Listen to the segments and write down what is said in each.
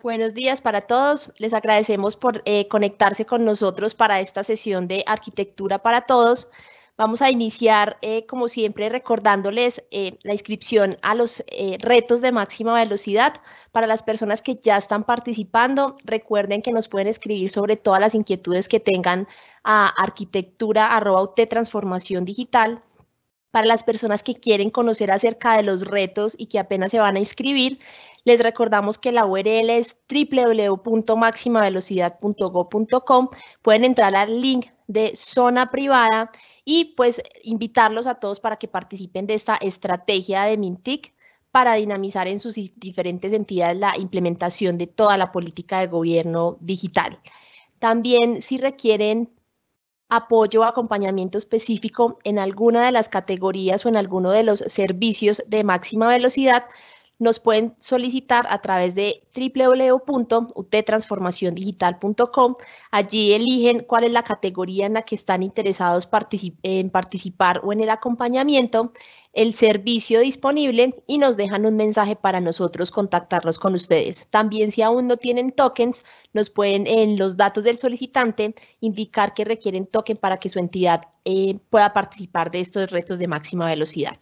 Buenos días para todos. Les agradecemos por eh, conectarse con nosotros para esta sesión de Arquitectura para Todos. Vamos a iniciar, eh, como siempre, recordándoles eh, la inscripción a los retos de máxima velocidad. Para las personas que ya están participando, recuerden que nos pueden escribir sobre todas las inquietudes que tengan a digital. Para las personas que quieren conocer acerca de los retos y que apenas se van a inscribir, les recordamos que la URL es www.maximavelocidad.go.com. Pueden entrar al link de zona privada y pues invitarlos a todos para que participen de esta estrategia de Mintic para dinamizar en sus diferentes entidades la implementación de toda la política de gobierno digital. También si requieren apoyo o acompañamiento específico en alguna de las categorías o en alguno de los servicios de máxima velocidad, nos pueden solicitar a través de www.uttransformaciondigital.com. Allí eligen cuál es la categoría en la que están interesados en participar o en el acompañamiento, el servicio disponible y nos dejan un mensaje para nosotros contactarnos con ustedes. También si aún no tienen tokens, nos pueden en los datos del solicitante indicar que requieren token para que su entidad eh, pueda participar de estos retos de máxima velocidad.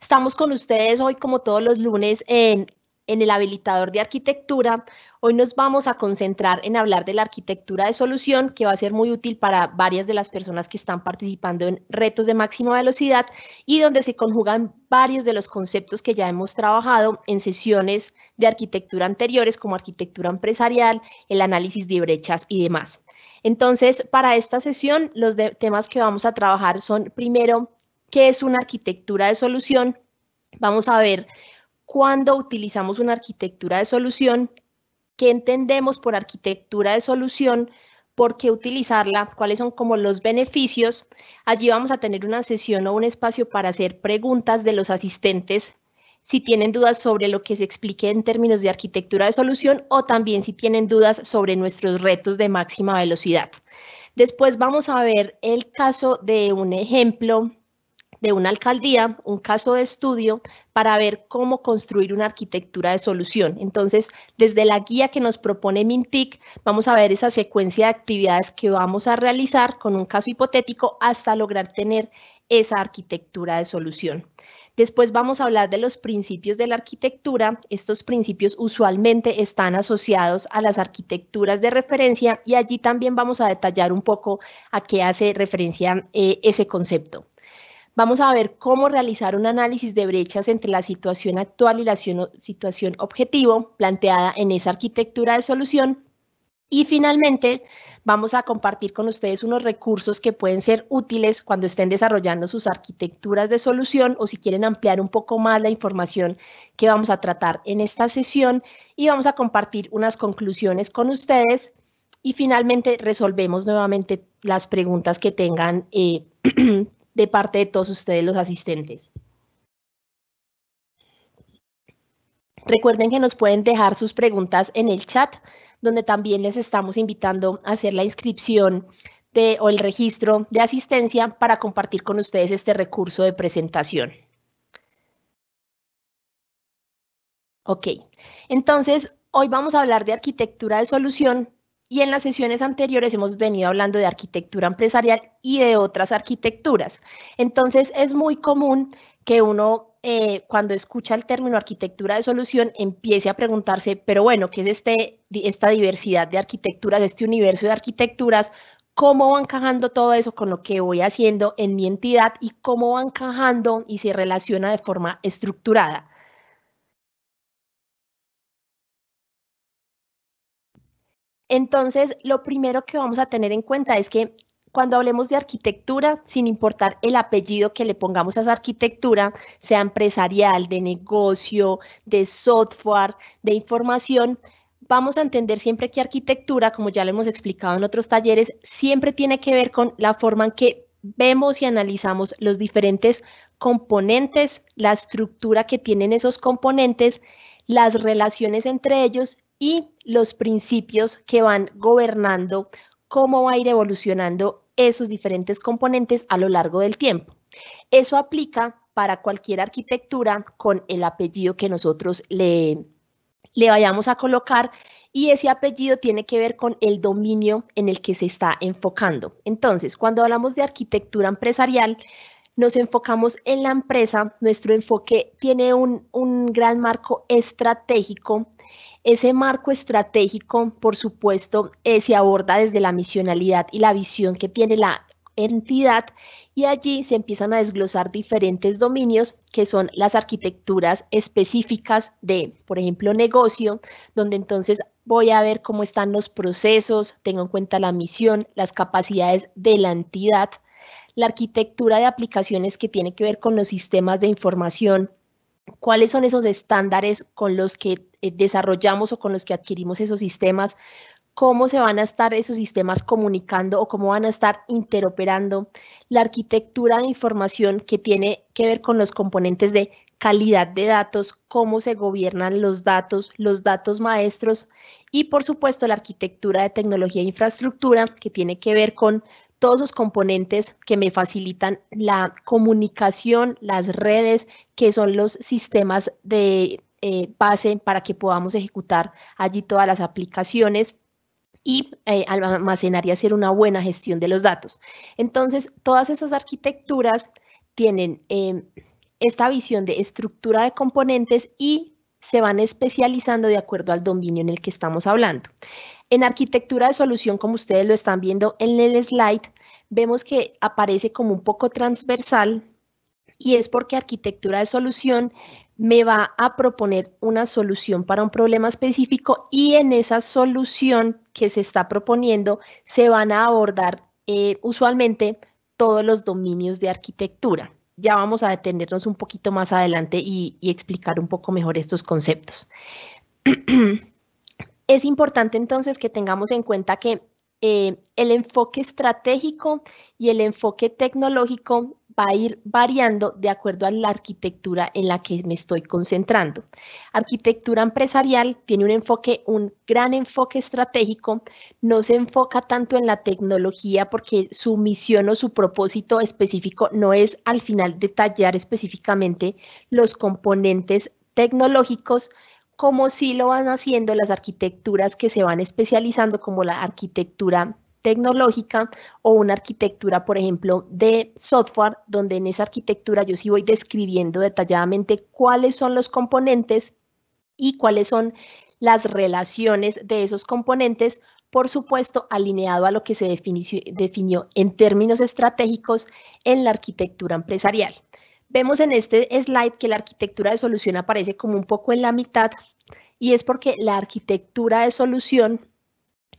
Estamos con ustedes hoy, como todos los lunes, en, el habilitador de arquitectura. Hoy nos vamos a concentrar en hablar de la arquitectura de solución, que va a ser muy útil para varias de las personas que están participando en retos de máxima velocidad y donde se conjugan varios de los conceptos que ya hemos trabajado en sesiones de arquitectura anteriores, como arquitectura empresarial, el análisis de brechas y demás. Entonces, para esta sesión, los temas que vamos a trabajar son primero qué es una arquitectura de solución, vamos a ver cuándo utilizamos una arquitectura de solución, qué entendemos por arquitectura de solución, por qué utilizarla, cuáles son como los beneficios. Allí vamos a tener una sesión o un espacio para hacer preguntas de los asistentes si tienen dudas sobre lo que se explique en términos de arquitectura de solución o también si tienen dudas sobre nuestros retos de máxima velocidad. Después vamos a ver el caso de un ejemplo de una alcaldía, un caso de estudio para ver cómo construir una arquitectura de solución. Entonces, desde la guía que nos propone MINTIC, vamos a ver esa secuencia de actividades que vamos a realizar con un caso hipotético hasta lograr tener esa arquitectura de solución. Después vamos a hablar de los principios de la arquitectura. Estos principios usualmente están asociados a las arquitecturas de referencia y allí también vamos a detallar un poco a qué hace referencia eh, ese concepto. Vamos a ver cómo realizar un análisis de brechas entre la situación actual y la situación objetivo planteada en esa arquitectura de solución. Y finalmente, vamos a compartir con ustedes unos recursos que pueden ser útiles cuando estén desarrollando sus arquitecturas de solución o si quieren ampliar un poco más la información que vamos a tratar en esta sesión. Y vamos a compartir unas conclusiones con ustedes y finalmente resolvemos nuevamente las preguntas que tengan eh, de parte de todos ustedes los asistentes. Recuerden que nos pueden dejar sus preguntas en el chat, donde también les estamos invitando a hacer la inscripción de, o el registro de asistencia para compartir con ustedes este recurso de presentación. Ok, entonces hoy vamos a hablar de arquitectura de solución y en las sesiones anteriores hemos venido hablando de arquitectura empresarial y de otras arquitecturas. Entonces es muy común que uno eh, cuando escucha el término arquitectura de solución empiece a preguntarse, pero bueno, ¿qué es este, esta diversidad de arquitecturas, este universo de arquitecturas? ¿Cómo va encajando todo eso con lo que voy haciendo en mi entidad y cómo va encajando y se relaciona de forma estructurada? Entonces, lo primero que vamos a tener en cuenta es que cuando hablemos de arquitectura, sin importar el apellido que le pongamos a esa arquitectura, sea empresarial, de negocio, de software, de información, vamos a entender siempre que arquitectura, como ya lo hemos explicado en otros talleres, siempre tiene que ver con la forma en que vemos y analizamos los diferentes componentes, la estructura que tienen esos componentes, las relaciones entre ellos y los principios que van gobernando cómo va a ir evolucionando esos diferentes componentes a lo largo del tiempo. Eso aplica para cualquier arquitectura con el apellido que nosotros le, vayamos a colocar y ese apellido tiene que ver con el dominio en el que se está enfocando. Entonces, cuando hablamos de arquitectura empresarial, nos enfocamos en la empresa, nuestro enfoque tiene un, un gran marco estratégico ese marco estratégico, por supuesto, eh, se aborda desde la misionalidad y la visión que tiene la entidad y allí se empiezan a desglosar diferentes dominios que son las arquitecturas específicas de, por ejemplo, negocio, donde entonces voy a ver cómo están los procesos, tengo en cuenta la misión, las capacidades de la entidad, la arquitectura de aplicaciones que tiene que ver con los sistemas de información, cuáles son esos estándares con los que eh, desarrollamos o con los que adquirimos esos sistemas, cómo se van a estar esos sistemas comunicando o cómo van a estar interoperando la arquitectura de información que tiene que ver con los componentes de calidad de datos, cómo se gobiernan los datos, los datos maestros y por supuesto la arquitectura de tecnología e infraestructura que tiene que ver con todos los componentes que me facilitan la comunicación, las redes, que son los sistemas de eh, base para que podamos ejecutar allí todas las aplicaciones y eh, almacenar y hacer una buena gestión de los datos. Entonces, todas esas arquitecturas tienen em, esta visión de estructura de componentes y se van especializando de acuerdo al dominio en el que estamos hablando. En arquitectura de solución, como ustedes lo están viendo en el slide, vemos que aparece como un poco transversal y es porque arquitectura de solución me va a proponer una solución para un problema específico y en esa solución que se está proponiendo se van a abordar eh, usualmente todos los dominios de arquitectura. Ya vamos a detenernos un poquito más adelante y, explicar un poco mejor estos conceptos. es importante entonces que tengamos en cuenta que eh, el enfoque estratégico y el enfoque tecnológico va a ir variando de acuerdo a la arquitectura en la que me estoy concentrando. Arquitectura empresarial tiene un enfoque, un gran enfoque estratégico, no se enfoca tanto en la tecnología porque su misión o su propósito específico no es al final detallar específicamente los componentes tecnológicos, como si lo van haciendo las arquitecturas que se van especializando como la arquitectura tecnológica o una arquitectura, por ejemplo, de software, donde en esa arquitectura yo sí voy describiendo detalladamente cuáles son los componentes y cuáles son las relaciones de esos componentes, por supuesto, alineado a lo que se definió en términos estratégicos en la arquitectura empresarial. Vemos en este slide que la arquitectura de solución aparece como un poco en la mitad y es porque la arquitectura de solución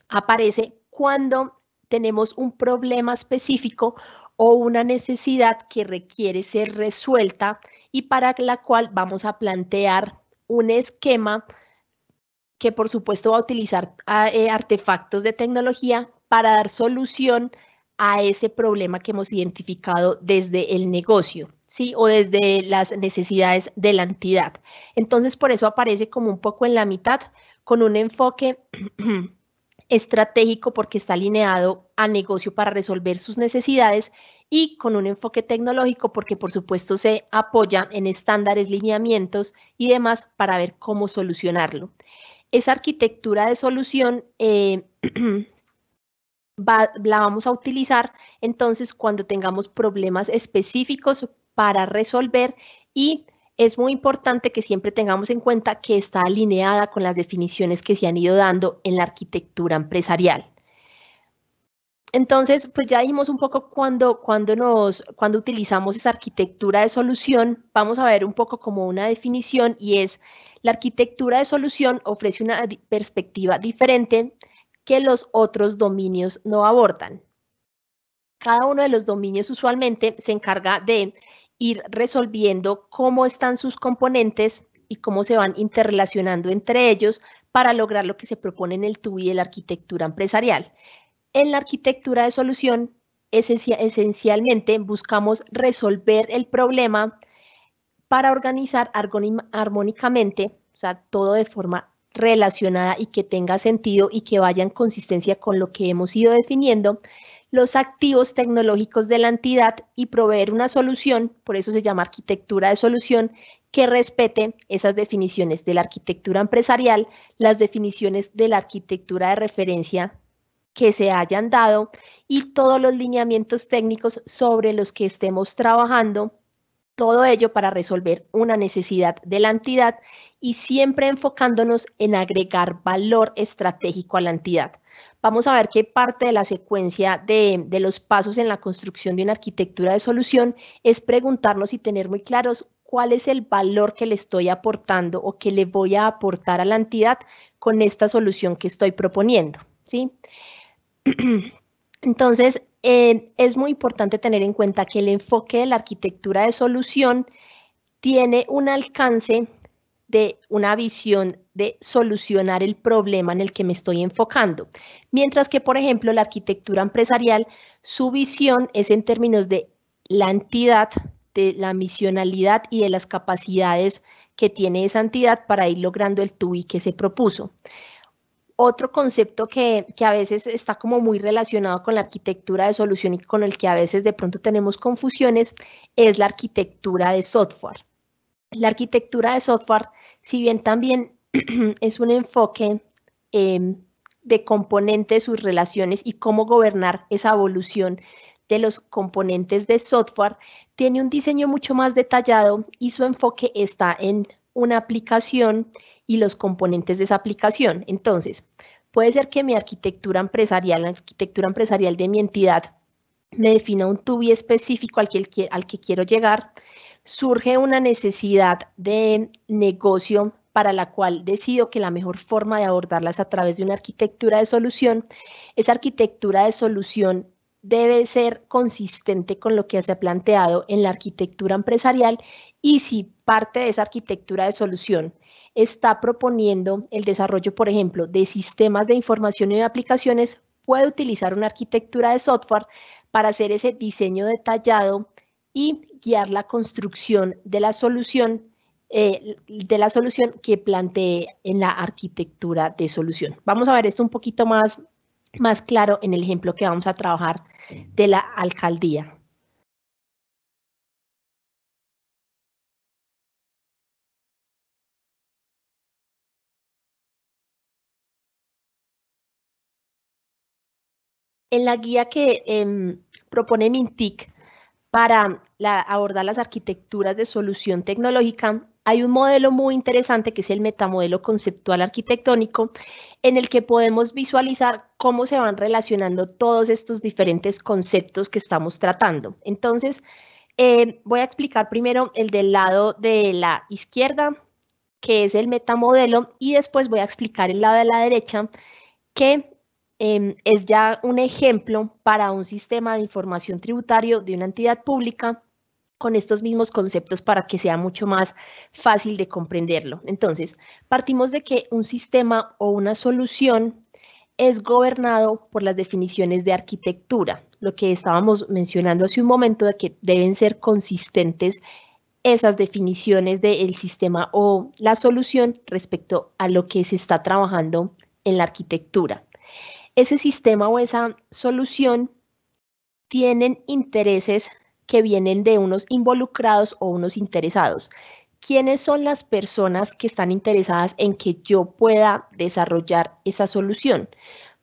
aparece cuando tenemos un problema específico o una necesidad que requiere ser resuelta y para la cual vamos a plantear un esquema que por supuesto va a utilizar ah, eh, artefactos de tecnología para dar solución a ese problema que hemos identificado desde el negocio, ¿sí? O desde las necesidades de la entidad. Entonces, por eso aparece como un poco en la mitad, con un enfoque estratégico porque está alineado a negocio para resolver sus necesidades y con un enfoque tecnológico porque por supuesto se apoya en estándares, lineamientos y demás para ver cómo solucionarlo. Esa arquitectura de solución eh, la vamos a utilizar entonces cuando tengamos problemas específicos para resolver y es muy importante que siempre tengamos en cuenta que está alineada con las definiciones que se han ido dando en la arquitectura empresarial. Entonces, pues ya dijimos un poco cuando, cuando, nos, cuando utilizamos esa arquitectura de solución, vamos a ver un poco como una definición y es la arquitectura de solución ofrece una perspectiva diferente que los otros dominios no abordan. Cada uno de los dominios usualmente se encarga de ir resolviendo cómo están sus componentes y cómo se van interrelacionando entre ellos para lograr lo que se propone en el TUI de la arquitectura empresarial. En la arquitectura de solución, esencialmente buscamos resolver el problema para organizar armónicamente, o sea, todo de forma relacionada y que tenga sentido y que vaya en consistencia con lo que hemos ido definiendo, los activos tecnológicos de la entidad y proveer una solución, por eso se llama arquitectura de solución, que respete esas definiciones de la arquitectura empresarial, las definiciones de la arquitectura de referencia que se hayan dado y todos los lineamientos técnicos sobre los que estemos trabajando, todo ello para resolver una necesidad de la entidad y siempre enfocándonos en agregar valor estratégico a la entidad Vamos a ver qué parte de la secuencia de, los pasos en la construcción de una arquitectura de solución es preguntarnos y tener muy claros cuál es el valor que le estoy aportando o que le voy a aportar a la entidad con esta solución que estoy proponiendo. ¿sí? Entonces, eh, es muy importante tener en cuenta que el enfoque de la arquitectura de solución tiene un alcance de una visión de solucionar el problema en el que me estoy enfocando. Mientras que, por ejemplo, la arquitectura empresarial, su visión es en términos de la entidad, de la misionalidad y de las capacidades que tiene esa entidad para ir logrando el TUI que se propuso. Otro concepto que, a veces está como muy relacionado con la arquitectura de solución y con el que a veces de pronto tenemos confusiones es la arquitectura de software. La arquitectura de software si bien también es un enfoque em, de componentes, sus relaciones y cómo gobernar esa evolución de los componentes de software, tiene un diseño mucho más detallado y su enfoque está en una aplicación y los componentes de esa aplicación. Entonces, puede ser que mi arquitectura empresarial, la arquitectura empresarial de mi entidad, me defina un tubi específico al que, al que quiero llegar surge una necesidad de negocio para la cual decido que la mejor forma de abordarla es a través de una arquitectura de solución. Esa arquitectura de solución debe ser consistente con lo que se ha planteado en la arquitectura empresarial y si parte de esa arquitectura de solución está proponiendo el desarrollo, por ejemplo, de sistemas de información y de aplicaciones, puede utilizar una arquitectura de software para hacer ese diseño detallado y guiar la construcción de la solución, eh, de la solución que plantee en la arquitectura de solución. Vamos a ver esto un poquito más, más claro en el ejemplo que vamos a trabajar de la alcaldía. En la guía que em, propone Mintic, para abordar las arquitecturas de solución tecnológica, hay un modelo muy interesante que es el metamodelo conceptual arquitectónico, en el que podemos visualizar cómo se van relacionando todos estos diferentes conceptos que estamos tratando. Entonces, eh, voy a explicar primero el del lado de la izquierda, que es el metamodelo, y después voy a explicar el lado de la derecha, que Em, es ya un ejemplo para un sistema de información tributario de una entidad pública con estos mismos conceptos para que sea mucho más fácil de comprenderlo. Entonces, partimos de que un sistema o una solución es gobernado por las definiciones de arquitectura, lo que estábamos mencionando hace un momento de que deben ser consistentes esas definiciones del sistema o la solución respecto a lo que se está trabajando en la arquitectura ese sistema o esa solución tienen intereses que vienen de unos involucrados o unos interesados. ¿Quiénes son las personas que están interesadas en que yo pueda desarrollar esa solución?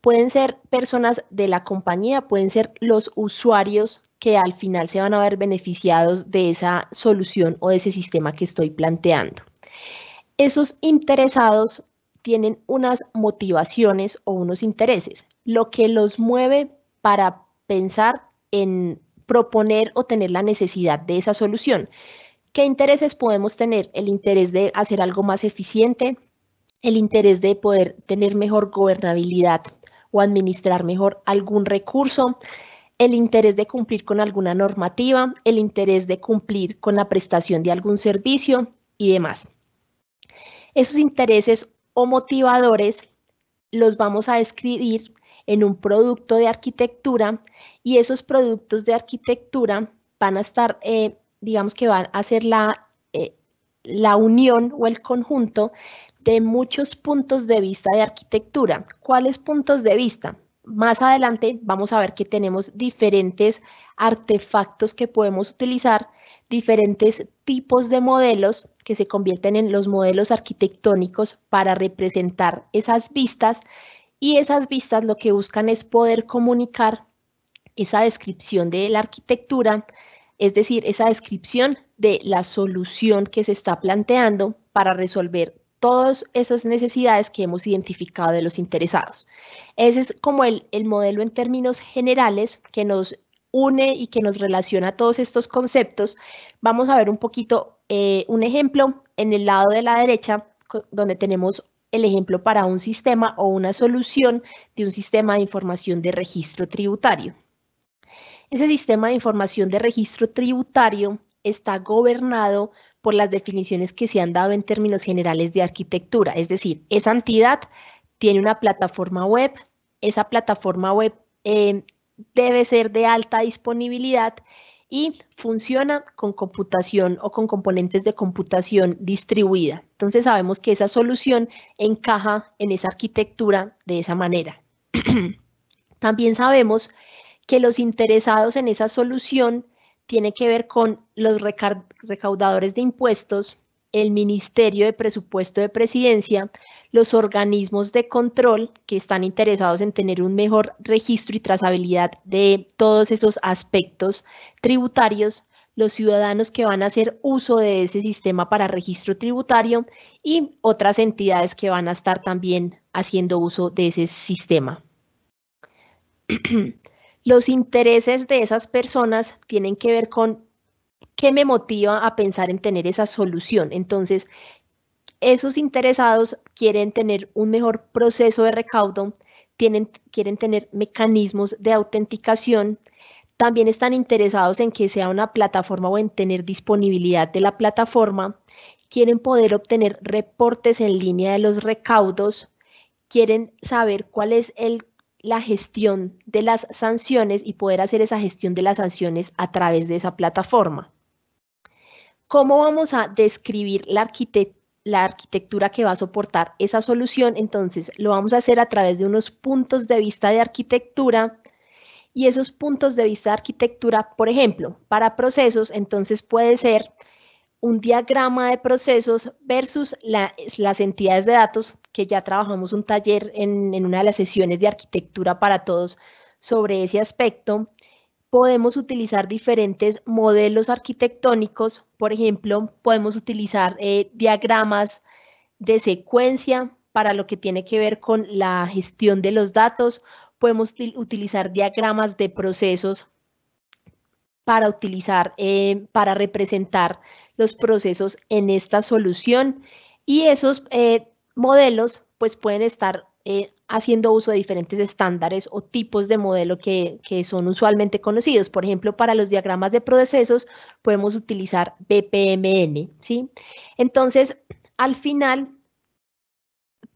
Pueden ser personas de la compañía, pueden ser los usuarios que al final se van a ver beneficiados de esa solución o de ese sistema que estoy planteando. Esos interesados tienen unas motivaciones o unos intereses, lo que los mueve para pensar en proponer o tener la necesidad de esa solución. ¿Qué intereses podemos tener? El interés de hacer algo más eficiente, el interés de poder tener mejor gobernabilidad o administrar mejor algún recurso, el interés de cumplir con alguna normativa, el interés de cumplir con la prestación de algún servicio y demás. Esos intereses o motivadores los vamos a escribir en un producto de arquitectura y esos productos de arquitectura van a estar, eh, digamos que van a ser la, eh, la unión o el conjunto de muchos puntos de vista de arquitectura. ¿Cuáles puntos de vista? Más adelante vamos a ver que tenemos diferentes artefactos que podemos utilizar diferentes tipos de modelos que se convierten en los modelos arquitectónicos para representar esas vistas y esas vistas lo que buscan es poder comunicar esa descripción de la arquitectura, es decir, esa descripción de la solución que se está planteando para resolver todas esas necesidades que hemos identificado de los interesados. Ese es como el, el modelo en términos generales que nos une y que nos relaciona todos estos conceptos, vamos a ver un poquito eh, un ejemplo en el lado de la derecha, donde tenemos el ejemplo para un sistema o una solución de un sistema de información de registro tributario. Ese sistema de información de registro tributario está gobernado por las definiciones que se han dado en términos generales de arquitectura, es decir, esa entidad tiene una plataforma web, esa plataforma web eh, debe ser de alta disponibilidad y funciona con computación o con componentes de computación distribuida. Entonces sabemos que esa solución encaja en esa arquitectura de esa manera. También sabemos que los interesados en esa solución tiene que ver con los recaudadores de impuestos, el Ministerio de Presupuesto de Presidencia, los organismos de control que están interesados en tener un mejor registro y trazabilidad de todos esos aspectos tributarios, los ciudadanos que van a hacer uso de ese sistema para registro tributario y otras entidades que van a estar también haciendo uso de ese sistema. Los intereses de esas personas tienen que ver con qué me motiva a pensar en tener esa solución. Entonces, esos interesados quieren tener un mejor proceso de recaudo, tienen, quieren tener mecanismos de autenticación, también están interesados en que sea una plataforma o en tener disponibilidad de la plataforma, quieren poder obtener reportes en línea de los recaudos, quieren saber cuál es el, la gestión de las sanciones y poder hacer esa gestión de las sanciones a través de esa plataforma. ¿Cómo vamos a describir la arquitectura? la arquitectura que va a soportar esa solución. Entonces, lo vamos a hacer a través de unos puntos de vista de arquitectura y esos puntos de vista de arquitectura, por ejemplo, para procesos, entonces puede ser un diagrama de procesos versus las entidades de datos, que ya trabajamos un taller en una de las sesiones de arquitectura para todos sobre ese aspecto podemos utilizar diferentes modelos arquitectónicos, por ejemplo, podemos utilizar eh, diagramas de secuencia para lo que tiene que ver con la gestión de los datos, podemos utilizar diagramas de procesos para utilizar, eh, para representar los procesos en esta solución y esos eh, modelos pues pueden estar eh, haciendo uso de diferentes estándares o tipos de modelo que, son usualmente conocidos. Por ejemplo, para los diagramas de procesos podemos utilizar BPMN, ¿sí? Entonces, al final,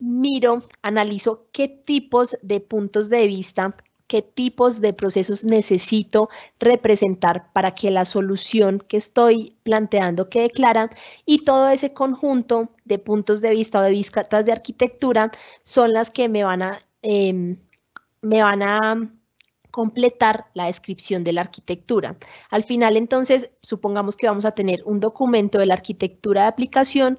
miro, analizo qué tipos de puntos de vista, qué tipos de procesos necesito representar para que la solución que estoy planteando quede clara y todo ese conjunto de puntos de vista o de vistas de arquitectura son las que me van a, em, me van a completar la descripción de la arquitectura. Al final, entonces, supongamos que vamos a tener un documento de la arquitectura de aplicación,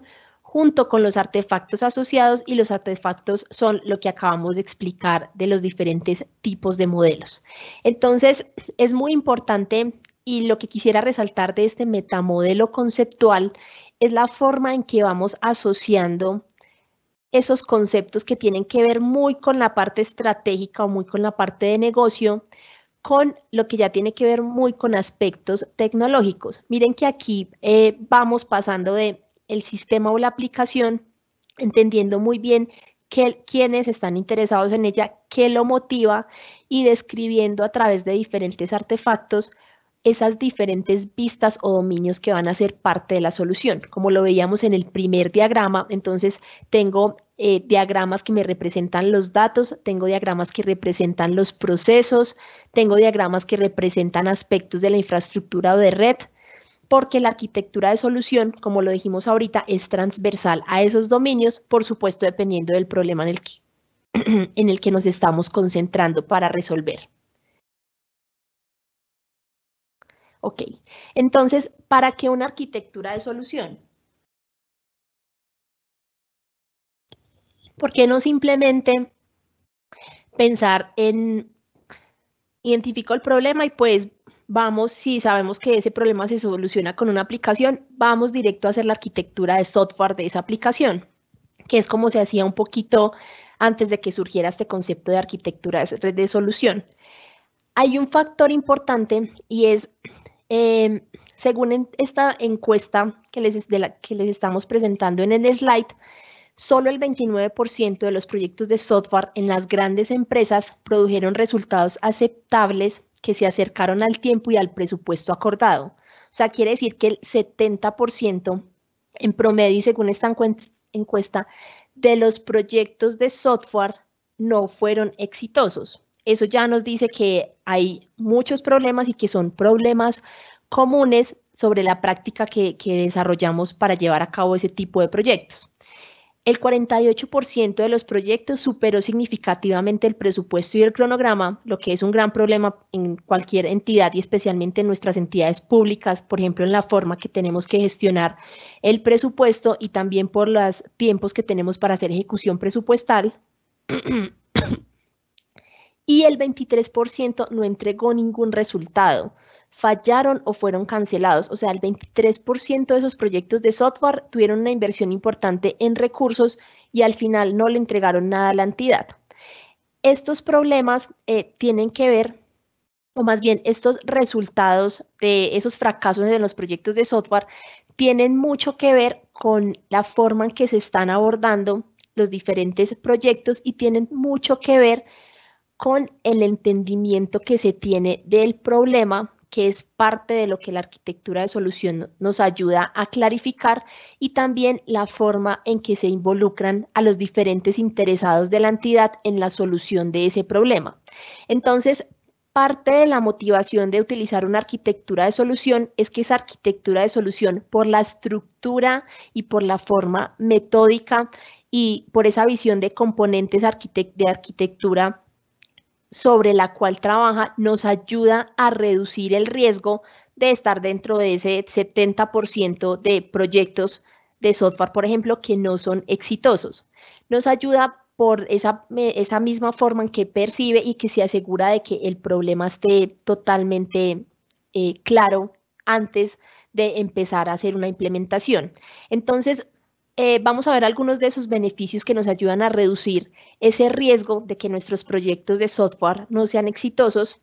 junto con los artefactos asociados y los artefactos son lo que acabamos de explicar de los diferentes tipos de modelos. Entonces, es muy importante y lo que quisiera resaltar de este metamodelo conceptual es la forma en que vamos asociando esos conceptos que tienen que ver muy con la parte estratégica o muy con la parte de negocio, con lo que ya tiene que ver muy con aspectos tecnológicos. Miren que aquí eh, vamos pasando de el sistema o la aplicación, entendiendo muy bien quiénes están interesados en ella, qué lo motiva y describiendo a través de diferentes artefactos esas diferentes vistas o dominios que van a ser parte de la solución. Como lo veíamos en el primer diagrama, entonces tengo eh, diagramas que me representan los datos, tengo diagramas que representan los procesos, tengo diagramas que representan aspectos de la infraestructura o de red, porque la arquitectura de solución, como lo dijimos ahorita, es transversal a esos dominios, por supuesto dependiendo del problema en el que, en el que nos estamos concentrando para resolver. Ok, entonces, ¿para qué una arquitectura de solución? ¿Por qué no simplemente pensar en identifico el problema y pues vamos, si sabemos que ese problema se soluciona con una aplicación, vamos directo a hacer la arquitectura de software de esa aplicación, que es como se hacía un poquito antes de que surgiera este concepto de arquitectura de solución. Hay un factor importante y es, em, según esta encuesta que les, que les estamos presentando en el slide, solo el 29% de los proyectos de software en las grandes empresas produjeron resultados aceptables que se acercaron al tiempo y al presupuesto acordado. O sea, quiere decir que el 70% en promedio y según esta encuesta de los proyectos de software no fueron exitosos. Eso ya nos dice que hay muchos problemas y que son problemas comunes sobre la práctica que, que desarrollamos para llevar a cabo ese tipo de proyectos. El 48% de los proyectos superó significativamente el presupuesto y el cronograma, lo que es un gran problema en cualquier entidad y especialmente en nuestras entidades públicas, por ejemplo, en la forma que tenemos que gestionar el presupuesto y también por los tiempos que tenemos para hacer ejecución presupuestal. y el 23% no entregó ningún resultado fallaron o fueron cancelados. O sea, el 23% de esos proyectos de software tuvieron una inversión importante en recursos y al final no le entregaron nada a la entidad. Estos problemas eh, tienen que ver, o más bien estos resultados de esos fracasos en los proyectos de software tienen mucho que ver con la forma en que se están abordando los diferentes proyectos y tienen mucho que ver con el entendimiento que se tiene del problema que es parte de lo que la arquitectura de solución nos ayuda a clarificar y también la forma en que se involucran a los diferentes interesados de la entidad en la solución de ese problema. Entonces, parte de la motivación de utilizar una arquitectura de solución es que esa arquitectura de solución, por la estructura y por la forma metódica y por esa visión de componentes de arquitectura, sobre la cual trabaja nos ayuda a reducir el riesgo de estar dentro de ese 70% de proyectos de software, por ejemplo, que no son exitosos. Nos ayuda por esa, misma forma en que percibe y que se asegura de que el problema esté totalmente eh, claro antes de empezar a hacer una implementación. Entonces, eh, vamos a ver algunos de esos beneficios que nos ayudan a reducir ese riesgo de que nuestros proyectos de software no sean exitosos,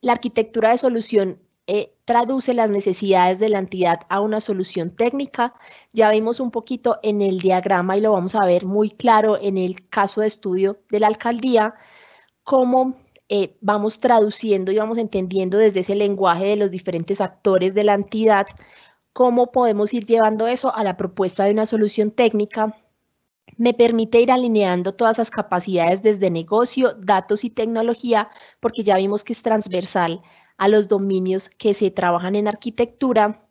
la arquitectura de solución eh, traduce las necesidades de la entidad a una solución técnica. Ya vimos un poquito en el diagrama y lo vamos a ver muy claro en el caso de estudio de la alcaldía, cómo eh, vamos traduciendo y vamos entendiendo desde ese lenguaje de los diferentes actores de la entidad, cómo podemos ir llevando eso a la propuesta de una solución técnica me permite ir alineando todas esas capacidades desde negocio, datos y tecnología, porque ya vimos que es transversal a los dominios que se trabajan en arquitectura.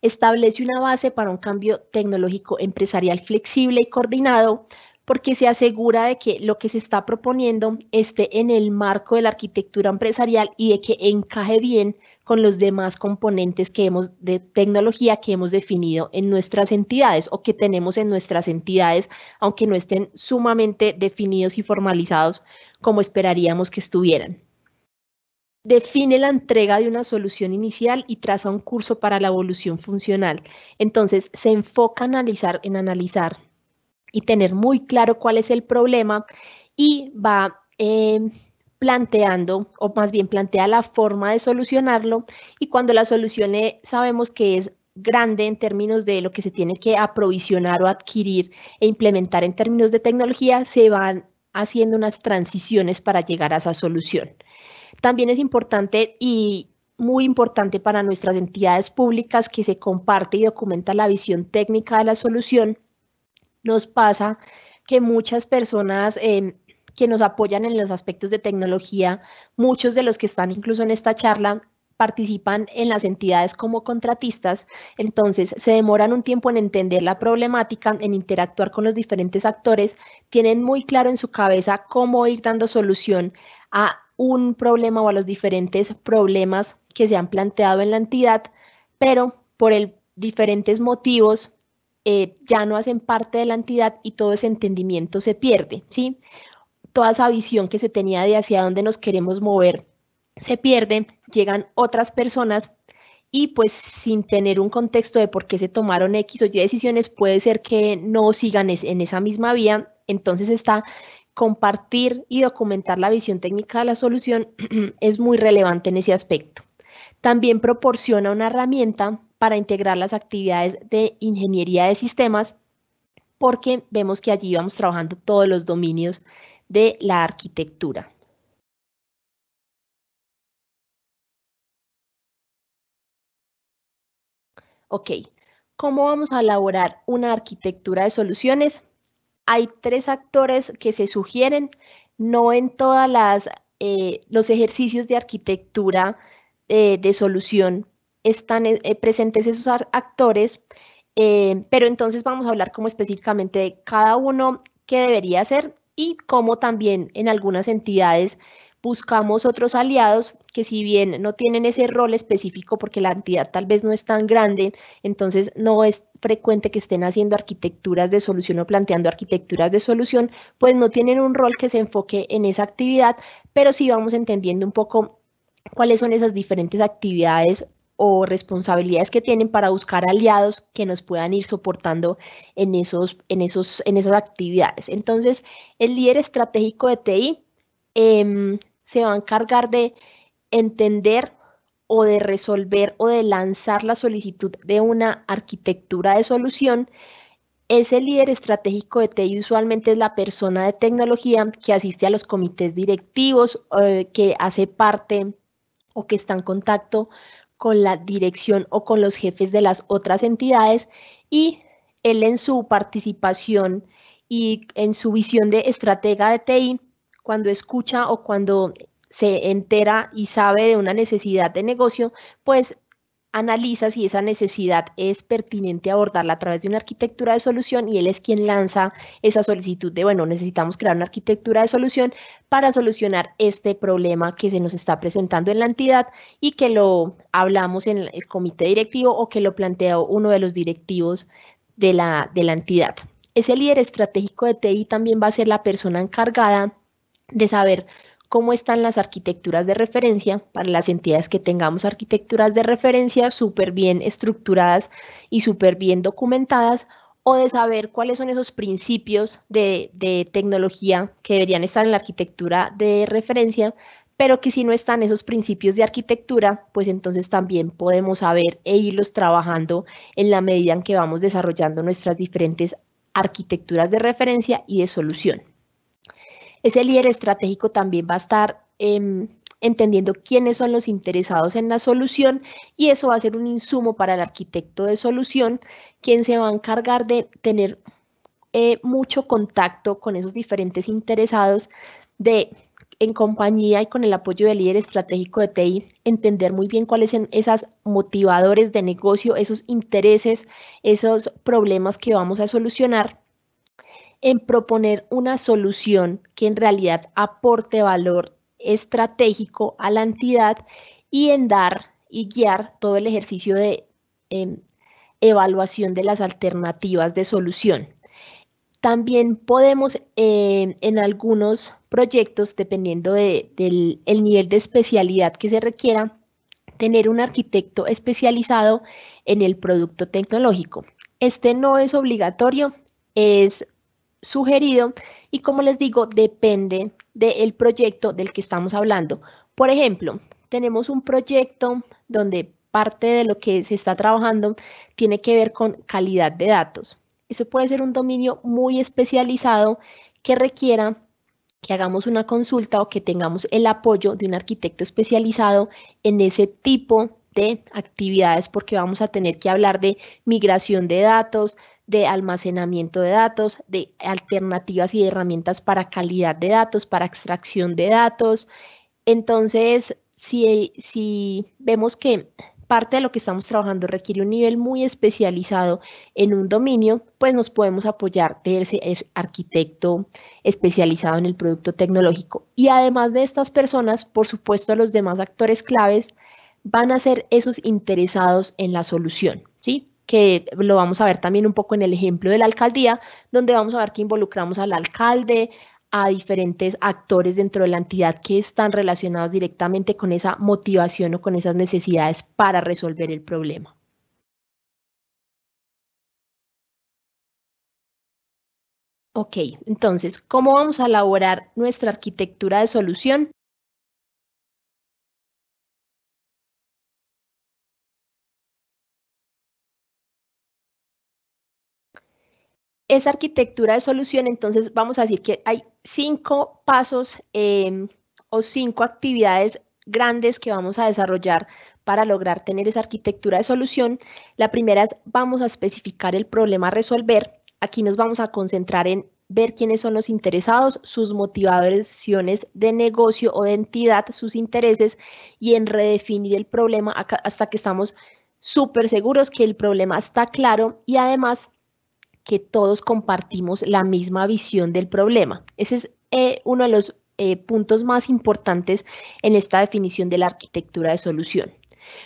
Establece una base para un cambio tecnológico empresarial flexible y coordinado, porque se asegura de que lo que se está proponiendo esté en el marco de la arquitectura empresarial y de que encaje bien con los demás componentes que hemos de tecnología que hemos definido en nuestras entidades o que tenemos en nuestras entidades, aunque no estén sumamente definidos y formalizados como esperaríamos que estuvieran. Define la entrega de una solución inicial y traza un curso para la evolución funcional. Entonces, se enfoca analizar, en analizar y tener muy claro cuál es el problema y va eh, planteando, o más bien plantea la forma de solucionarlo, y cuando la solución sabemos que es grande en términos de lo que se tiene que aprovisionar o adquirir e implementar en términos de tecnología, se van haciendo unas transiciones para llegar a esa solución. También es importante y muy importante para nuestras entidades públicas que se comparte y documenta la visión técnica de la solución. Nos pasa que muchas personas em, que nos apoyan en los aspectos de tecnología. Muchos de los que están incluso en esta charla participan en las entidades como contratistas, entonces se demoran un tiempo en entender la problemática, en interactuar con los diferentes actores, tienen muy claro en su cabeza cómo ir dando solución a un problema o a los diferentes problemas que se han planteado en la entidad, pero por diferentes motivos eh, ya no hacen parte de la entidad y todo ese entendimiento se pierde, ¿sí? toda esa visión que se tenía de hacia dónde nos queremos mover se pierde, llegan otras personas y pues sin tener un contexto de por qué se tomaron X o Y decisiones, puede ser que no sigan en esa misma vía. Entonces está compartir y documentar la visión técnica de la solución es muy relevante en ese aspecto. También proporciona una herramienta para integrar las actividades de ingeniería de sistemas porque vemos que allí vamos trabajando todos los dominios de la arquitectura. Ok, ¿cómo vamos a elaborar una arquitectura de soluciones? Hay tres actores que se sugieren, no en todas las eh, los ejercicios de arquitectura eh, de solución están eh, presentes esos actores, pero entonces vamos a hablar como específicamente de cada uno que debería hacer y como también en algunas entidades buscamos otros aliados que si bien no tienen ese rol específico porque la entidad tal vez no es tan grande, entonces no es frecuente que estén haciendo arquitecturas de solución o planteando arquitecturas de solución, pues no tienen un rol que se enfoque en esa actividad, pero sí vamos entendiendo un poco cuáles son esas diferentes actividades o responsabilidades que tienen para buscar aliados que nos puedan ir soportando en, esos, en, esos, en esas actividades. Entonces, el líder estratégico de TI em, se va a encargar de entender o de resolver o de lanzar la solicitud de una arquitectura de solución. Ese líder estratégico de TI usualmente es la persona de tecnología que asiste a los comités directivos, eh, que hace parte o que está en contacto con la dirección o con los jefes de las otras entidades y él en su participación y en su visión de estratega de TI, cuando escucha o cuando se entera y sabe de una necesidad de negocio, pues analiza si esa necesidad es pertinente abordarla a través de una arquitectura de solución y él es quien lanza esa solicitud de, bueno, necesitamos crear una arquitectura de solución para solucionar este problema que se nos está presentando en la entidad y que lo hablamos en el comité directivo o que lo planteó uno de los directivos de la, de la entidad. Ese líder estratégico de TI también va a ser la persona encargada de saber cómo están las arquitecturas de referencia para las entidades que tengamos arquitecturas de referencia súper bien estructuradas y súper bien documentadas o de saber cuáles son esos principios de, de, tecnología que deberían estar en la arquitectura de referencia, pero que si no están esos principios de arquitectura, pues entonces también podemos saber e irlos trabajando en la medida en que vamos desarrollando nuestras diferentes arquitecturas de referencia y de solución. Ese líder estratégico también va a estar em, entendiendo quiénes son los interesados en la solución y eso va a ser un insumo para el arquitecto de solución, quien se va a encargar de tener eh, mucho contacto con esos diferentes interesados de en compañía y con el apoyo del líder estratégico de TI, entender muy bien cuáles son esas motivadores de negocio, esos intereses, esos problemas que vamos a solucionar en proponer una solución que en realidad aporte valor estratégico a la entidad y en dar y guiar todo el ejercicio de em, evaluación de las alternativas de solución. También podemos em, en algunos proyectos, dependiendo del nivel de especialidad que se requiera, tener un arquitecto especializado en el producto tecnológico. Este no es obligatorio, es sugerido y como les digo, depende del proyecto del que estamos hablando. Por ejemplo, tenemos un proyecto donde parte de lo que se está trabajando tiene que ver con calidad de datos. Eso puede ser un dominio muy especializado que requiera que hagamos una consulta o que tengamos el apoyo de un arquitecto especializado en ese tipo de actividades porque vamos a tener que hablar de migración de datos, de almacenamiento de datos, de alternativas y herramientas para calidad de datos, para extracción de datos. Entonces, si, si vemos que parte de lo que estamos trabajando requiere un nivel muy especializado en un dominio, pues nos podemos apoyar de ese arquitecto especializado en el producto tecnológico. Y además de estas personas, por supuesto, los demás actores claves van a ser esos interesados en la solución, ¿sí? que lo vamos a ver también un poco en el ejemplo de la alcaldía, donde vamos a ver que involucramos al alcalde, a diferentes actores dentro de la entidad que están relacionados directamente con esa motivación o con esas necesidades para resolver el problema. Ok, entonces, ¿cómo vamos a elaborar nuestra arquitectura de solución? esa arquitectura de solución, entonces vamos a decir que hay cinco pasos em, o cinco actividades grandes que vamos a desarrollar para lograr tener esa arquitectura de solución. La primera es vamos a especificar el problema a resolver. Aquí nos vamos a concentrar en ver quiénes son los interesados, sus motivaciones de negocio o de entidad, sus intereses y en redefinir el problema hasta que estamos súper seguros que el problema está claro y además que todos compartimos la misma visión del problema. Ese es eh, uno de los eh, puntos más importantes en esta definición de la arquitectura de solución.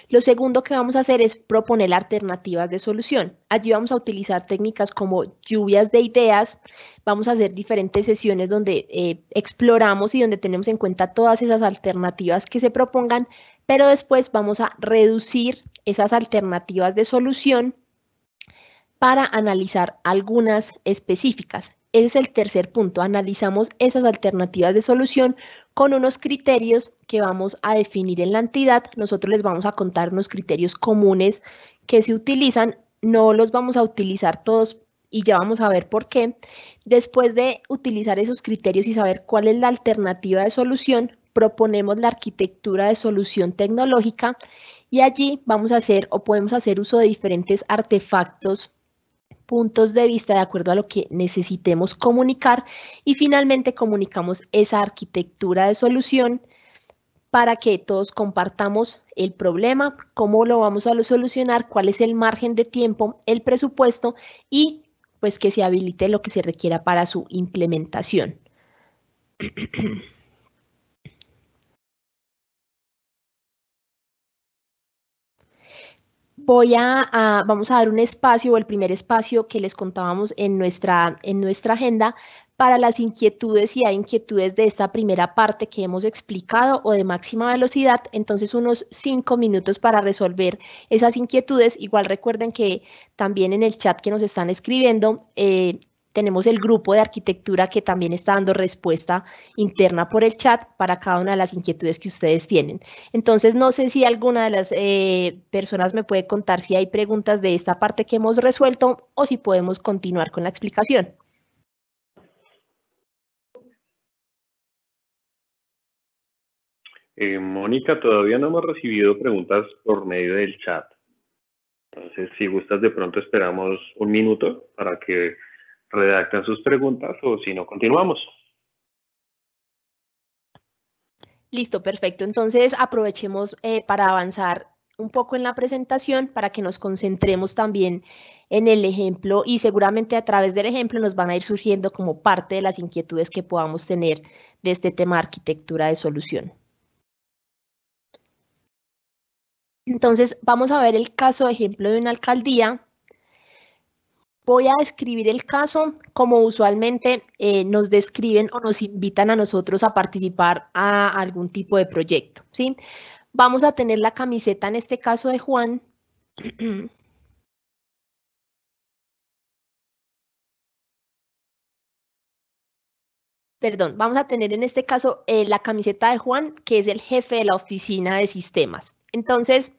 Lo segundo que vamos a hacer es proponer alternativas de solución. Allí vamos a utilizar técnicas como lluvias de ideas, vamos a hacer diferentes sesiones donde eh, exploramos y donde tenemos en cuenta todas esas alternativas que se propongan, pero después vamos a reducir esas alternativas de solución para analizar algunas específicas. Ese es el tercer punto. Analizamos esas alternativas de solución con unos criterios que vamos a definir en la entidad. Nosotros les vamos a contar unos criterios comunes que se utilizan. No los vamos a utilizar todos y ya vamos a ver por qué. Después de utilizar esos criterios y saber cuál es la alternativa de solución, proponemos la arquitectura de solución tecnológica y allí vamos a hacer o podemos hacer uso de diferentes artefactos puntos de vista de acuerdo a lo que necesitemos comunicar y finalmente comunicamos esa arquitectura de solución para que todos compartamos el problema, cómo lo vamos a solucionar, cuál es el margen de tiempo, el presupuesto y pues que se habilite lo que se requiera para su implementación. voy a, vamos a dar un espacio o el primer espacio que les contábamos en nuestra, en nuestra agenda para las inquietudes y hay inquietudes de esta primera parte que hemos explicado o de máxima velocidad, entonces unos cinco minutos para resolver esas inquietudes. Igual recuerden que también en el chat que nos están escribiendo, eh, tenemos el grupo de arquitectura que también está dando respuesta interna por el chat para cada una de las inquietudes que ustedes tienen. Entonces, no sé si alguna de las eh, personas me puede contar si hay preguntas de esta parte que hemos resuelto o si podemos continuar con la explicación. Eh, Mónica, todavía no hemos recibido preguntas por medio del chat. Entonces, si gustas, de pronto esperamos un minuto para que redactan sus preguntas o si no, continuamos. Listo, perfecto. Entonces aprovechemos eh, para avanzar un poco en la presentación para que nos concentremos también en el ejemplo y seguramente a través del ejemplo nos van a ir surgiendo como parte de las inquietudes que podamos tener de este tema arquitectura de solución. Entonces vamos a ver el caso ejemplo de una alcaldía Voy a describir el caso como usualmente eh, nos describen o nos invitan a nosotros a participar a algún tipo de proyecto. ¿sí? Vamos a tener la camiseta en este caso de Juan. perdón, vamos a tener en este caso eh, la camiseta de Juan, que es el jefe de la oficina de sistemas. Entonces,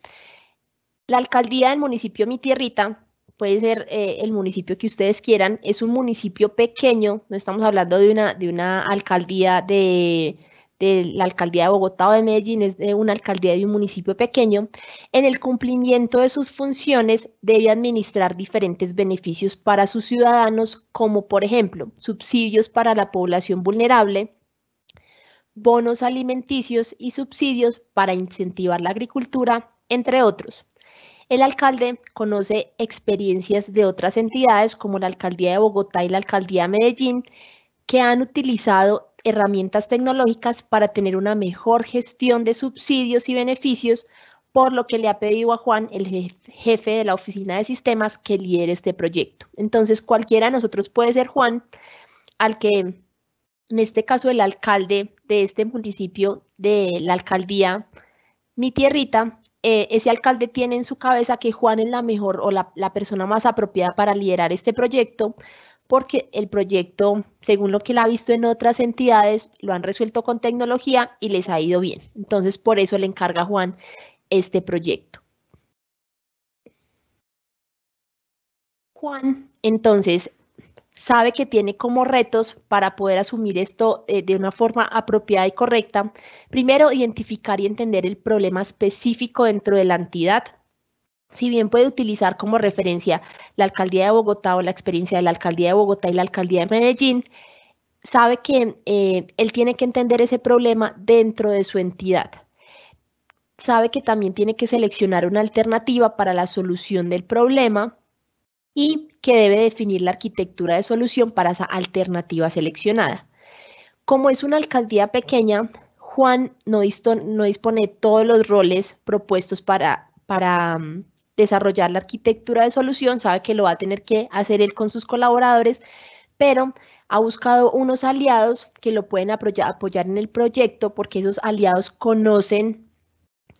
la alcaldía del municipio Mi Tierrita puede ser eh, el municipio que ustedes quieran, es un municipio pequeño, no estamos hablando de una, de una alcaldía de, de la alcaldía de Bogotá o de Medellín, es de una alcaldía de un municipio pequeño, en el cumplimiento de sus funciones debe administrar diferentes beneficios para sus ciudadanos, como por ejemplo subsidios para la población vulnerable, bonos alimenticios y subsidios para incentivar la agricultura, entre otros. El alcalde conoce experiencias de otras entidades como la Alcaldía de Bogotá y la Alcaldía de Medellín que han utilizado herramientas tecnológicas para tener una mejor gestión de subsidios y beneficios, por lo que le ha pedido a Juan, el jefe de la Oficina de Sistemas, que lidere este proyecto. Entonces, cualquiera de nosotros puede ser Juan, al que, en este caso, el alcalde de este municipio, de la alcaldía Mi Tierrita, eh, ese alcalde tiene en su cabeza que Juan es la mejor o la, persona más apropiada para liderar este proyecto, porque el proyecto, según lo que la ha visto en otras entidades, lo han resuelto con tecnología y les ha ido bien. Entonces, por eso le encarga a Juan este proyecto. Juan, entonces, sabe que tiene como retos para poder asumir esto eh, de una forma apropiada y correcta. Primero, identificar y entender el problema específico dentro de la entidad. Si bien puede utilizar como referencia la alcaldía de Bogotá o la experiencia de la alcaldía de Bogotá y la alcaldía de Medellín, sabe que eh, él tiene que entender ese problema dentro de su entidad. Sabe que también tiene que seleccionar una alternativa para la solución del problema y que debe definir la arquitectura de solución para esa alternativa seleccionada. Como es una alcaldía pequeña, Juan no, no dispone de todos los roles propuestos para, mm, desarrollar la arquitectura de solución, sabe que lo va a tener que hacer él con sus colaboradores, pero ha buscado unos aliados que lo pueden apoyar en el proyecto porque esos aliados conocen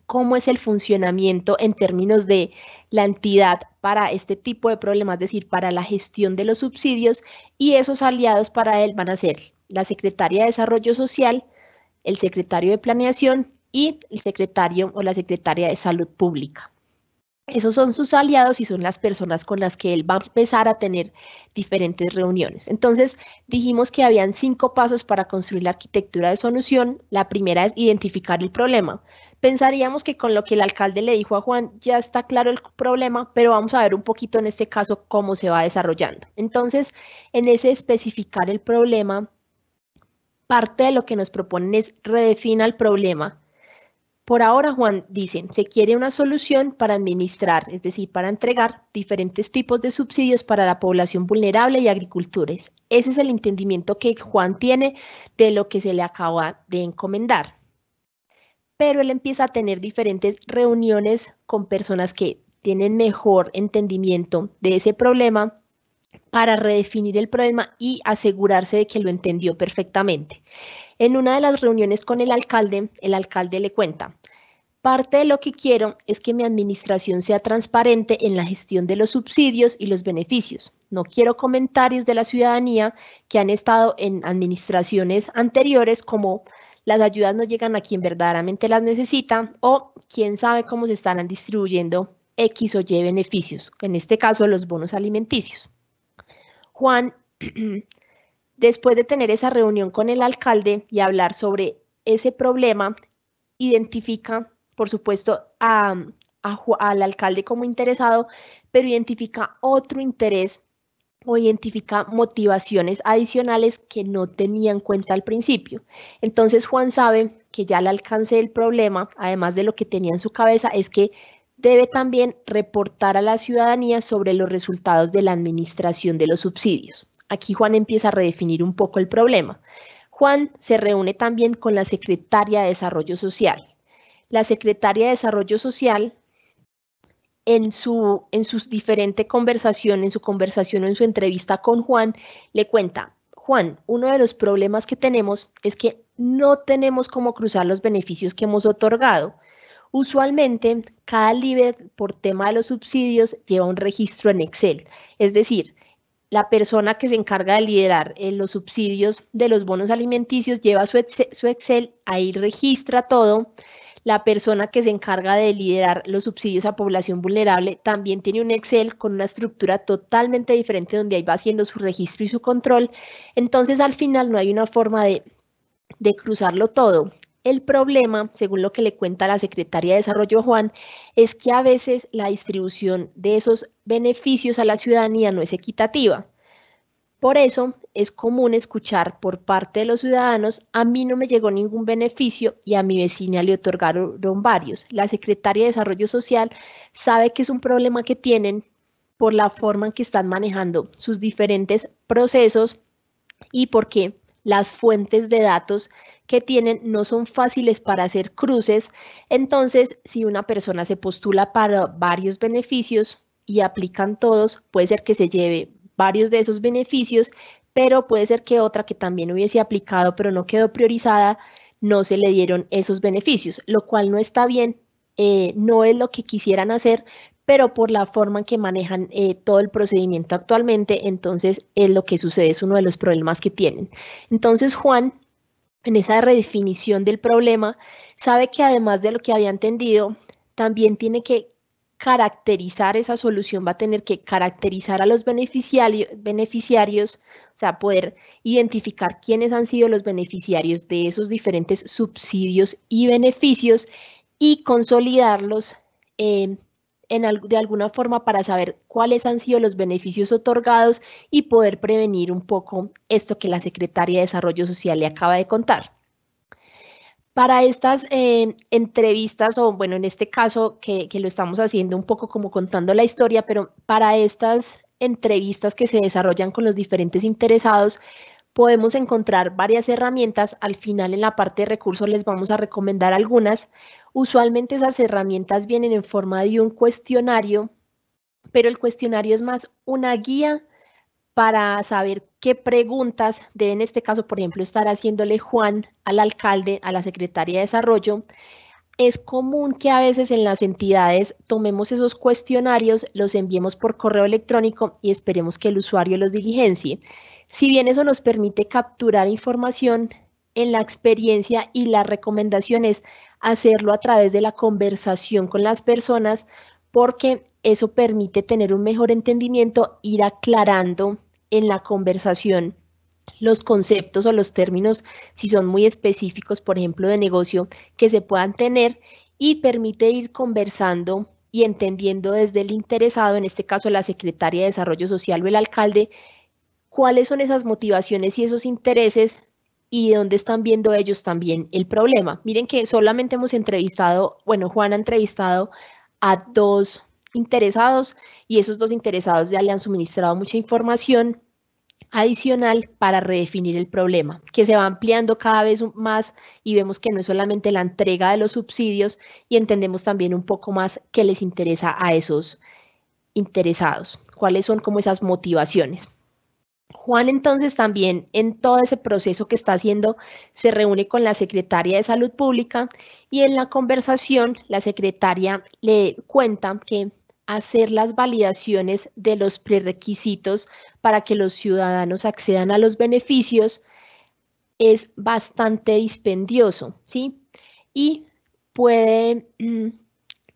cómo es el funcionamiento en términos de la entidad para este tipo de problemas, es decir, para la gestión de los subsidios y esos aliados para él van a ser la Secretaría de Desarrollo Social, el Secretario de Planeación y el Secretario o la Secretaria de Salud Pública. Esos son sus aliados y son las personas con las que él va a empezar a tener diferentes reuniones. Entonces, dijimos que habían cinco pasos para construir la arquitectura de solución. La primera es identificar el problema. Pensaríamos que con lo que el alcalde le dijo a Juan ya está claro el problema, pero vamos a ver un poquito en este caso cómo se va desarrollando. Entonces, en ese especificar el problema, parte de lo que nos proponen es redefina el problema. Por ahora, Juan, dice, se quiere una solución para administrar, es decir, para entregar diferentes tipos de subsidios para la población vulnerable y agricultores. Ese es el entendimiento que Juan tiene de lo que se le acaba de encomendar pero él empieza a tener diferentes reuniones con personas que tienen mejor entendimiento de ese problema para redefinir el problema y asegurarse de que lo entendió perfectamente. En una de las reuniones con el alcalde, el alcalde le cuenta, parte de lo que quiero es que mi administración sea transparente en la gestión de los subsidios y los beneficios. No quiero comentarios de la ciudadanía que han estado en administraciones anteriores como las ayudas no llegan a quien verdaderamente las necesita o quién sabe cómo se estarán distribuyendo X o Y beneficios, en este caso los bonos alimenticios. Juan, después de tener esa reunión con el alcalde y hablar sobre ese problema, identifica, por supuesto, al alcalde como interesado, pero identifica otro interés o identifica motivaciones adicionales que no tenía en cuenta al principio. Entonces Juan sabe que ya al alcance del problema, además de lo que tenía en su cabeza, es que debe también reportar a la ciudadanía sobre los resultados de la administración de los subsidios. Aquí Juan empieza a redefinir un poco el problema. Juan se reúne también con la secretaria de Desarrollo Social. La secretaria de Desarrollo Social en su sus diferentes conversaciones, en su conversación o en su entrevista con Juan, le cuenta, Juan, uno de los problemas que tenemos es que no tenemos cómo cruzar los beneficios que hemos otorgado. Usualmente, cada líder por tema de los subsidios lleva un registro en Excel, es decir, la persona que se encarga de liderar eh, los subsidios de los bonos alimenticios lleva su Excel ahí registra todo la persona que se encarga de liderar los subsidios a población vulnerable también tiene un Excel con una estructura totalmente diferente donde ahí va haciendo su registro y su control. Entonces, al final no hay una forma de, de cruzarlo todo. El problema, según lo que le cuenta la Secretaría de Desarrollo Juan, es que a veces la distribución de esos beneficios a la ciudadanía no es equitativa. Por eso es común escuchar por parte de los ciudadanos, a mí no me llegó ningún beneficio y a mi vecina le otorgaron varios. La Secretaria de Desarrollo Social sabe que es un problema que tienen por la forma en que están manejando sus diferentes procesos y porque las fuentes de datos que tienen no son fáciles para hacer cruces. Entonces, si una persona se postula para varios beneficios, y aplican todos, puede ser que se lleve varios de esos beneficios, pero puede ser que otra que también hubiese aplicado pero no quedó priorizada, no se le dieron esos beneficios, lo cual no está bien, eh, no es lo que quisieran hacer, pero por la forma en que manejan eh, todo el procedimiento actualmente, entonces es lo que sucede, es uno de los problemas que tienen. Entonces Juan, en esa redefinición del problema, sabe que además de lo que había entendido, también tiene que caracterizar esa solución, va a tener que caracterizar a los beneficiarios, o sea, poder identificar quiénes han sido los beneficiarios de esos diferentes subsidios y beneficios y consolidarlos em, de alguna forma para saber cuáles han sido los beneficios otorgados y poder prevenir un poco esto que la Secretaria de Desarrollo Social le acaba de contar. Para estas eh, entrevistas, o bueno, en este caso que lo estamos haciendo un poco como contando la historia, pero para estas entrevistas que se desarrollan con los diferentes interesados, podemos encontrar varias herramientas. Al final en la parte de recursos les vamos a recomendar algunas. Usualmente esas herramientas vienen en forma de un cuestionario, pero el cuestionario es más una guía para saber qué preguntas debe en este caso, por ejemplo, estar haciéndole Juan al alcalde, a la Secretaría de Desarrollo, es común que a veces en las entidades tomemos esos cuestionarios, los enviemos por correo electrónico y esperemos que el usuario los diligencie. Si bien eso nos permite capturar información en la experiencia y la recomendación es hacerlo a través de la conversación con las personas porque eso permite tener un mejor entendimiento, ir aclarando en la conversación los conceptos o los términos, si son muy específicos, por ejemplo, de negocio, que se puedan tener y permite ir conversando y entendiendo desde el interesado, en este caso la Secretaria de Desarrollo Social o el alcalde, cuáles son esas motivaciones y esos intereses y dónde están viendo ellos también el problema. Miren que solamente hemos entrevistado, bueno, Juan ha entrevistado a dos interesados y esos dos interesados ya le han suministrado mucha información adicional para redefinir el problema, que se va ampliando cada vez más y vemos que no es solamente la entrega de los subsidios y entendemos también un poco más qué les interesa a esos interesados, cuáles son como esas motivaciones. Juan entonces también en todo ese proceso que está haciendo se reúne con la secretaria de Salud Pública y en la conversación la secretaria le cuenta que hacer las validaciones de los prerequisitos para que los ciudadanos accedan a los beneficios es bastante dispendioso, ¿sí? Y puede mm,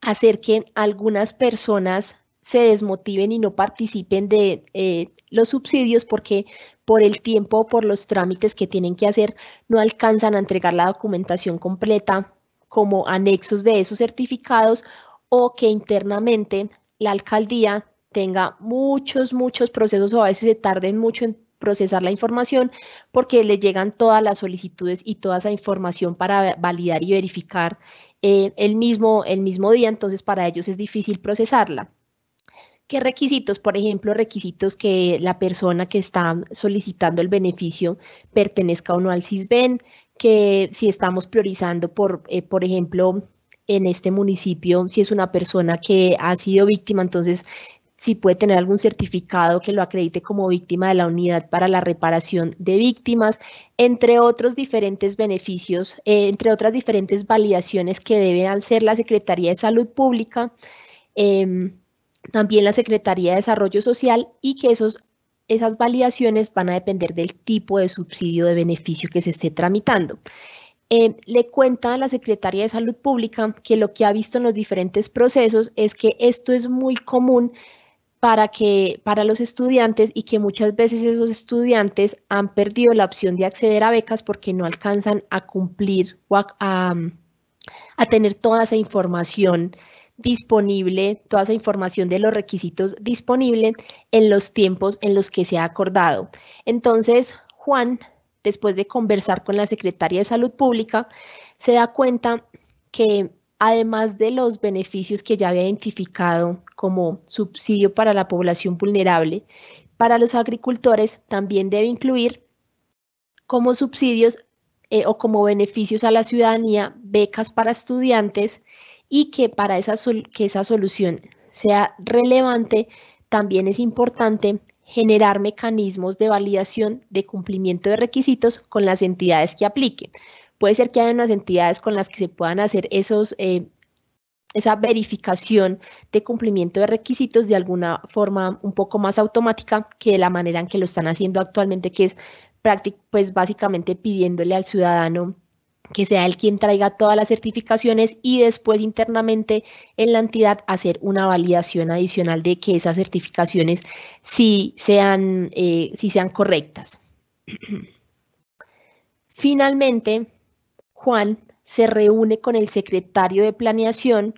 hacer que algunas personas se desmotiven y no participen de eh, los subsidios porque por el tiempo por los trámites que tienen que hacer no alcanzan a entregar la documentación completa como anexos de esos certificados o que internamente la alcaldía tenga muchos, muchos procesos o a veces se tarden mucho en procesar la información porque le llegan todas las solicitudes y toda esa información para validar y verificar eh, el, mismo, el mismo día, entonces para ellos es difícil procesarla. ¿Qué requisitos? Por ejemplo, requisitos que la persona que está solicitando el beneficio pertenezca o no al CISBEN, que si estamos priorizando por, eh, por ejemplo, en este municipio, si es una persona que ha sido víctima, entonces si puede tener algún certificado que lo acredite como víctima de la unidad para la reparación de víctimas, entre otros diferentes beneficios, eh, entre otras diferentes validaciones que deben hacer la Secretaría de Salud Pública, em, también la Secretaría de Desarrollo Social y que esos, esas validaciones van a depender del tipo de subsidio de beneficio que se esté tramitando. Eh, le cuenta a la Secretaría de Salud Pública que lo que ha visto en los diferentes procesos es que esto es muy común para, que, para los estudiantes y que muchas veces esos estudiantes han perdido la opción de acceder a becas porque no alcanzan a cumplir o a, a tener toda esa información disponible, toda esa información de los requisitos disponible en los tiempos en los que se ha acordado. Entonces, Juan después de conversar con la Secretaría de Salud Pública, se da cuenta que además de los beneficios que ya había identificado como subsidio para la población vulnerable, para los agricultores también debe incluir como subsidios eh, o como beneficios a la ciudadanía becas para estudiantes y que para esa, que esa solución sea relevante, también es importante generar mecanismos de validación de cumplimiento de requisitos con las entidades que apliquen. Puede ser que haya unas entidades con las que se puedan hacer esos, eh, esa verificación de cumplimiento de requisitos de alguna forma un poco más automática que la manera en que lo están haciendo actualmente, que es pues básicamente pidiéndole al ciudadano que sea él quien traiga todas las certificaciones y después internamente en la entidad hacer una validación adicional de que esas certificaciones sí sean, eh, sean correctas. Finalmente, Juan se reúne con el secretario de planeación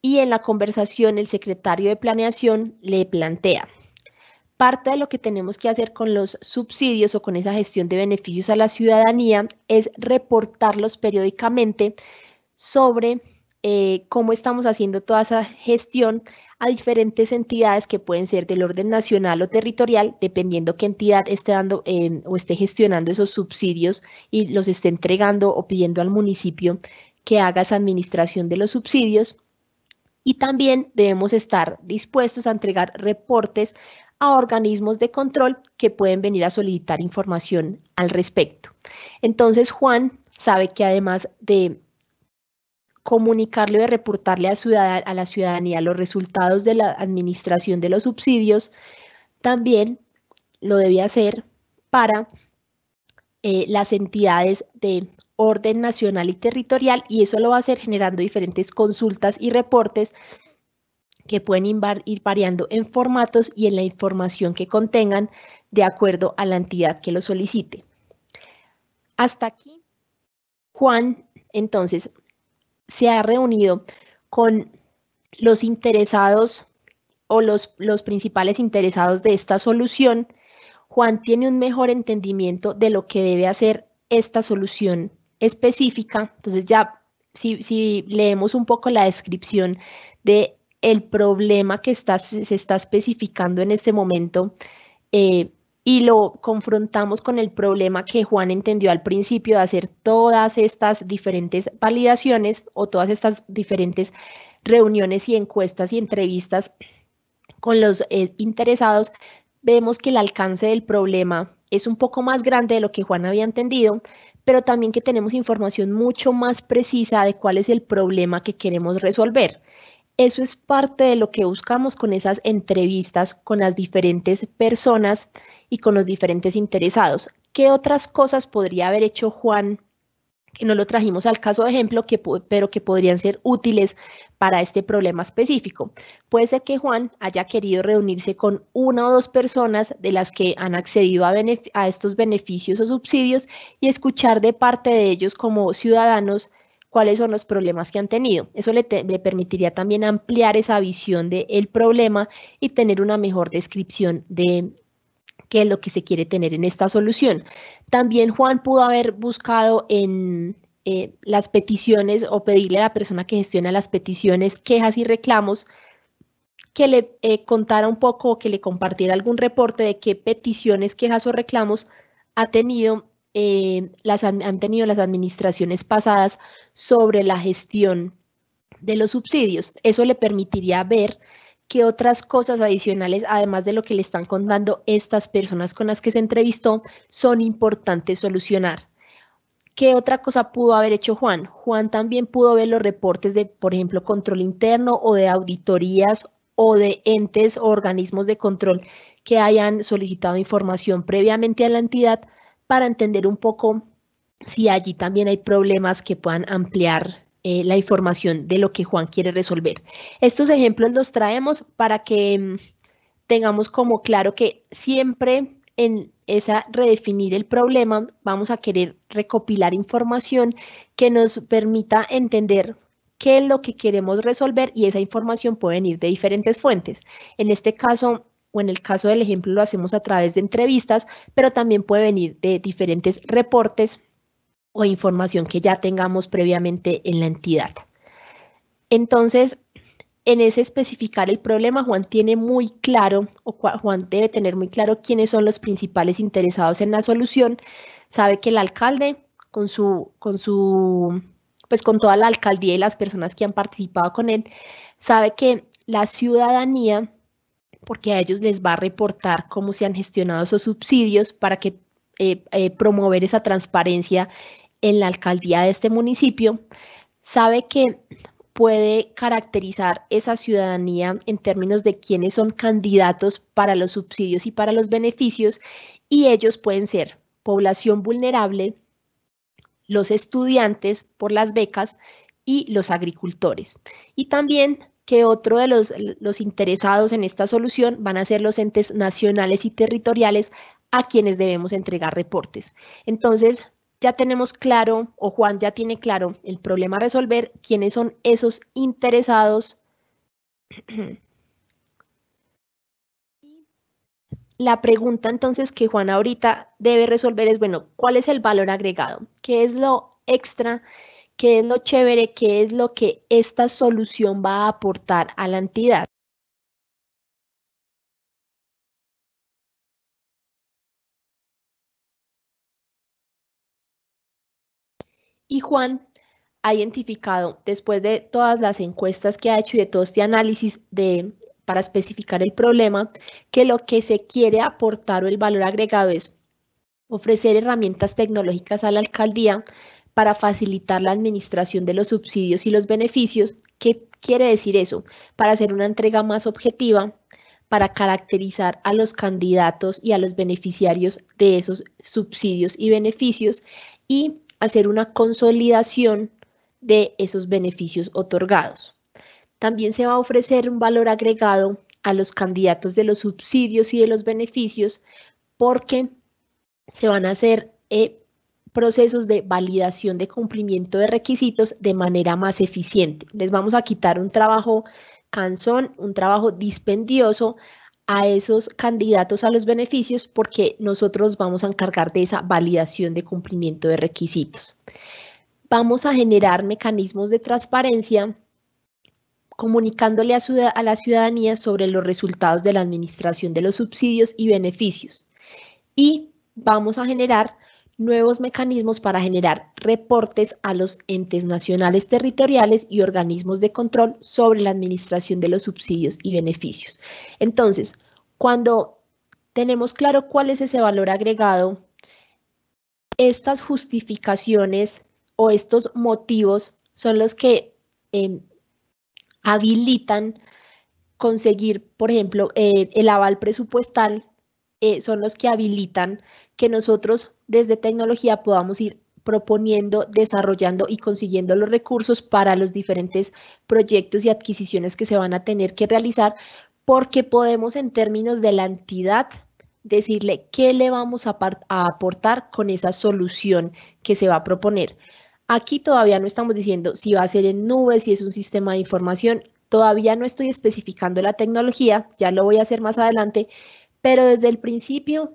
y en la conversación el secretario de planeación le plantea, Parte de lo que tenemos que hacer con los subsidios o con esa gestión de beneficios a la ciudadanía es reportarlos periódicamente sobre eh, cómo estamos haciendo toda esa gestión a diferentes entidades que pueden ser del orden nacional o territorial, dependiendo qué entidad esté dando em, o esté gestionando esos subsidios y los esté entregando o pidiendo al municipio que haga esa administración de los subsidios. Y también debemos estar dispuestos a entregar reportes a organismos de control que pueden venir a solicitar información al respecto. Entonces Juan sabe que además de comunicarle o reportarle a, la ciudadanía los resultados de la administración de los subsidios, también lo debía hacer para eh, las entidades de orden nacional y territorial y eso lo va a hacer generando diferentes consultas y reportes que pueden ir variando en formatos y en la información que contengan de acuerdo a la entidad que lo solicite. Hasta aquí, Juan entonces se ha reunido con los interesados o los, los principales interesados de esta solución. Juan tiene un mejor entendimiento de lo que debe hacer esta solución específica. Entonces ya si, si leemos un poco la descripción de el problema que se está especificando en este momento eh, y lo confrontamos con el problema que Juan entendió al principio de hacer todas estas diferentes validaciones o todas estas diferentes reuniones y encuestas y entrevistas con los eh, interesados, vemos que el alcance del problema es un poco más grande de lo que Juan había entendido, pero también que tenemos información mucho más precisa de cuál es el problema que queremos resolver. Eso es parte de lo que buscamos con esas entrevistas con las diferentes personas y con los diferentes interesados. ¿Qué otras cosas podría haber hecho Juan, que no lo trajimos al caso de ejemplo, pero que podrían ser útiles para este problema específico? Puede ser que Juan haya querido reunirse con una o dos personas de las que han accedido a estos beneficios o subsidios y escuchar de parte de ellos como ciudadanos cuáles son los problemas que han tenido. Eso le, permitiría también ampliar esa visión del problema y tener una mejor descripción de qué es lo que se quiere tener en esta solución. También Juan pudo haber buscado en eh, las peticiones o pedirle a la persona que gestiona las peticiones, quejas y reclamos, que le eh, contara un poco o que le compartiera algún reporte de qué peticiones, quejas o reclamos ha tenido eh, las han, han tenido las administraciones pasadas sobre la gestión de los subsidios. Eso le permitiría ver qué otras cosas adicionales, además de lo que le están contando estas personas con las que se entrevistó, son importantes solucionar. ¿Qué otra cosa pudo haber hecho Juan? Juan también pudo ver los reportes de, por ejemplo, control interno o de auditorías o de entes o organismos de control que hayan solicitado información previamente a la entidad para entender un poco si allí también hay problemas que puedan ampliar eh, la información de lo que Juan quiere resolver. Estos ejemplos los traemos para que mm, tengamos como claro que siempre en esa redefinir el problema vamos a querer recopilar información que nos permita entender qué es lo que queremos resolver y esa información puede venir de diferentes fuentes. En este caso, o en el caso del ejemplo lo hacemos a través de entrevistas, pero también puede venir de diferentes reportes o información que ya tengamos previamente en la entidad. Entonces, en ese especificar el problema, Juan tiene muy claro, o Juan debe tener muy claro quiénes son los principales interesados en la solución. Sabe que el alcalde, con su, con su, pues con toda la alcaldía y las personas que han participado con él, sabe que la ciudadanía porque a ellos les va a reportar cómo se han gestionado esos subsidios para que eh, eh, promover esa transparencia en la alcaldía de este municipio, sabe que puede caracterizar esa ciudadanía en términos de quiénes son candidatos para los subsidios y para los beneficios, y ellos pueden ser población vulnerable, los estudiantes por las becas y los agricultores. Y también que otro de los, interesados en esta solución van a ser los entes nacionales y territoriales a quienes debemos entregar reportes. Entonces, ya tenemos claro, o Juan ya tiene claro, el problema a resolver, quiénes son esos interesados. La pregunta entonces que Juan ahorita debe resolver es, bueno, ¿cuál es el valor agregado? ¿Qué es lo extra qué es lo chévere, qué es lo que esta solución va a aportar a la entidad. Y Juan ha identificado, después de todas las encuestas que ha hecho y de todo este análisis de, para especificar el problema, que lo que se quiere aportar o el valor agregado es ofrecer herramientas tecnológicas a la alcaldía para facilitar la administración de los subsidios y los beneficios. ¿Qué quiere decir eso? Para hacer una entrega más objetiva, para caracterizar a los candidatos y a los beneficiarios de esos subsidios y beneficios y hacer una consolidación de esos beneficios otorgados. También se va a ofrecer un valor agregado a los candidatos de los subsidios y de los beneficios porque se van a hacer eh, procesos de validación de cumplimiento de requisitos de manera más eficiente. Les vamos a quitar un trabajo cansón, un trabajo dispendioso a esos candidatos a los beneficios porque nosotros vamos a encargar de esa validación de cumplimiento de requisitos. Vamos a generar mecanismos de transparencia comunicándole a, a, la ciudadanía sobre los resultados de la administración de los subsidios y beneficios. Y vamos a generar nuevos mecanismos para generar reportes a los entes nacionales territoriales y organismos de control sobre la administración de los subsidios y beneficios. Entonces, cuando tenemos claro cuál es ese valor agregado, estas justificaciones o estos motivos son los que em, habilitan conseguir, por ejemplo, eh, el aval presupuestal, eh, son los que habilitan que nosotros desde tecnología podamos ir proponiendo, desarrollando y consiguiendo los recursos para los diferentes proyectos y adquisiciones que se van a tener que realizar, porque podemos en términos de la entidad decirle qué le vamos a, aportar con esa solución que se va a proponer. Aquí todavía no estamos diciendo si va a ser en nube, si es un sistema de información. Todavía no estoy especificando la tecnología, ya lo voy a hacer más adelante, pero desde el principio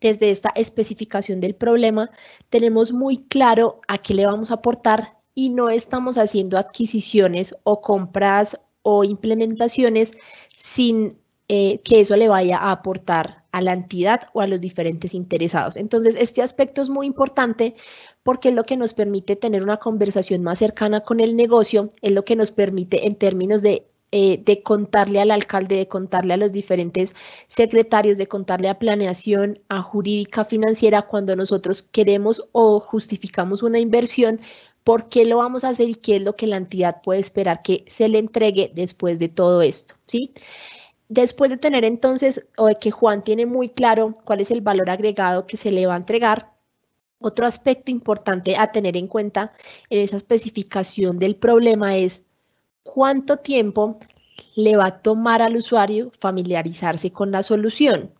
desde esta especificación del problema, tenemos muy claro a qué le vamos a aportar y no estamos haciendo adquisiciones o compras o implementaciones sin eh, que eso le vaya a aportar a la entidad o a los diferentes interesados. Entonces, este aspecto es muy importante porque es lo que nos permite tener una conversación más cercana con el negocio, es lo que nos permite en términos de eh, de contarle al alcalde, de contarle a los diferentes secretarios, de contarle a planeación, a jurídica financiera, cuando nosotros queremos o justificamos una inversión, por qué lo vamos a hacer y qué es lo que la entidad puede esperar que se le entregue después de todo esto, ¿sí? Después de tener entonces, o de que Juan tiene muy claro cuál es el valor agregado que se le va a entregar, otro aspecto importante a tener en cuenta en esa especificación del problema es cuánto tiempo le va a tomar al usuario familiarizarse con la solución.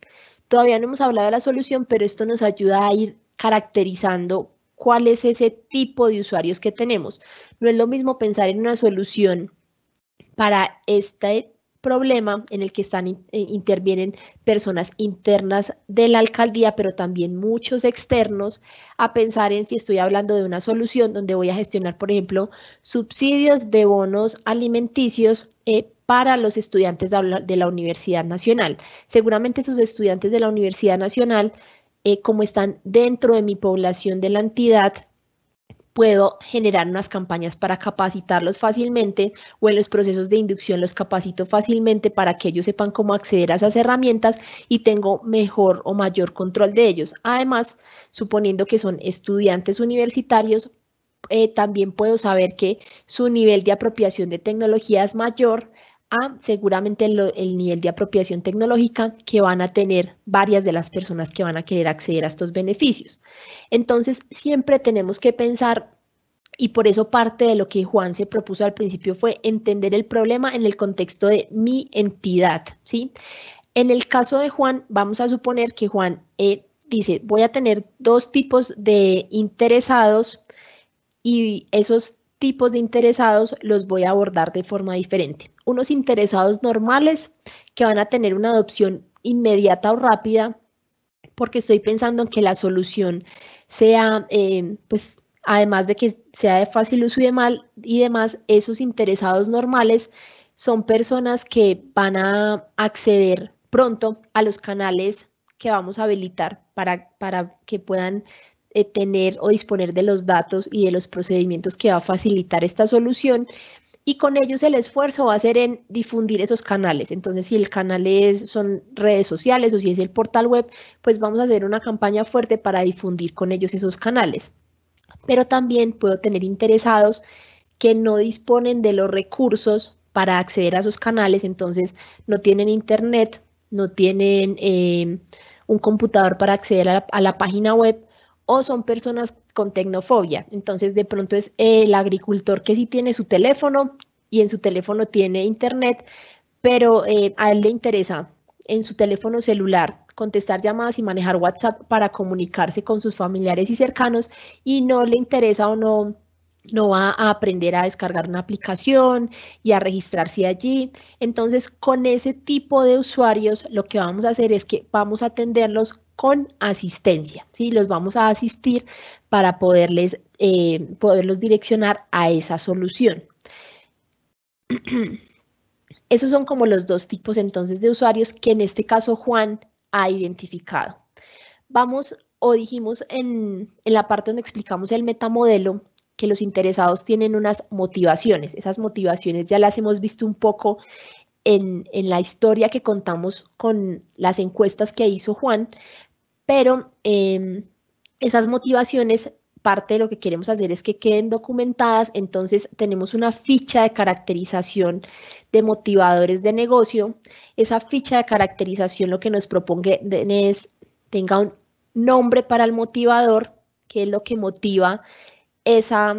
Todavía no hemos hablado de la solución, pero esto nos ayuda a ir caracterizando cuál es ese tipo de usuarios que tenemos. No es lo mismo pensar en una solución para este problema en el que están, eh, intervienen personas internas de la alcaldía, pero también muchos externos, a pensar en si estoy hablando de una solución donde voy a gestionar, por ejemplo, subsidios de bonos alimenticios eh, para los estudiantes de la, Universidad Nacional. Seguramente esos estudiantes de la Universidad Nacional eh, como están dentro de mi población de la entidad, puedo generar unas campañas para capacitarlos fácilmente o en los procesos de inducción los capacito fácilmente para que ellos sepan cómo acceder a esas herramientas y tengo mejor o mayor control de ellos. Además, suponiendo que son estudiantes universitarios, eh, también puedo saber que su nivel de apropiación de tecnología es mayor, a seguramente el nivel de apropiación tecnológica que van a tener varias de las personas que van a querer acceder a estos beneficios. Entonces, siempre tenemos que pensar, y por eso parte de lo que Juan se propuso al principio fue entender el problema en el contexto de mi entidad, ¿sí? En el caso de Juan, vamos a suponer que Juan eh, dice, voy a tener dos tipos de interesados y esos tipos de interesados los voy a abordar de forma diferente. Unos interesados normales que van a tener una adopción inmediata o rápida porque estoy pensando en que la solución sea, eh, pues, además de que sea de fácil uso y, de mal, y demás, esos interesados normales son personas que van a acceder pronto a los canales que vamos a habilitar para, para que puedan eh, tener o disponer de los datos y de los procedimientos que va a facilitar esta solución. Y con ellos el esfuerzo va a ser en difundir esos canales. Entonces, si el canal es, son redes sociales o si es el portal web, pues vamos a hacer una campaña fuerte para difundir con ellos esos canales. Pero también puedo tener interesados que no disponen de los recursos para acceder a esos canales, entonces no tienen internet, no tienen eh, un computador para acceder a la, página web o son personas con tecnofobia. Entonces, de pronto es el agricultor que sí tiene su teléfono y en su teléfono tiene internet, pero eh, a él le interesa en su teléfono celular contestar llamadas y manejar WhatsApp para comunicarse con sus familiares y cercanos y no le interesa o no no va a aprender a descargar una aplicación y a registrarse allí. Entonces, con ese tipo de usuarios, lo que vamos a hacer es que vamos a atenderlos con asistencia, ¿sí? Los vamos a asistir para poderles, eh, poderlos direccionar a esa solución. Esos son como los dos tipos entonces de usuarios que en este caso Juan ha identificado. Vamos o dijimos en, la parte donde explicamos el metamodelo que los interesados tienen unas motivaciones. Esas motivaciones ya las hemos visto un poco en, en, la historia que contamos con las encuestas que hizo Juan, pero em, esas motivaciones parte de lo que queremos hacer es que queden documentadas, entonces tenemos una ficha de caracterización de motivadores de negocio. Esa ficha de caracterización lo que nos propone es tenga un nombre para el motivador, que es lo que motiva esa,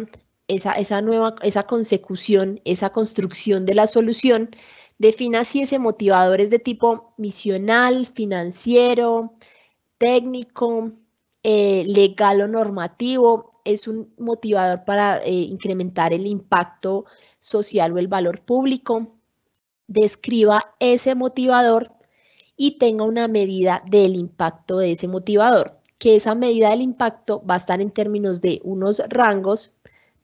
esa, nueva, esa consecución, esa construcción de la solución. Defina si ese motivador es de tipo misional, financiero, técnico, eh, legal o normativo, es un motivador para eh, incrementar el impacto social o el valor público. Describa ese motivador y tenga una medida del impacto de ese motivador, que esa medida del impacto va a estar en términos de unos rangos,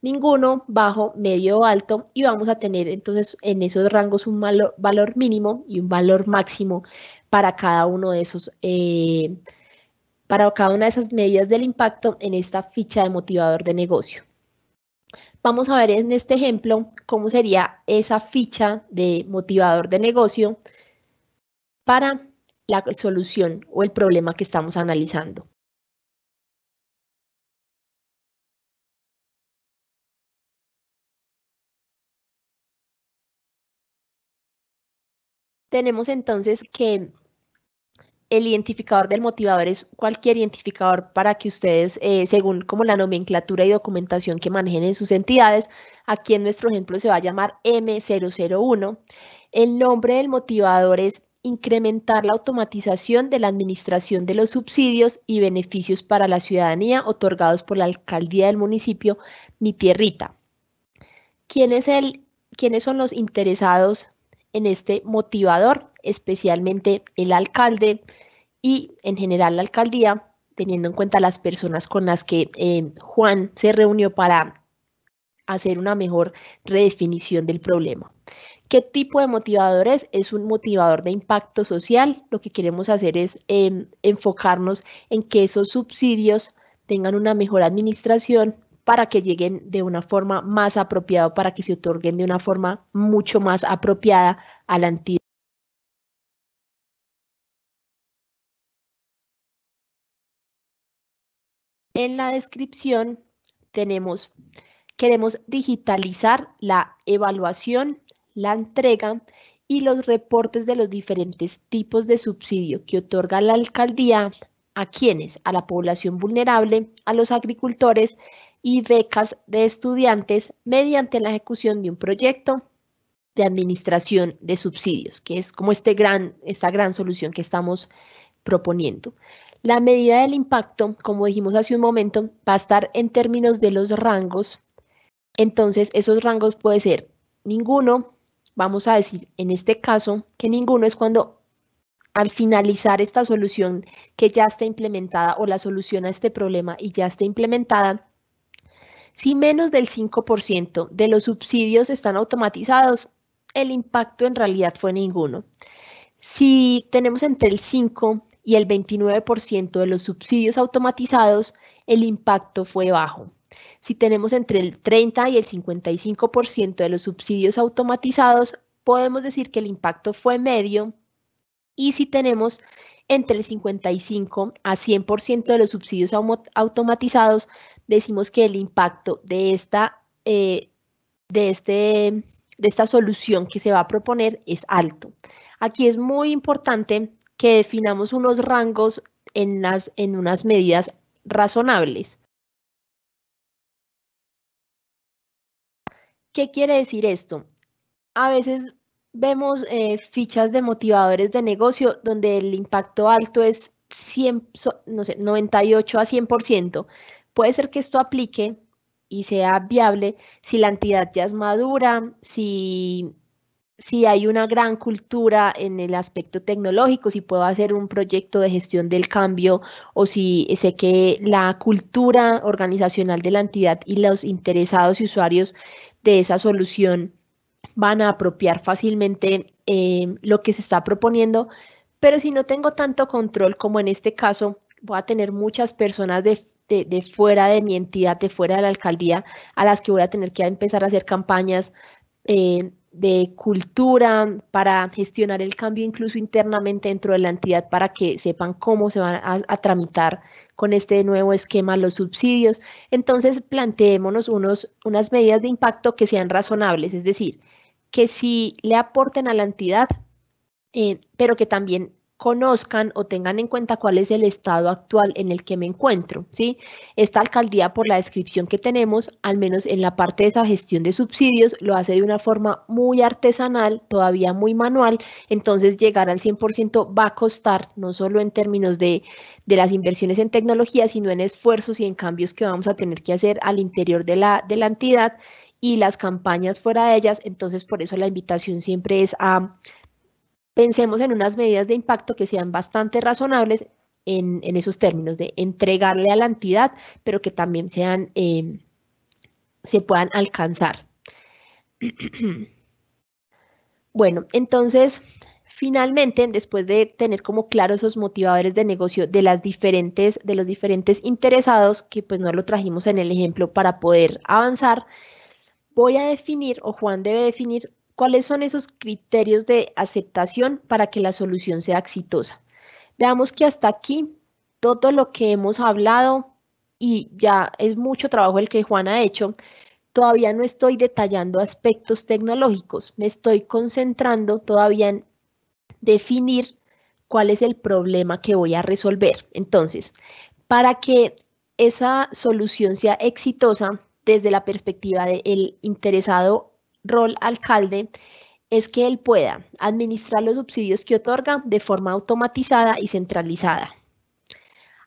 ninguno, bajo, medio o alto, y vamos a tener entonces en esos rangos un valor, mínimo y un valor máximo para cada uno de esos eh, para cada una de esas medidas del impacto en esta ficha de motivador de negocio. Vamos a ver en este ejemplo cómo sería esa ficha de motivador de negocio para la solución o el problema que estamos analizando. Tenemos entonces que el identificador del motivador es cualquier identificador para que ustedes, eh, según como la nomenclatura y documentación que manejen en sus entidades, aquí en nuestro ejemplo se va a llamar M001. El nombre del motivador es incrementar la automatización de la administración de los subsidios y beneficios para la ciudadanía otorgados por la alcaldía del municipio Mi Tierrita. es el, ¿Quiénes son los interesados en este motivador? especialmente el alcalde y en general la alcaldía, teniendo en cuenta las personas con las que eh, Juan se reunió para hacer una mejor redefinición del problema. ¿Qué tipo de motivadores? es? un motivador de impacto social. Lo que queremos hacer es em, enfocarnos en que esos subsidios tengan una mejor administración para que lleguen de una forma más apropiada, para que se otorguen de una forma mucho más apropiada a la antigua. en la descripción tenemos, queremos digitalizar la evaluación, la entrega y los reportes de los diferentes tipos de subsidio que otorga la alcaldía a quienes, a la población vulnerable, a los agricultores y becas de estudiantes mediante la ejecución de un proyecto de administración de subsidios, que es como este gran, esta gran solución que estamos proponiendo. La medida del impacto, como dijimos hace un momento, va a estar en términos de los rangos. Entonces, esos rangos puede ser ninguno, vamos a decir en este caso que ninguno es cuando al finalizar esta solución que ya está implementada o la solución a este problema y ya está implementada, si menos del 5% de los subsidios están automatizados, el impacto en realidad fue ninguno. Si tenemos entre el 5 y el 29% de los subsidios automatizados, el impacto fue bajo. Si tenemos entre el 30 y el 55% de los subsidios automatizados, podemos decir que el impacto fue medio. Y si tenemos entre el 55 a 100% de los subsidios automatizados, decimos que el impacto de esta, eh, de, este, de esta solución que se va a proponer es alto. Aquí es muy importante que definamos unos rangos en, unas medidas razonables. ¿Qué quiere decir esto? A veces vemos eh, fichas de motivadores de negocio donde el impacto alto es 98 a 100%. Puede ser que esto aplique y sea viable si la entidad ya es madura, si si hay una gran cultura en el aspecto tecnológico, si puedo hacer un proyecto de gestión del cambio o si sé que la cultura organizacional de la entidad y los interesados y usuarios de esa solución van a apropiar fácilmente em, lo que se está proponiendo, pero si no tengo tanto control como en este caso, voy a tener muchas personas de fuera de mi entidad, de fuera de la alcaldía, a las que voy a tener que empezar a hacer campañas em, de cultura, para gestionar el cambio incluso internamente dentro de la entidad para que sepan cómo se van a, tramitar con este nuevo esquema los subsidios. Entonces, planteémonos unos, unas medidas de impacto que sean razonables, es decir, que si le aporten a la entidad, eh, pero que también conozcan o tengan en cuenta cuál es el estado actual en el que me encuentro. ¿sí? Esta alcaldía, por la descripción que tenemos, al menos en la parte de esa gestión de subsidios, lo hace de una forma muy artesanal, todavía muy manual, entonces llegar al 100% va a costar, no solo en términos de, de, las inversiones en tecnología, sino en esfuerzos y en cambios que vamos a tener que hacer al interior de la, de la entidad y las campañas fuera de ellas, entonces por eso la invitación siempre es a pensemos en unas medidas de impacto que sean bastante razonables en, esos términos de entregarle a la entidad, pero que también sean, em, se puedan alcanzar. bueno, entonces, finalmente, después de tener como claros esos motivadores de negocio de, las diferentes, de los diferentes interesados, que pues no lo trajimos en el ejemplo para poder avanzar, voy a definir o Juan debe definir cuáles son esos criterios de aceptación para que la solución sea exitosa. Veamos que hasta aquí todo lo que hemos hablado y ya es mucho trabajo el que Juan ha hecho, todavía no estoy detallando aspectos tecnológicos, me estoy concentrando todavía en definir cuál es el problema que voy a resolver. Entonces, para que esa solución sea exitosa desde la perspectiva del interesado rol alcalde es que él pueda administrar los subsidios que otorga de forma automatizada y centralizada,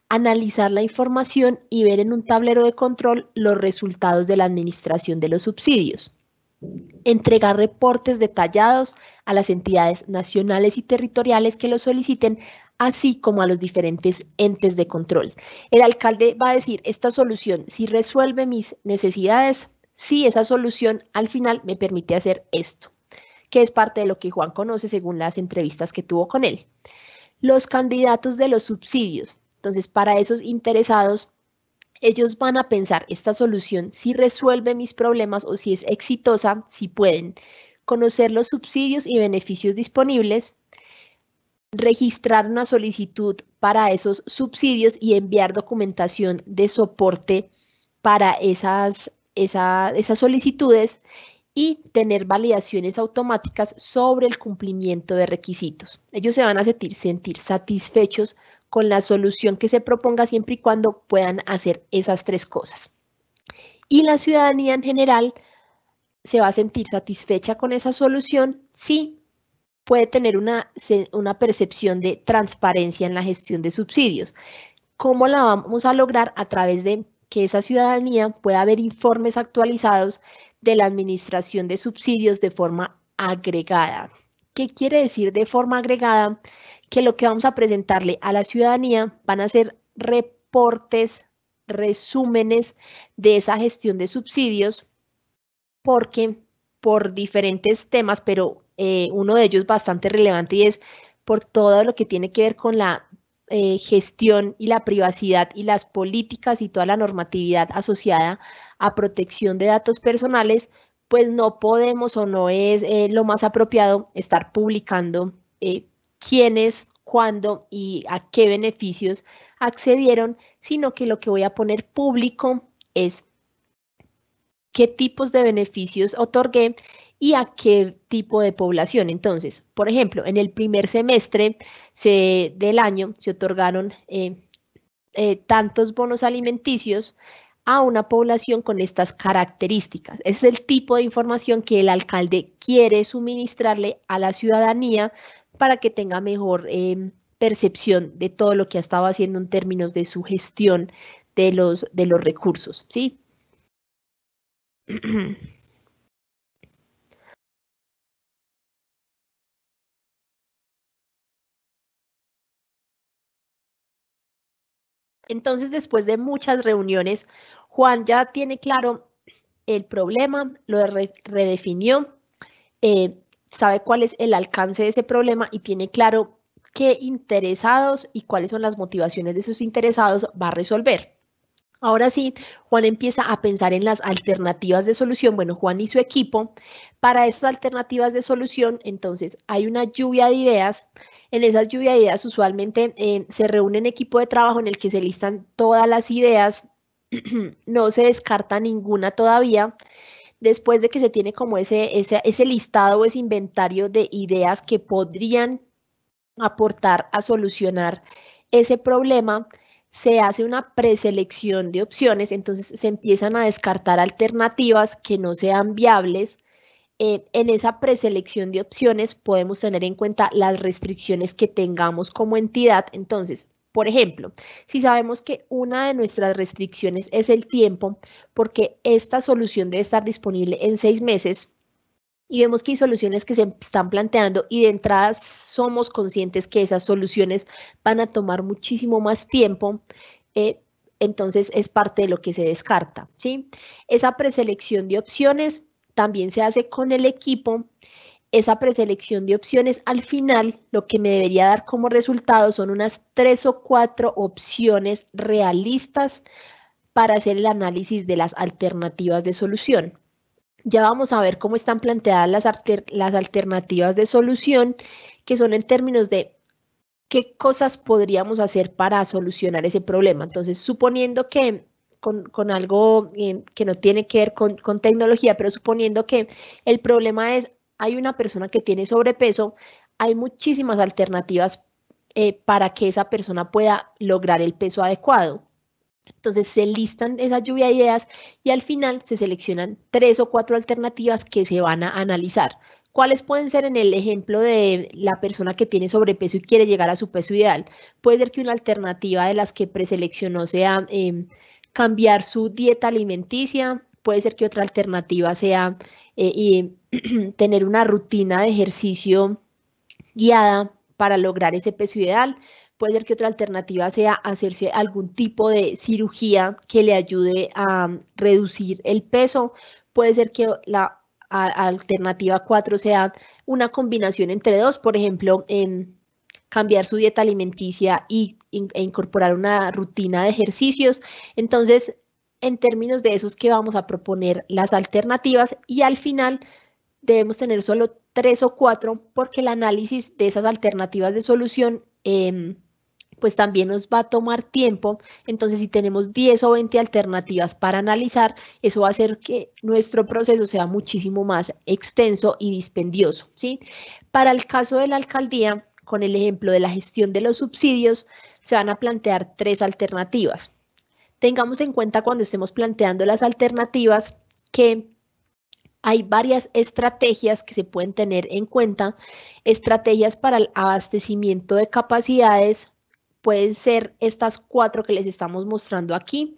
analizar la información y ver en un tablero de control los resultados de la administración de los subsidios, entregar reportes detallados a las entidades nacionales y territoriales que lo soliciten, así como a los diferentes entes de control. El alcalde va a decir, esta solución, si resuelve mis necesidades, si esa solución al final me permite hacer esto, que es parte de lo que Juan conoce según las entrevistas que tuvo con él. Los candidatos de los subsidios. Entonces, para esos interesados, ellos van a pensar esta solución si resuelve mis problemas o si es exitosa, si pueden conocer los subsidios y beneficios disponibles, registrar una solicitud para esos subsidios y enviar documentación de soporte para esas esas solicitudes y tener validaciones automáticas sobre el cumplimiento de requisitos. Ellos se van a sentir, satisfechos con la solución que se proponga siempre y cuando puedan hacer esas tres cosas. Y la ciudadanía en general se va a sentir satisfecha con esa solución si puede tener una, una percepción de transparencia en la gestión de subsidios. ¿Cómo la vamos a lograr? A través de que esa ciudadanía pueda ver informes actualizados de la administración de subsidios de forma agregada. ¿Qué quiere decir de forma agregada? Que lo que vamos a presentarle a la ciudadanía van a ser reportes, resúmenes de esa gestión de subsidios, porque por diferentes temas, pero eh, uno de ellos bastante relevante y es por todo lo que tiene que ver con la eh, gestión y la privacidad y las políticas y toda la normatividad asociada a protección de datos personales, pues no podemos o no es eh, lo más apropiado estar publicando eh, quiénes, cuándo y a qué beneficios accedieron, sino que lo que voy a poner público es qué tipos de beneficios otorgué y a qué tipo de población. Entonces, por ejemplo, en el primer semestre del año se otorgaron eh, eh, tantos bonos alimenticios a una población con estas características. Es el tipo de información que el alcalde quiere suministrarle a la ciudadanía para que tenga mejor em, percepción de todo lo que ha estado haciendo en términos de su gestión de los, de los recursos, ¿sí? Entonces, después de muchas reuniones, Juan ya tiene claro el problema, lo redefinió, eh, sabe cuál es el alcance de ese problema y tiene claro qué interesados y cuáles son las motivaciones de sus interesados va a resolver. Ahora sí, Juan empieza a pensar en las alternativas de solución, bueno, Juan y su equipo, para esas alternativas de solución, entonces hay una lluvia de ideas. En esas lluvia de ideas usualmente eh, se reúne un equipo de trabajo en el que se listan todas las ideas, no se descarta ninguna todavía. Después de que se tiene como ese, ese, ese listado o ese inventario de ideas que podrían aportar a solucionar ese problema, se hace una preselección de opciones, entonces se empiezan a descartar alternativas que no sean viables. Eh, en esa preselección de opciones podemos tener en cuenta las restricciones que tengamos como entidad. Entonces, por ejemplo, si sabemos que una de nuestras restricciones es el tiempo, porque esta solución debe estar disponible en seis meses, y vemos que hay soluciones que se están planteando y de entrada somos conscientes que esas soluciones van a tomar muchísimo más tiempo, eh, entonces es parte de lo que se descarta. ¿sí? Esa preselección de opciones también se hace con el equipo. Esa preselección de opciones al final lo que me debería dar como resultado son unas tres o cuatro opciones realistas para hacer el análisis de las alternativas de solución. Ya vamos a ver cómo están planteadas las, las alternativas de solución, que son en términos de qué cosas podríamos hacer para solucionar ese problema. Entonces, suponiendo que con, algo eh, que no tiene que ver con, tecnología, pero suponiendo que el problema es, hay una persona que tiene sobrepeso, hay muchísimas alternativas eh, para que esa persona pueda lograr el peso adecuado. Entonces se listan esas lluvia de ideas y al final se seleccionan tres o cuatro alternativas que se van a analizar. ¿Cuáles pueden ser en el ejemplo de la persona que tiene sobrepeso y quiere llegar a su peso ideal? Puede ser que una alternativa de las que preseleccionó sea em, cambiar su dieta alimenticia, puede ser que otra alternativa sea eh, em, tener una rutina de ejercicio guiada para lograr ese peso ideal, Puede ser que otra alternativa sea hacerse algún tipo de cirugía que le ayude a um, reducir el peso. Puede ser que la alternativa 4 sea una combinación entre dos, por ejemplo, en em, cambiar su dieta alimenticia e incorporar una rutina de ejercicios. Entonces, en términos de esos que vamos a proponer las alternativas y al final debemos tener solo tres o cuatro porque el análisis de esas alternativas de solución em, pues también nos va a tomar tiempo. Entonces, si tenemos 10 o 20 alternativas para analizar, eso va a hacer que nuestro proceso sea muchísimo más extenso y dispendioso. ¿sí? Para el caso de la alcaldía, con el ejemplo de la gestión de los subsidios, se van a plantear tres alternativas. Tengamos en cuenta cuando estemos planteando las alternativas que hay varias estrategias que se pueden tener en cuenta, estrategias para el abastecimiento de capacidades, pueden ser estas cuatro que les estamos mostrando aquí.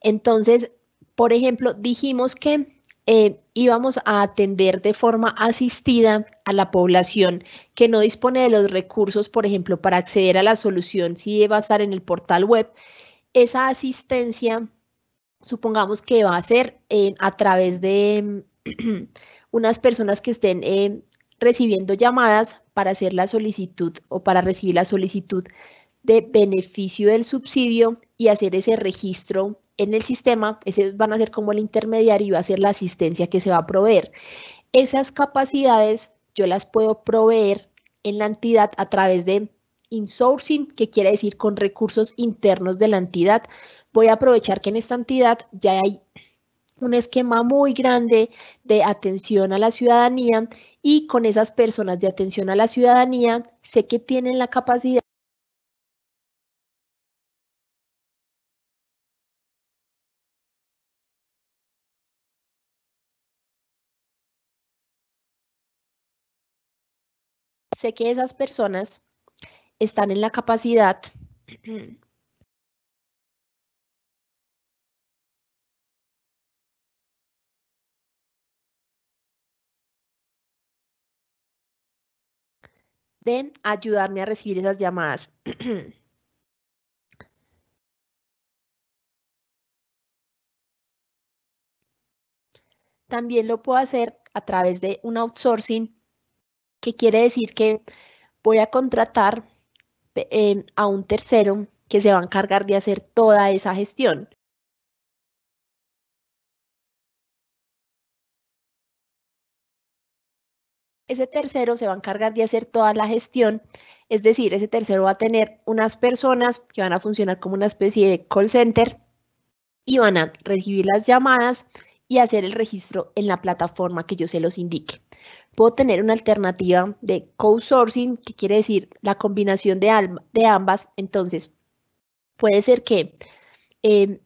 Entonces, por ejemplo, dijimos que eh, íbamos a atender de forma asistida a la población que no dispone de los recursos, por ejemplo, para acceder a la solución si va a estar en el portal web. Esa asistencia, supongamos que va a ser eh, a través de mm, unas personas que estén eh, recibiendo llamadas para hacer la solicitud o para recibir la solicitud de beneficio del subsidio y hacer ese registro en el sistema, Esos van a ser como el intermediario y va a ser la asistencia que se va a proveer. Esas capacidades yo las puedo proveer en la entidad a través de insourcing, que quiere decir con recursos internos de la entidad. Voy a aprovechar que en esta entidad ya hay un esquema muy grande de atención a la ciudadanía y con esas personas de atención a la ciudadanía sé que tienen la capacidad sé que esas personas están en la capacidad de ayudarme a recibir esas llamadas. También lo puedo hacer a través de un outsourcing que quiere decir que voy a contratar em, a un tercero que se va a encargar de hacer toda esa gestión. Ese tercero se va a encargar de hacer toda la gestión, es decir, ese tercero va a tener unas personas que van a funcionar como una especie de call center y van a recibir las llamadas y hacer el registro en la plataforma que yo se los indique puedo tener una alternativa de co-sourcing, que quiere decir la combinación de, ambas. Entonces, puede ser que em,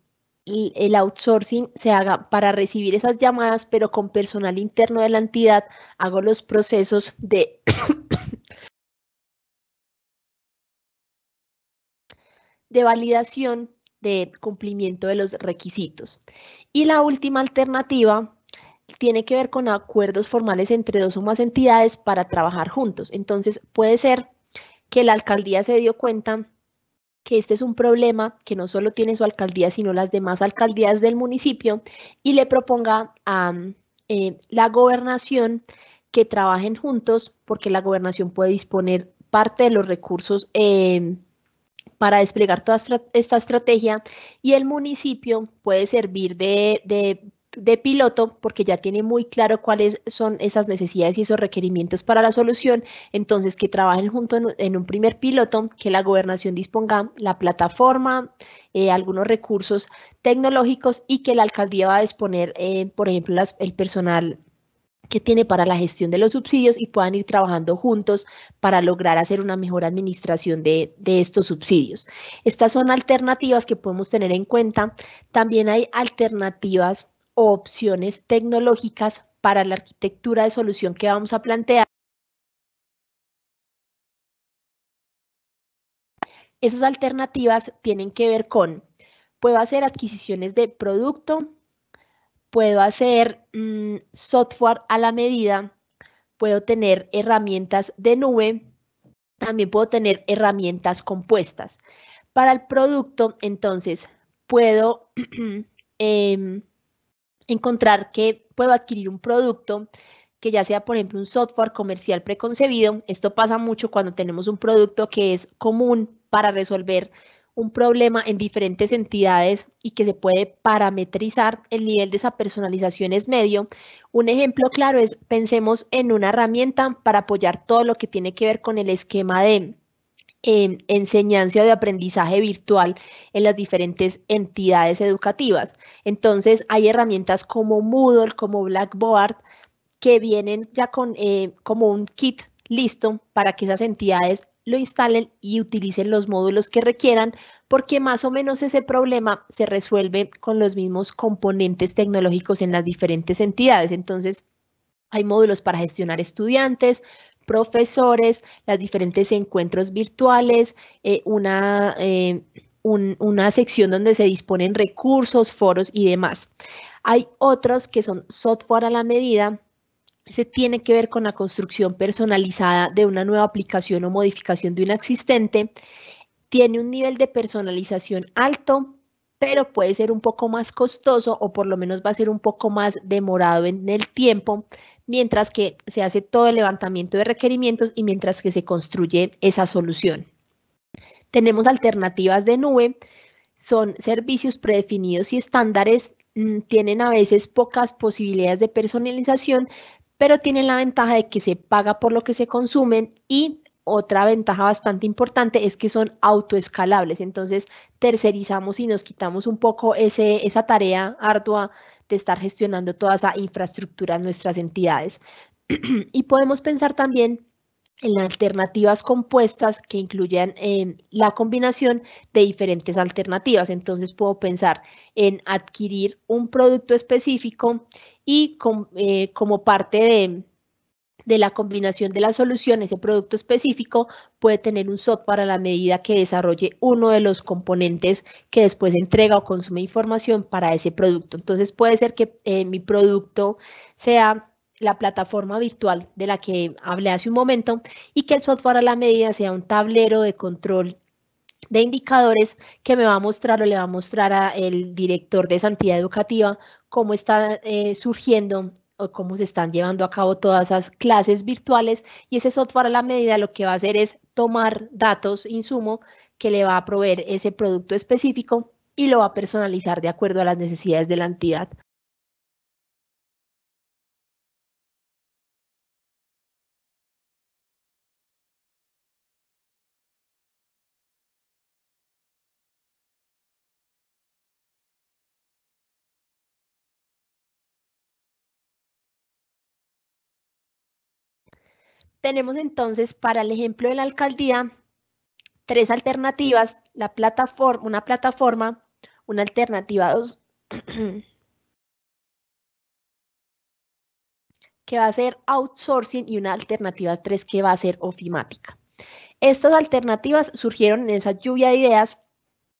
el outsourcing se haga para recibir esas llamadas, pero con personal interno de la entidad hago los procesos de... de validación de cumplimiento de los requisitos. Y la última alternativa tiene que ver con acuerdos formales entre dos o más entidades para trabajar juntos. Entonces, puede ser que la alcaldía se dio cuenta que este es un problema que no solo tiene su alcaldía, sino las demás alcaldías del municipio, y le proponga a mm, eh, la gobernación que trabajen juntos, porque la gobernación puede disponer parte de los recursos eh, para desplegar toda esta estrategia y el municipio puede servir de de piloto porque ya tiene muy claro cuáles son esas necesidades y esos requerimientos para la solución, entonces que trabajen junto en un primer piloto, que la gobernación disponga la plataforma, eh, algunos recursos tecnológicos y que la alcaldía va a disponer, eh, por ejemplo, el personal que tiene para la gestión de los subsidios y puedan ir trabajando juntos para lograr hacer una mejor administración de, de, estos subsidios. Estas son alternativas que podemos tener en cuenta. También hay alternativas opciones tecnológicas para la arquitectura de solución que vamos a plantear. Esas alternativas tienen que ver con, puedo hacer adquisiciones de producto, puedo hacer mm, software a la medida, puedo tener herramientas de nube, también puedo tener herramientas compuestas. Para el producto, entonces, puedo em, encontrar que puedo adquirir un producto que ya sea, por ejemplo, un software comercial preconcebido. Esto pasa mucho cuando tenemos un producto que es común para resolver un problema en diferentes entidades y que se puede parametrizar. El nivel de esa personalización es medio. Un ejemplo claro es, pensemos en una herramienta para apoyar todo lo que tiene que ver con el esquema de Em, enseñanza o de aprendizaje virtual en las diferentes entidades educativas. Entonces, hay herramientas como Moodle, como Blackboard, que vienen ya con eh, como un kit listo para que esas entidades lo instalen y utilicen los módulos que requieran, porque más o menos ese problema se resuelve con los mismos componentes tecnológicos en las diferentes entidades. Entonces, hay módulos para gestionar estudiantes, profesores, los diferentes encuentros virtuales, eh, una, eh, una sección donde se disponen recursos, foros y demás. Hay otros que son software a la medida, se tiene que ver con la construcción personalizada de una nueva aplicación o modificación de una existente. Tiene un nivel de personalización alto, pero puede ser un poco más costoso o por lo menos va a ser un poco más demorado en el tiempo, mientras que se hace todo el levantamiento de requerimientos y mientras que se construye esa solución. Tenemos alternativas de nube, son servicios predefinidos y estándares, mm, tienen a veces pocas posibilidades de personalización, pero tienen la ventaja de que se paga por lo que se consumen y otra ventaja bastante importante es que son autoescalables, entonces tercerizamos y nos quitamos un poco esa tarea ardua de estar gestionando toda esa infraestructura en nuestras entidades. y podemos pensar también en alternativas compuestas que incluyan em, la combinación de diferentes alternativas. Entonces puedo pensar en adquirir un producto específico y eh, como parte de, de la combinación de las soluciones ese producto específico puede tener un software a la medida que desarrolle uno de los componentes que después entrega o consume información para ese producto. Entonces puede ser que eh, mi producto sea la plataforma virtual de la que hablé hace un momento y que el software a la medida sea un tablero de control de indicadores que me va a mostrar o le va a mostrar al director de santidad educativa cómo está eh, surgiendo o cómo se están llevando a cabo todas esas clases virtuales y ese software a la medida lo que va a hacer es tomar datos, insumo que le va a proveer ese producto específico y lo va a personalizar de acuerdo a las necesidades de la entidad. Tenemos entonces para el ejemplo de la alcaldía tres alternativas, la plataforma, una plataforma, una alternativa 2, que va a ser outsourcing y una alternativa 3 que va a ser ofimática. Estas alternativas surgieron en esa lluvia de ideas.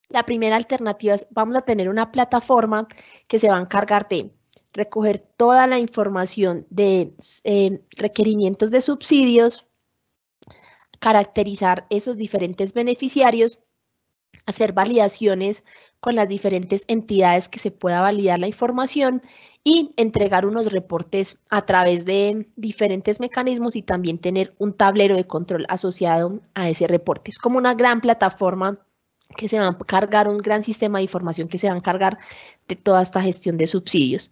La primera alternativa es, vamos a tener una plataforma que se va a encargar de recoger toda la información de eh, requerimientos de subsidios, caracterizar esos diferentes beneficiarios, hacer validaciones con las diferentes entidades que se pueda validar la información y entregar unos reportes a través de diferentes mecanismos y también tener un tablero de control asociado a ese reporte. Es como una gran plataforma que se va a cargar, un gran sistema de información que se va a encargar de toda esta gestión de subsidios.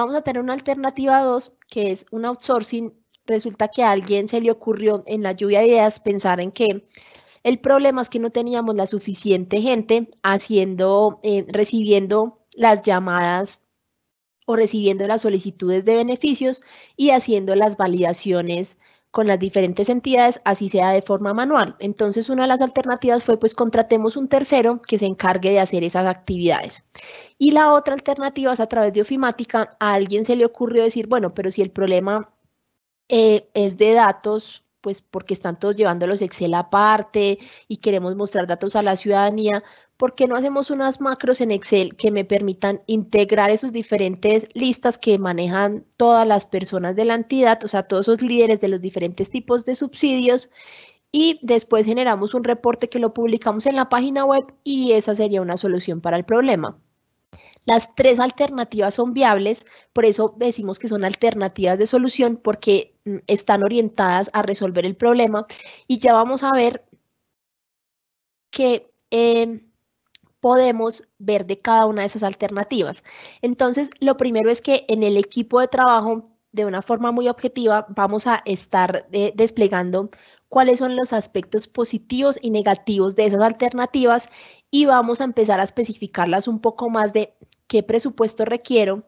vamos a tener una alternativa 2, que es un outsourcing. Resulta que a alguien se le ocurrió en la lluvia de ideas pensar en que el problema es que no teníamos la suficiente gente haciendo, eh, recibiendo las llamadas o recibiendo las solicitudes de beneficios y haciendo las validaciones con las diferentes entidades, así sea de forma manual. Entonces, una de las alternativas fue pues contratemos un tercero que se encargue de hacer esas actividades. Y la otra alternativa es a través de ofimática, a alguien se le ocurrió decir, bueno, pero si el problema eh, es de datos, pues porque están todos llevando los Excel aparte y queremos mostrar datos a la ciudadanía, ¿por qué no hacemos unas macros en Excel que me permitan integrar esas diferentes listas que manejan todas las personas de la entidad, o sea, todos esos líderes de los diferentes tipos de subsidios? Y después generamos un reporte que lo publicamos en la página web y esa sería una solución para el problema. Las tres alternativas son viables, por eso decimos que son alternativas de solución porque mm, están orientadas a resolver el problema y ya vamos a ver que em, podemos ver de cada una de esas alternativas. Entonces, lo primero es que en el equipo de trabajo, de una forma muy objetiva, vamos a estar eh, desplegando cuáles son los aspectos positivos y negativos de esas alternativas y vamos a empezar a especificarlas un poco más de qué presupuesto requiero,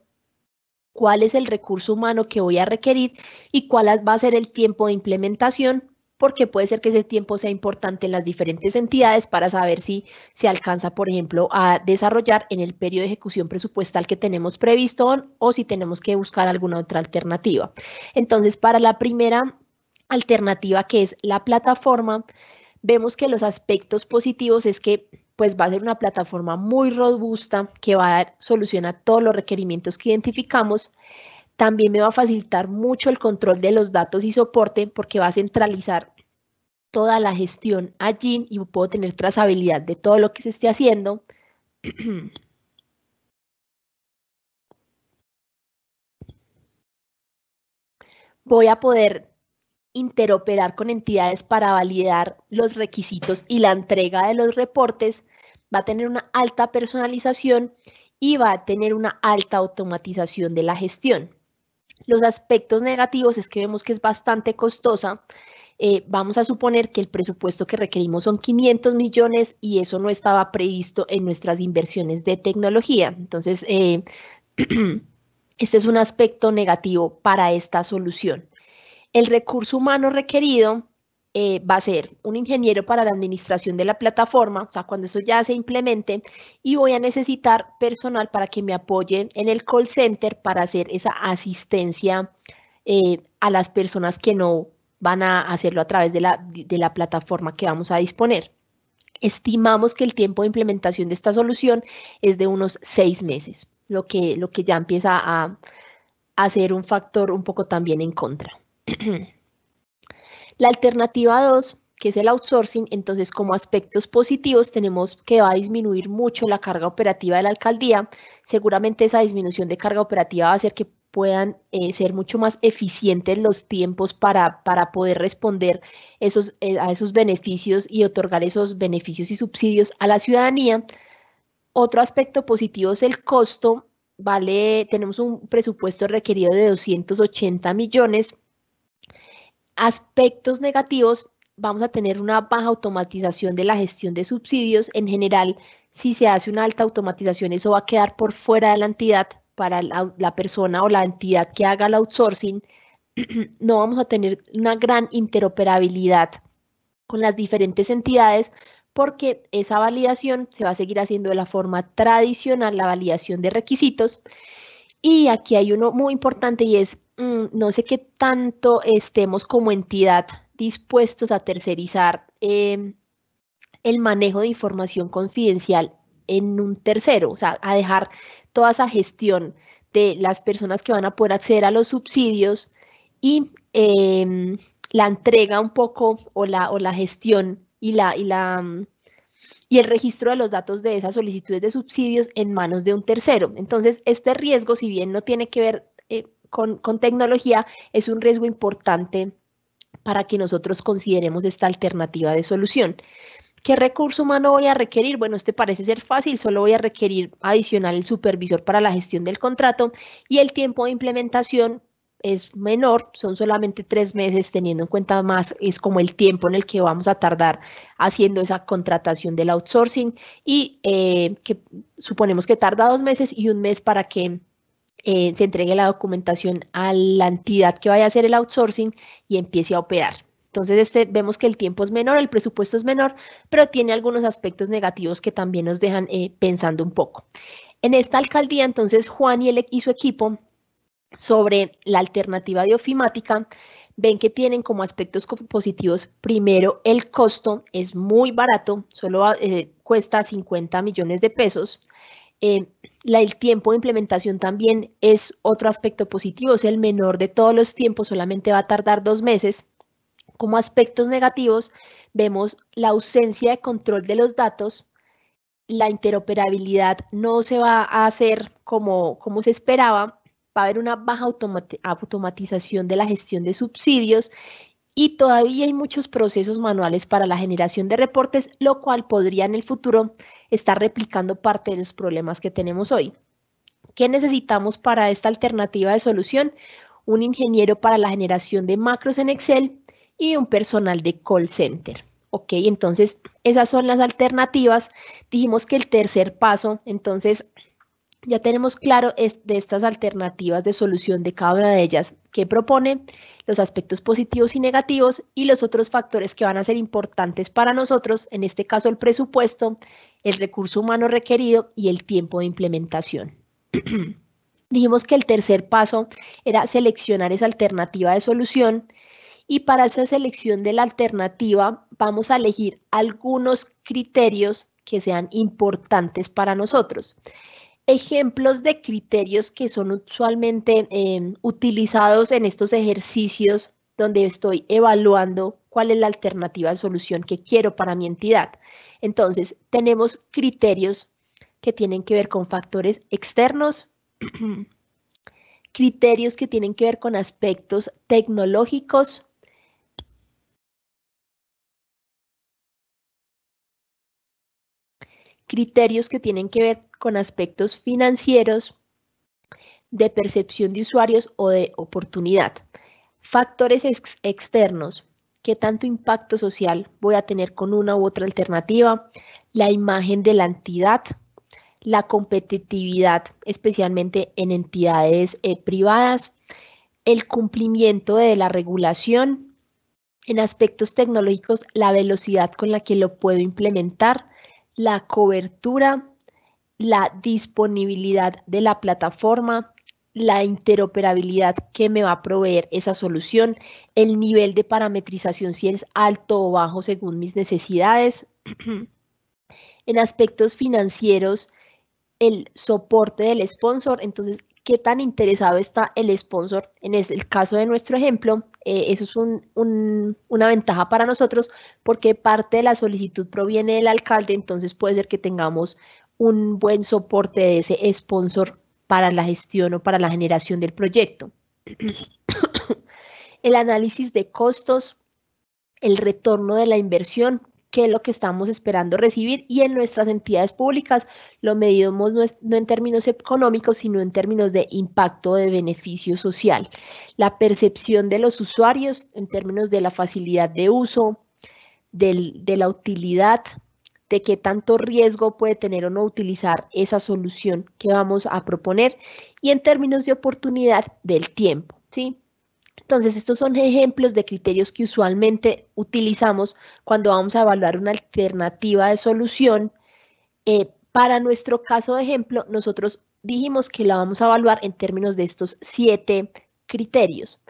cuál es el recurso humano que voy a requerir y cuál va a ser el tiempo de implementación porque puede ser que ese tiempo sea importante en las diferentes entidades para saber si se alcanza, por ejemplo, a desarrollar en el periodo de ejecución presupuestal que tenemos previsto o si tenemos que buscar alguna otra alternativa. Entonces, para la primera alternativa que es la plataforma, vemos que los aspectos positivos es que pues va a ser una plataforma muy robusta que va a dar solución a todos los requerimientos que identificamos. También me va a facilitar mucho el control de los datos y soporte porque va a centralizar toda la gestión allí y puedo tener trazabilidad de todo lo que se esté haciendo. Voy a poder interoperar con entidades para validar los requisitos y la entrega de los reportes, va a tener una alta personalización y va a tener una alta automatización de la gestión. Los aspectos negativos es que vemos que es bastante costosa. Eh, vamos a suponer que el presupuesto que requerimos son 500 millones y eso no estaba previsto en nuestras inversiones de tecnología. Entonces, eh, este es un aspecto negativo para esta solución. El recurso humano requerido eh, va a ser un ingeniero para la administración de la plataforma, o sea, cuando eso ya se implemente, y voy a necesitar personal para que me apoye en el call center para hacer esa asistencia eh, a las personas que no van a hacerlo a través de la, de la plataforma que vamos a disponer. Estimamos que el tiempo de implementación de esta solución es de unos seis meses, lo que, lo que ya empieza a, a ser un factor un poco también en contra. La alternativa 2, que es el outsourcing, entonces como aspectos positivos tenemos que va a disminuir mucho la carga operativa de la alcaldía. Seguramente esa disminución de carga operativa va a hacer que puedan eh, ser mucho más eficientes los tiempos para, poder responder esos, eh, a esos beneficios y otorgar esos beneficios y subsidios a la ciudadanía. Otro aspecto positivo es el costo. Vale, tenemos un presupuesto requerido de 280 millones, Aspectos negativos, vamos a tener una baja automatización de la gestión de subsidios. En general, si se hace una alta automatización, eso va a quedar por fuera de la entidad para la, persona o la entidad que haga el outsourcing. no vamos a tener una gran interoperabilidad con las diferentes entidades porque esa validación se va a seguir haciendo de la forma tradicional, la validación de requisitos. Y aquí hay uno muy importante y es Mm, no sé qué tanto estemos como entidad dispuestos a tercerizar em, el manejo de información confidencial en un tercero, o sea, a dejar toda esa gestión de las personas que van a poder acceder a los subsidios y em, la entrega un poco o la, o la gestión y la, y la mm, y el registro de los datos de esas solicitudes de subsidios en manos de un tercero. Entonces, este riesgo, si bien no tiene que ver con, tecnología es un riesgo importante para que nosotros consideremos esta alternativa de solución. ¿Qué recurso humano voy a requerir? Bueno, este parece ser fácil, solo voy a requerir adicional el supervisor para la gestión del contrato y el tiempo de implementación es menor, son solamente tres meses, teniendo en cuenta más, es como el tiempo en el que vamos a tardar haciendo esa contratación del outsourcing y eh, que suponemos que tarda dos meses y un mes para que eh, se entregue la documentación a la entidad que vaya a hacer el outsourcing y empiece a operar. Entonces este, vemos que el tiempo es menor, el presupuesto es menor, pero tiene algunos aspectos negativos que también nos dejan eh, pensando un poco. En esta alcaldía, entonces, Juan y, el, e, y su equipo, sobre la alternativa de ofimática, ven que tienen como aspectos positivos, primero, el costo es muy barato, solo eh, cuesta 50 millones de pesos. Eh, el tiempo de implementación también es otro aspecto positivo, es el menor de todos los tiempos, solamente va a tardar dos meses. Como aspectos negativos, vemos la ausencia de control de los datos, la interoperabilidad no se va a hacer como, como se esperaba, va a haber una baja automatización de la gestión de subsidios y todavía hay muchos procesos manuales para la generación de reportes, lo cual podría en el futuro estar replicando parte de los problemas que tenemos hoy. ¿Qué necesitamos para esta alternativa de solución? Un ingeniero para la generación de macros en Excel y un personal de call center. Ok, entonces esas son las alternativas. Dijimos que el tercer paso, entonces ya tenemos claro es de estas alternativas de solución de cada una de ellas que propone, los aspectos positivos y negativos y los otros factores que van a ser importantes para nosotros, en este caso el presupuesto, el recurso humano requerido y el tiempo de implementación. Dijimos que el tercer paso era seleccionar esa alternativa de solución y para esa selección de la alternativa vamos a elegir algunos criterios que sean importantes para nosotros. Ejemplos de criterios que son usualmente em, utilizados en estos ejercicios donde estoy evaluando cuál es la alternativa de solución que quiero para mi entidad. Entonces, tenemos criterios que tienen que ver con factores externos, criterios que tienen que ver con aspectos tecnológicos, criterios que tienen que ver con aspectos financieros, de percepción de usuarios o de oportunidad. Factores externos, qué tanto impacto social voy a tener con una u otra alternativa, la imagen de la entidad, la competitividad, especialmente en entidades eh, privadas, el cumplimiento de la regulación, en aspectos tecnológicos, la velocidad con la que lo puedo implementar, la cobertura, la disponibilidad de la plataforma, la interoperabilidad que me va a proveer esa solución, el nivel de parametrización si es alto o bajo según mis necesidades. en aspectos financieros, el soporte del sponsor, entonces qué tan interesado está el sponsor. En el caso de nuestro ejemplo, eh, eso es una ventaja para nosotros porque parte de la solicitud proviene del alcalde, entonces puede ser que tengamos un buen soporte de ese sponsor para la gestión o para la generación del proyecto. el análisis de costos, el retorno de la inversión, qué es lo que estamos esperando recibir y en nuestras entidades públicas lo medimos no, en términos económicos, sino en términos de impacto de beneficio social. La percepción de los usuarios en términos de la facilidad de uso, de la utilidad, de qué tanto riesgo puede tener o no utilizar esa solución que vamos a proponer y en términos de oportunidad del tiempo. ¿sí? Entonces, estos son ejemplos de criterios que usualmente utilizamos cuando vamos a evaluar una alternativa de solución. Eh, para nuestro caso de ejemplo, nosotros dijimos que la vamos a evaluar en términos de estos siete criterios.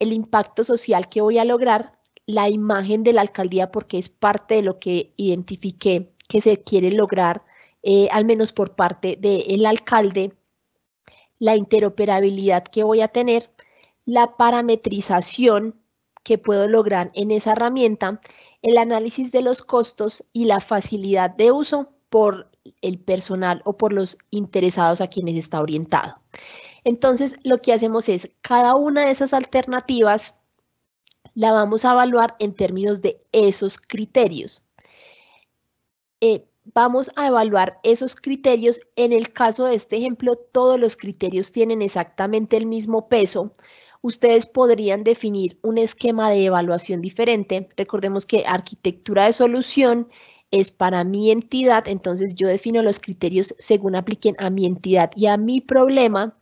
El impacto social que voy a lograr, la imagen de la alcaldía, porque es parte de lo que identifiqué que se quiere lograr, eh, al menos por parte del alcalde, la interoperabilidad que voy a tener, la parametrización que puedo lograr en esa herramienta, el análisis de los costos y la facilidad de uso por el personal o por los interesados a quienes está orientado. Entonces, lo que hacemos es cada una de esas alternativas la vamos a evaluar en términos de esos criterios. Eh, vamos a evaluar esos criterios. En el caso de este ejemplo, todos los criterios tienen exactamente el mismo peso, ustedes podrían definir un esquema de evaluación diferente. Recordemos que arquitectura de solución es para mi entidad, entonces yo defino los criterios según apliquen a mi entidad y a mi problema.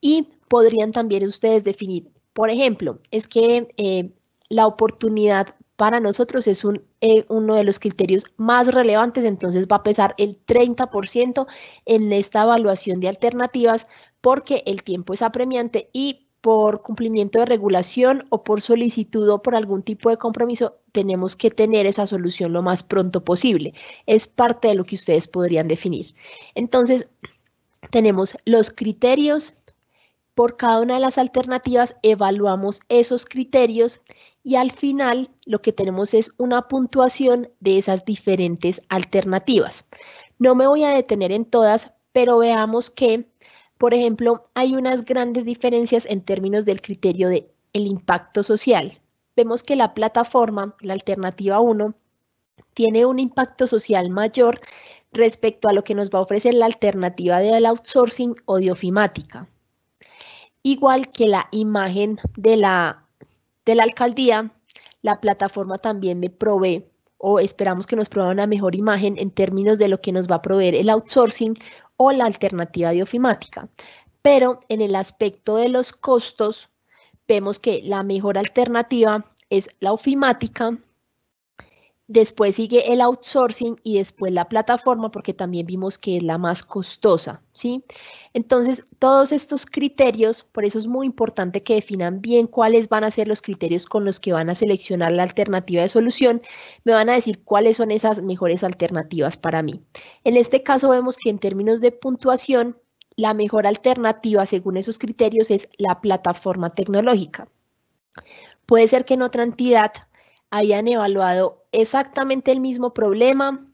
Y podrían también ustedes definir, por ejemplo, es que eh, la oportunidad para nosotros es eh, uno de los criterios más relevantes, entonces va a pesar el 30% en esta evaluación de alternativas porque el tiempo es apremiante y por cumplimiento de regulación o por solicitud o por algún tipo de compromiso, tenemos que tener esa solución lo más pronto posible. Es parte de lo que ustedes podrían definir. Entonces, tenemos los criterios. Por cada una de las alternativas evaluamos esos criterios y al final lo que tenemos es una puntuación de esas diferentes alternativas. No me voy a detener en todas, pero veamos que por ejemplo, hay unas grandes diferencias en términos del criterio de el impacto social. Vemos que la plataforma, la alternativa 1, tiene un impacto social mayor respecto a lo que nos va a ofrecer la alternativa del outsourcing o de ofimática. Igual que la imagen de la, de la alcaldía, la plataforma también me provee o esperamos que nos provea una mejor imagen en términos de lo que nos va a proveer el outsourcing o la alternativa de ofimática. Pero en el aspecto de los costos, vemos que la mejor alternativa es la ofimática Después sigue el outsourcing y después la plataforma, porque también vimos que es la más costosa, ¿sí? Entonces, todos estos criterios, por eso es muy importante que definan bien cuáles van a ser los criterios con los que van a seleccionar la alternativa de solución, me van a decir cuáles son esas mejores alternativas para mí. En este caso vemos que en términos de puntuación, la mejor alternativa según esos criterios es la plataforma tecnológica. Puede ser que en otra entidad habían evaluado exactamente el mismo problema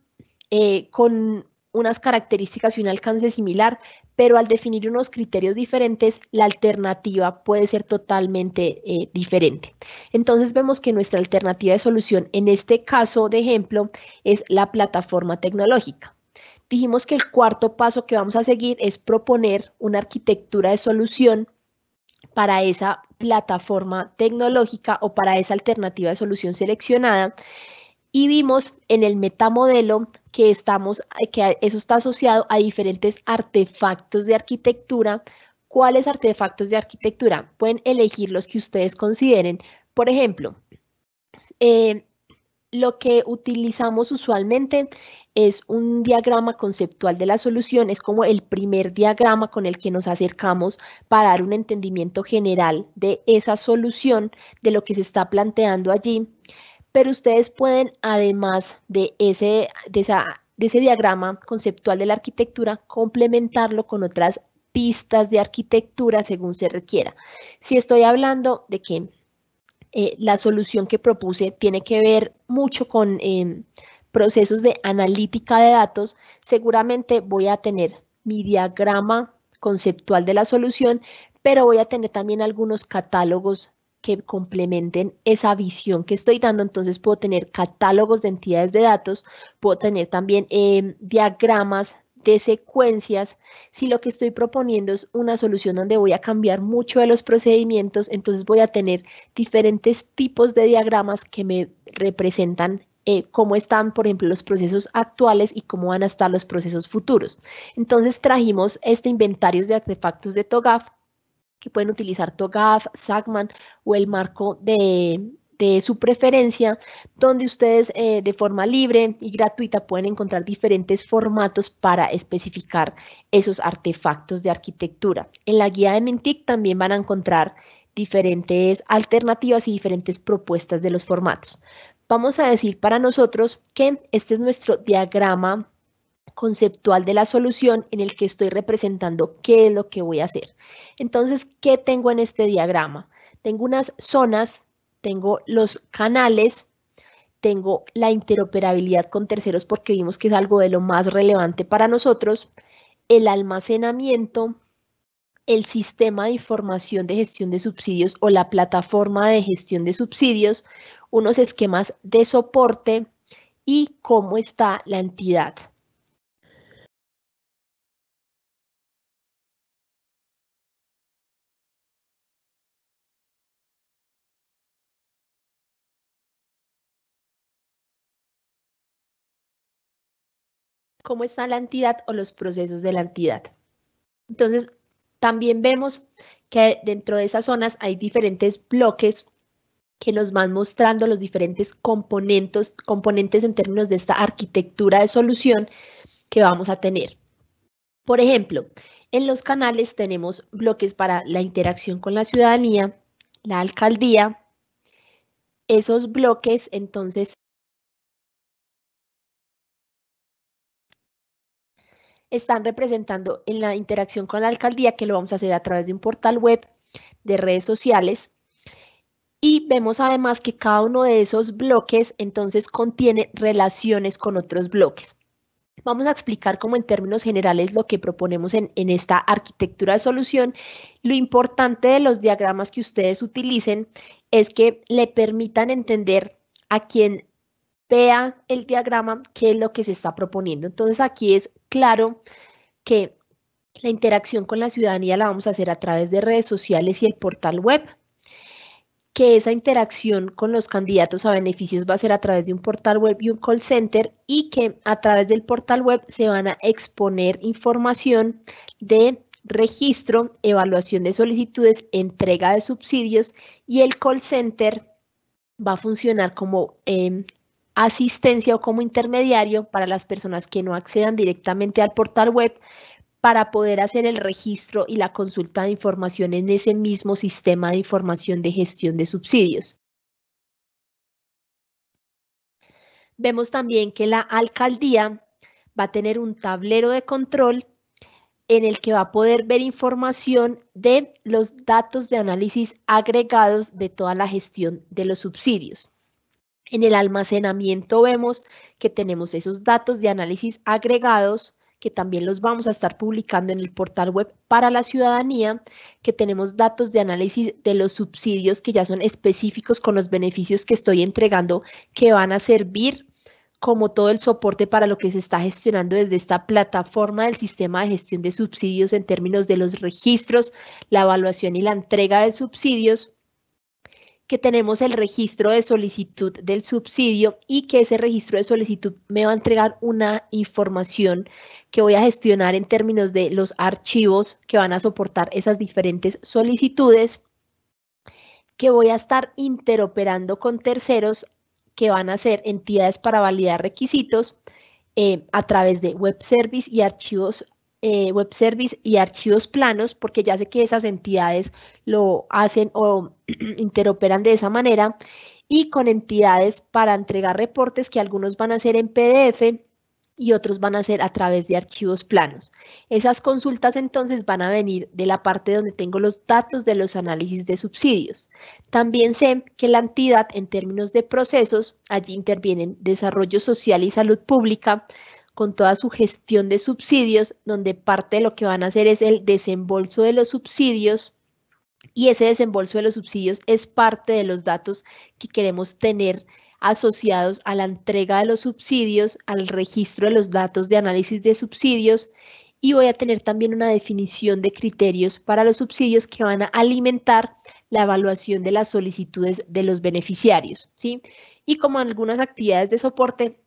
eh, con unas características y un alcance similar, pero al definir unos criterios diferentes, la alternativa puede ser totalmente eh, diferente. Entonces vemos que nuestra alternativa de solución en este caso de ejemplo es la plataforma tecnológica. Dijimos que el cuarto paso que vamos a seguir es proponer una arquitectura de solución para esa plataforma tecnológica o para esa alternativa de solución seleccionada. Y vimos en el metamodelo que, estamos, que eso está asociado a diferentes artefactos de arquitectura. ¿Cuáles artefactos de arquitectura? Pueden elegir los que ustedes consideren. Por ejemplo, eh, lo que utilizamos usualmente es un diagrama conceptual de la solución, es como el primer diagrama con el que nos acercamos para dar un entendimiento general de esa solución, de lo que se está planteando allí. Pero ustedes pueden, además de ese, esa, de ese diagrama conceptual de la arquitectura, complementarlo con otras pistas de arquitectura según se requiera. Si estoy hablando de que eh, la solución que propuse tiene que ver mucho con... Em, procesos de analítica de datos, seguramente voy a tener mi diagrama conceptual de la solución, pero voy a tener también algunos catálogos que complementen esa visión que estoy dando. Entonces puedo tener catálogos de entidades de datos, puedo tener también em, diagramas de secuencias. Si lo que estoy proponiendo es una solución donde voy a cambiar mucho de los procedimientos, entonces voy a tener diferentes tipos de diagramas que me representan eh, cómo están, por ejemplo, los procesos actuales y cómo van a estar los procesos futuros. Entonces trajimos este inventario de artefactos de TOGAF que pueden utilizar TOGAF, SAGMAN o el marco de, su preferencia, donde ustedes eh, de forma libre y gratuita pueden encontrar diferentes formatos para especificar esos artefactos de arquitectura. En la guía de Mintic también van a encontrar diferentes alternativas y diferentes propuestas de los formatos vamos a decir para nosotros que este es nuestro diagrama conceptual de la solución en el que estoy representando qué es lo que voy a hacer. Entonces, ¿qué tengo en este diagrama? Tengo unas zonas, tengo los canales, tengo la interoperabilidad con terceros porque vimos que es algo de lo más relevante para nosotros, el almacenamiento, el sistema de información de gestión de subsidios o la plataforma de gestión de subsidios, unos esquemas de soporte y cómo está la entidad. cómo está la entidad o los procesos de la entidad. Entonces, también vemos que dentro de esas zonas hay diferentes bloques que nos van mostrando los diferentes componentes, componentes en términos de esta arquitectura de solución que vamos a tener. Por ejemplo, en los canales tenemos bloques para la interacción con la ciudadanía, la alcaldía. Esos bloques entonces están representando en la interacción con la alcaldía, que lo vamos a hacer a través de un portal web, de redes sociales, y vemos además que cada uno de esos bloques entonces contiene relaciones con otros bloques. Vamos a explicar como en términos generales lo que proponemos en, en, esta arquitectura de solución. Lo importante de los diagramas que ustedes utilicen es que le permitan entender a quien vea el diagrama qué es lo que se está proponiendo. Entonces aquí es claro que la interacción con la ciudadanía la vamos a hacer a través de redes sociales y el portal web que esa interacción con los candidatos a beneficios va a ser a través de un portal web y un call center y que a través del portal web se van a exponer información de registro, evaluación de solicitudes, entrega de subsidios y el call center va a funcionar como em, asistencia o como intermediario para las personas que no accedan directamente al portal web, para poder hacer el registro y la consulta de información en ese mismo sistema de información de gestión de subsidios. Vemos también que la alcaldía va a tener un tablero de control en el que va a poder ver información de los datos de análisis agregados de toda la gestión de los subsidios. En el almacenamiento vemos que tenemos esos datos de análisis agregados, que también los vamos a estar publicando en el portal web para la ciudadanía, que tenemos datos de análisis de los subsidios que ya son específicos con los beneficios que estoy entregando que van a servir como todo el soporte para lo que se está gestionando desde esta plataforma del sistema de gestión de subsidios en términos de los registros, la evaluación y la entrega de subsidios que tenemos el registro de solicitud del subsidio y que ese registro de solicitud me va a entregar una información que voy a gestionar en términos de los archivos que van a soportar esas diferentes solicitudes, que voy a estar interoperando con terceros que van a ser entidades para validar requisitos eh, a través de web service y archivos eh, web service y archivos planos, porque ya sé que esas entidades lo hacen o interoperan de esa manera, y con entidades para entregar reportes que algunos van a hacer en PDF y otros van a hacer a través de archivos planos. Esas consultas entonces van a venir de la parte donde tengo los datos de los análisis de subsidios. También sé que la entidad en términos de procesos, allí intervienen desarrollo social y salud pública, con toda su gestión de subsidios, donde parte de lo que van a hacer es el desembolso de los subsidios y ese desembolso de los subsidios es parte de los datos que queremos tener asociados a la entrega de los subsidios, al registro de los datos de análisis de subsidios y voy a tener también una definición de criterios para los subsidios que van a alimentar la evaluación de las solicitudes de los beneficiarios, ¿sí? Y como algunas actividades de soporte,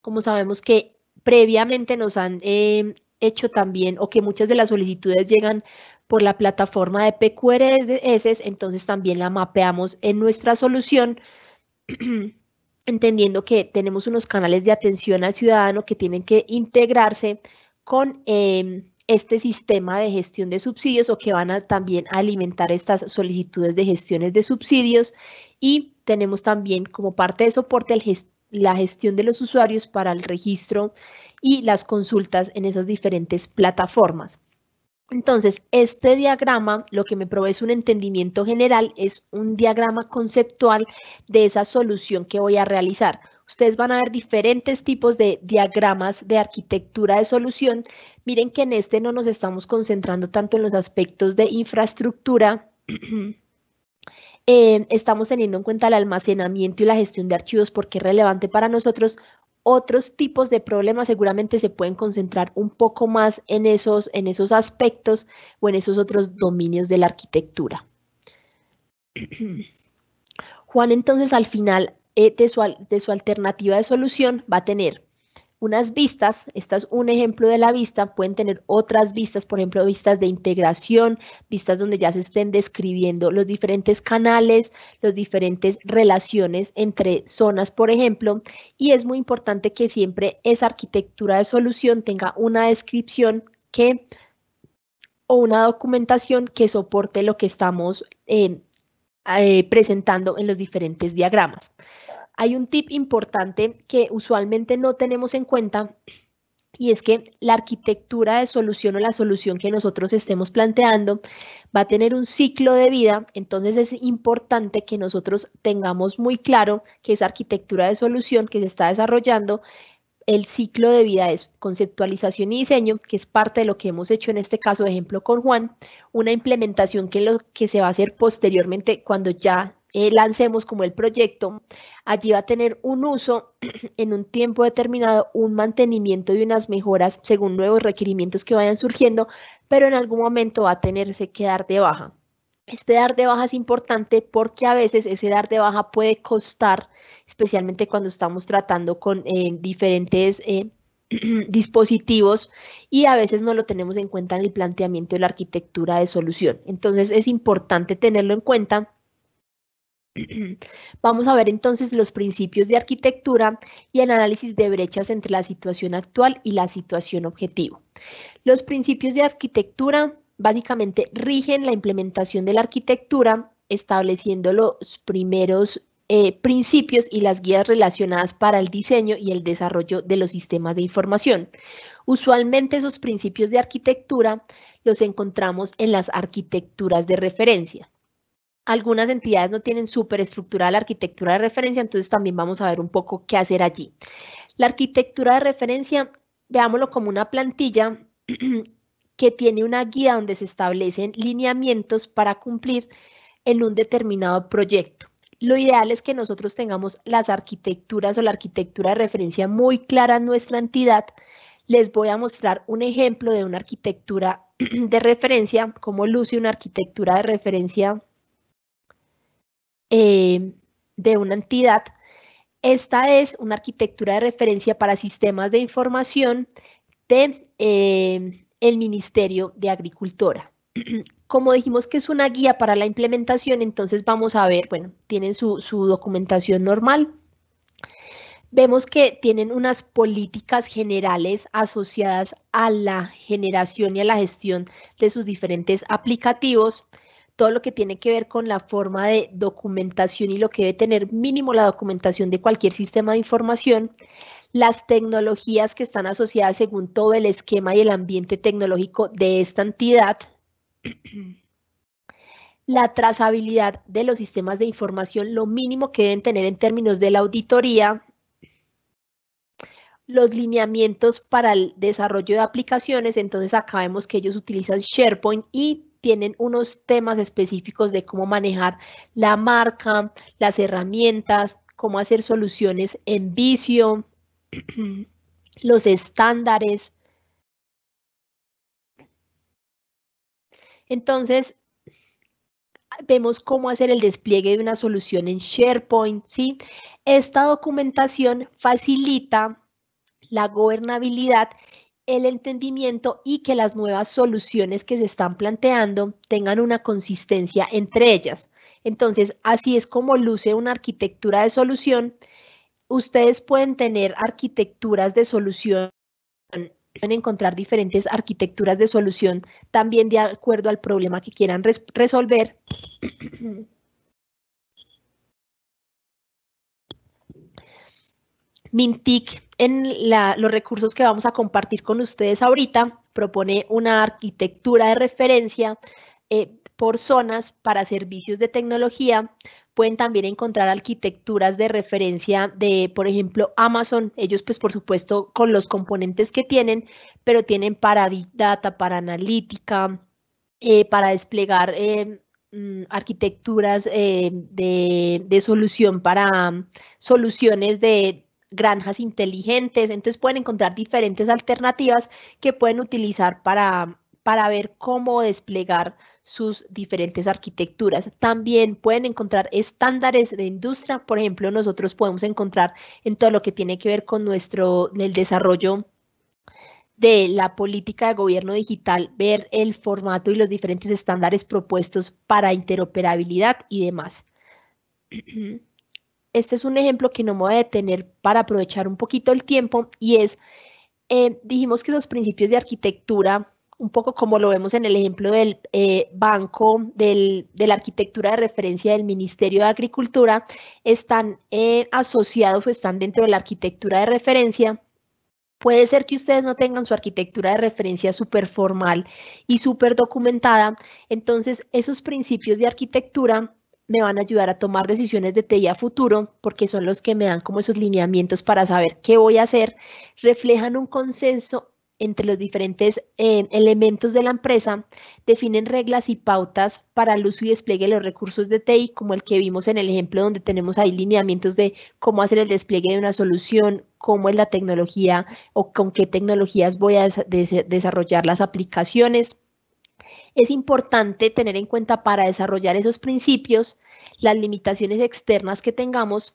como sabemos que previamente nos han eh, hecho también o que muchas de las solicitudes llegan por la plataforma de PQRS, entonces también la mapeamos en nuestra solución, entendiendo que tenemos unos canales de atención al ciudadano que tienen que integrarse con em, este sistema de gestión de subsidios o que van a también alimentar estas solicitudes de gestiones de subsidios y tenemos también como parte de soporte el, la gestión de los usuarios para el registro y las consultas en esas diferentes plataformas. Entonces, este diagrama lo que me provee es un entendimiento general, es un diagrama conceptual de esa solución que voy a realizar. Ustedes van a ver diferentes tipos de diagramas de arquitectura de solución. Miren que en este no nos estamos concentrando tanto en los aspectos de infraestructura, Em, estamos teniendo en cuenta el almacenamiento y la gestión de archivos porque es relevante para nosotros. Otros tipos de problemas seguramente se pueden concentrar un poco más en esos, en esos aspectos o en esos otros dominios de la arquitectura. Juan entonces al final eh, de, su, de su alternativa de solución va a tener unas vistas, esta es un ejemplo de la vista, pueden tener otras vistas, por ejemplo, vistas de integración, vistas donde ya se estén describiendo los diferentes canales, las diferentes relaciones entre zonas, por ejemplo, y es muy importante que siempre esa arquitectura de solución tenga una descripción que o una documentación que soporte lo que estamos eh, eh, presentando en los diferentes diagramas hay un tip importante que usualmente no tenemos en cuenta y es que la arquitectura de solución o la solución que nosotros estemos planteando va a tener un ciclo de vida, entonces es importante que nosotros tengamos muy claro que esa arquitectura de solución que se está desarrollando, el ciclo de vida es conceptualización y diseño, que es parte de lo que hemos hecho en este caso, ejemplo con Juan, una implementación que, lo que se va a hacer posteriormente cuando ya eh, lancemos como el proyecto, allí va a tener un uso en un tiempo determinado, un mantenimiento y unas mejoras según nuevos requerimientos que vayan surgiendo, pero en algún momento va a tenerse que dar de baja. Este dar de baja es importante porque a veces ese dar de baja puede costar, especialmente cuando estamos tratando con eh, diferentes eh, dispositivos y a veces no lo tenemos en cuenta en el planteamiento de la arquitectura de solución. Entonces es importante tenerlo en cuenta Vamos a ver entonces los principios de arquitectura y el análisis de brechas entre la situación actual y la situación objetivo. Los principios de arquitectura básicamente rigen la implementación de la arquitectura, estableciendo los primeros eh, principios y las guías relacionadas para el diseño y el desarrollo de los sistemas de información. Usualmente esos principios de arquitectura los encontramos en las arquitecturas de referencia. Algunas entidades no tienen superestructura la arquitectura de referencia, entonces también vamos a ver un poco qué hacer allí. La arquitectura de referencia, veámoslo como una plantilla que tiene una guía donde se establecen lineamientos para cumplir en un determinado proyecto. Lo ideal es que nosotros tengamos las arquitecturas o la arquitectura de referencia muy clara en nuestra entidad. Les voy a mostrar un ejemplo de una arquitectura de referencia, cómo luce una arquitectura de referencia Em, de una entidad. Esta es una arquitectura de referencia para sistemas de información de em, el Ministerio de Agricultura. Como dijimos que es una guía para la implementación, entonces vamos a ver, bueno, tienen su, su documentación normal. Vemos que tienen unas políticas generales asociadas a la generación y a la gestión de sus diferentes aplicativos todo lo que tiene que ver con la forma de documentación y lo que debe tener mínimo la documentación de cualquier sistema de información, las tecnologías que están asociadas según todo el esquema y el ambiente tecnológico de esta entidad, la trazabilidad de los sistemas de información, lo mínimo que deben tener en términos de la auditoría, los lineamientos para el desarrollo de aplicaciones, entonces acá vemos que ellos utilizan SharePoint y tienen unos temas específicos de cómo manejar la marca, las herramientas, cómo hacer soluciones en vicio, los estándares. Entonces, vemos cómo hacer el despliegue de una solución en SharePoint, ¿sí? Esta documentación facilita la gobernabilidad el entendimiento y que las nuevas soluciones que se están planteando tengan una consistencia entre ellas. Entonces, así es como luce una arquitectura de solución. Ustedes pueden tener arquitecturas de solución, pueden encontrar diferentes arquitecturas de solución también de acuerdo al problema que quieran resolver. Mintic en los recursos que vamos a compartir con ustedes ahorita propone una arquitectura de referencia eh, por zonas para servicios de tecnología. Pueden también encontrar arquitecturas de referencia de, por ejemplo, Amazon. Ellos, pues, por supuesto, con los componentes que tienen, pero tienen para Big Data, para analítica, eh, para desplegar eh, mm, arquitecturas de solución para mm, soluciones de granjas inteligentes, entonces pueden encontrar diferentes alternativas que pueden utilizar para, para ver cómo desplegar sus diferentes arquitecturas. También pueden encontrar estándares de industria, por ejemplo, nosotros podemos encontrar en todo lo que tiene que ver con nuestro el desarrollo de la política de gobierno digital, ver el formato y los diferentes estándares propuestos para interoperabilidad y demás. este es un ejemplo que no me voy a detener para aprovechar un poquito el tiempo y es, eh, dijimos que los principios de arquitectura, un poco como lo vemos en el ejemplo del eh, banco, de la arquitectura de referencia del Ministerio de Agricultura, están eh, asociados o están dentro de la arquitectura de referencia. Puede ser que ustedes no tengan su arquitectura de referencia súper formal y súper documentada. Entonces, esos principios de arquitectura me van a ayudar a tomar decisiones de TI a futuro, porque son los que me dan como esos lineamientos para saber qué voy a hacer, reflejan un consenso entre los diferentes eh, elementos de la empresa, definen reglas y pautas para el uso y despliegue de los recursos de TI, como el que vimos en el ejemplo donde tenemos ahí lineamientos de cómo hacer el despliegue de una solución, cómo es la tecnología o con qué tecnologías voy a desarrollar las aplicaciones. Es importante tener en cuenta para desarrollar esos principios las limitaciones externas que tengamos,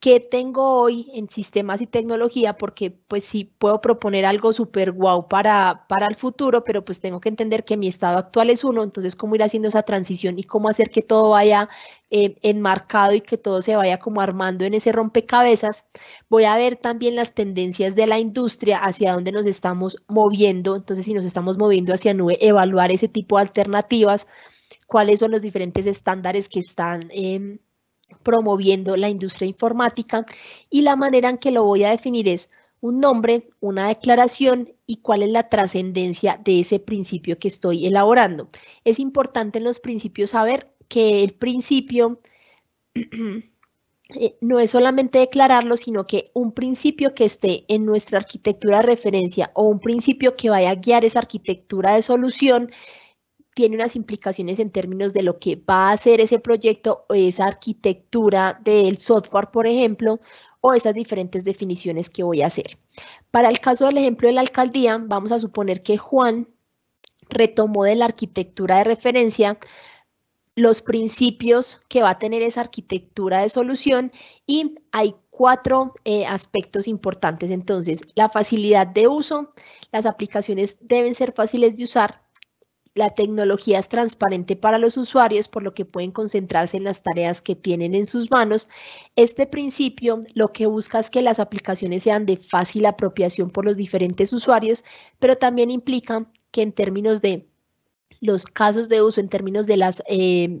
qué tengo hoy en sistemas y tecnología, porque pues sí puedo proponer algo súper guau para, para el futuro, pero pues tengo que entender que mi estado actual es uno, entonces cómo ir haciendo esa transición y cómo hacer que todo vaya eh, enmarcado y que todo se vaya como armando en ese rompecabezas. Voy a ver también las tendencias de la industria hacia dónde nos estamos moviendo, entonces si nos estamos moviendo hacia nube, evaluar ese tipo de alternativas cuáles son los diferentes estándares que están em, promoviendo la industria informática y la manera en que lo voy a definir es un nombre, una declaración y cuál es la trascendencia de ese principio que estoy elaborando. Es importante en los principios saber que el principio eh, no es solamente declararlo, sino que un principio que esté en nuestra arquitectura de referencia o un principio que vaya a guiar esa arquitectura de solución tiene unas implicaciones en términos de lo que va a hacer ese proyecto o esa arquitectura del software, por ejemplo, o esas diferentes definiciones que voy a hacer. Para el caso del ejemplo de la alcaldía, vamos a suponer que Juan retomó de la arquitectura de referencia los principios que va a tener esa arquitectura de solución y hay cuatro eh, aspectos importantes. Entonces, la facilidad de uso, las aplicaciones deben ser fáciles de usar, la tecnología es transparente para los usuarios, por lo que pueden concentrarse en las tareas que tienen en sus manos. Este principio lo que busca es que las aplicaciones sean de fácil apropiación por los diferentes usuarios, pero también implica que en términos de los casos de uso, en términos de las, eh,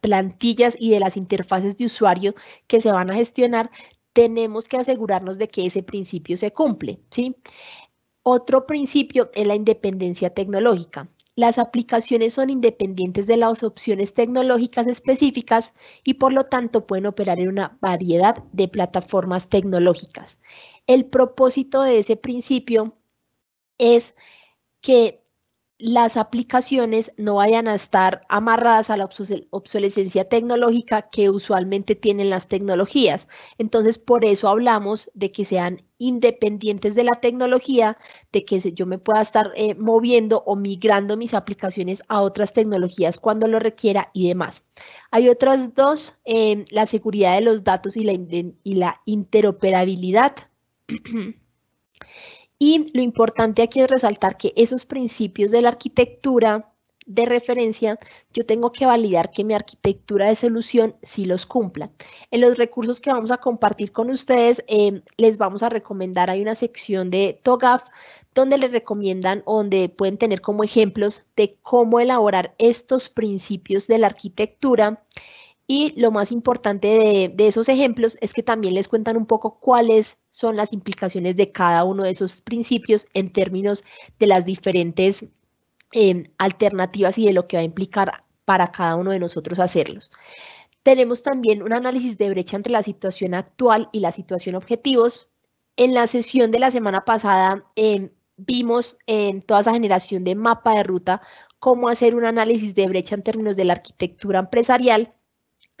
plantillas y de las interfaces de usuario que se van a gestionar, tenemos que asegurarnos de que ese principio se cumple. ¿sí? Otro principio es la independencia tecnológica. Las aplicaciones son independientes de las opciones tecnológicas específicas y por lo tanto pueden operar en una variedad de plataformas tecnológicas. El propósito de ese principio es que las aplicaciones no vayan a estar amarradas a la obsolescencia tecnológica que usualmente tienen las tecnologías. Entonces, por eso hablamos de que sean independientes de la tecnología, de que yo me pueda estar eh, moviendo o migrando mis aplicaciones a otras tecnologías cuando lo requiera y demás. Hay otras dos, eh, la seguridad de los datos y la, y la interoperabilidad. Y lo importante aquí es resaltar que esos principios de la arquitectura de referencia, yo tengo que validar que mi arquitectura de solución sí los cumpla. En los recursos que vamos a compartir con ustedes, em, les vamos a recomendar, hay una sección de TOGAF donde les recomiendan o donde pueden tener como ejemplos de cómo elaborar estos principios de la arquitectura. Y lo más importante de, esos ejemplos es que también les cuentan un poco cuáles son las implicaciones de cada uno de esos principios en términos de las diferentes em, alternativas y de lo que va a implicar para cada uno de nosotros hacerlos. Tenemos también un análisis de brecha entre la situación actual y la situación objetivos. En la sesión de la semana pasada em, vimos en toda esa generación de mapa de ruta cómo hacer un análisis de brecha en términos de la arquitectura empresarial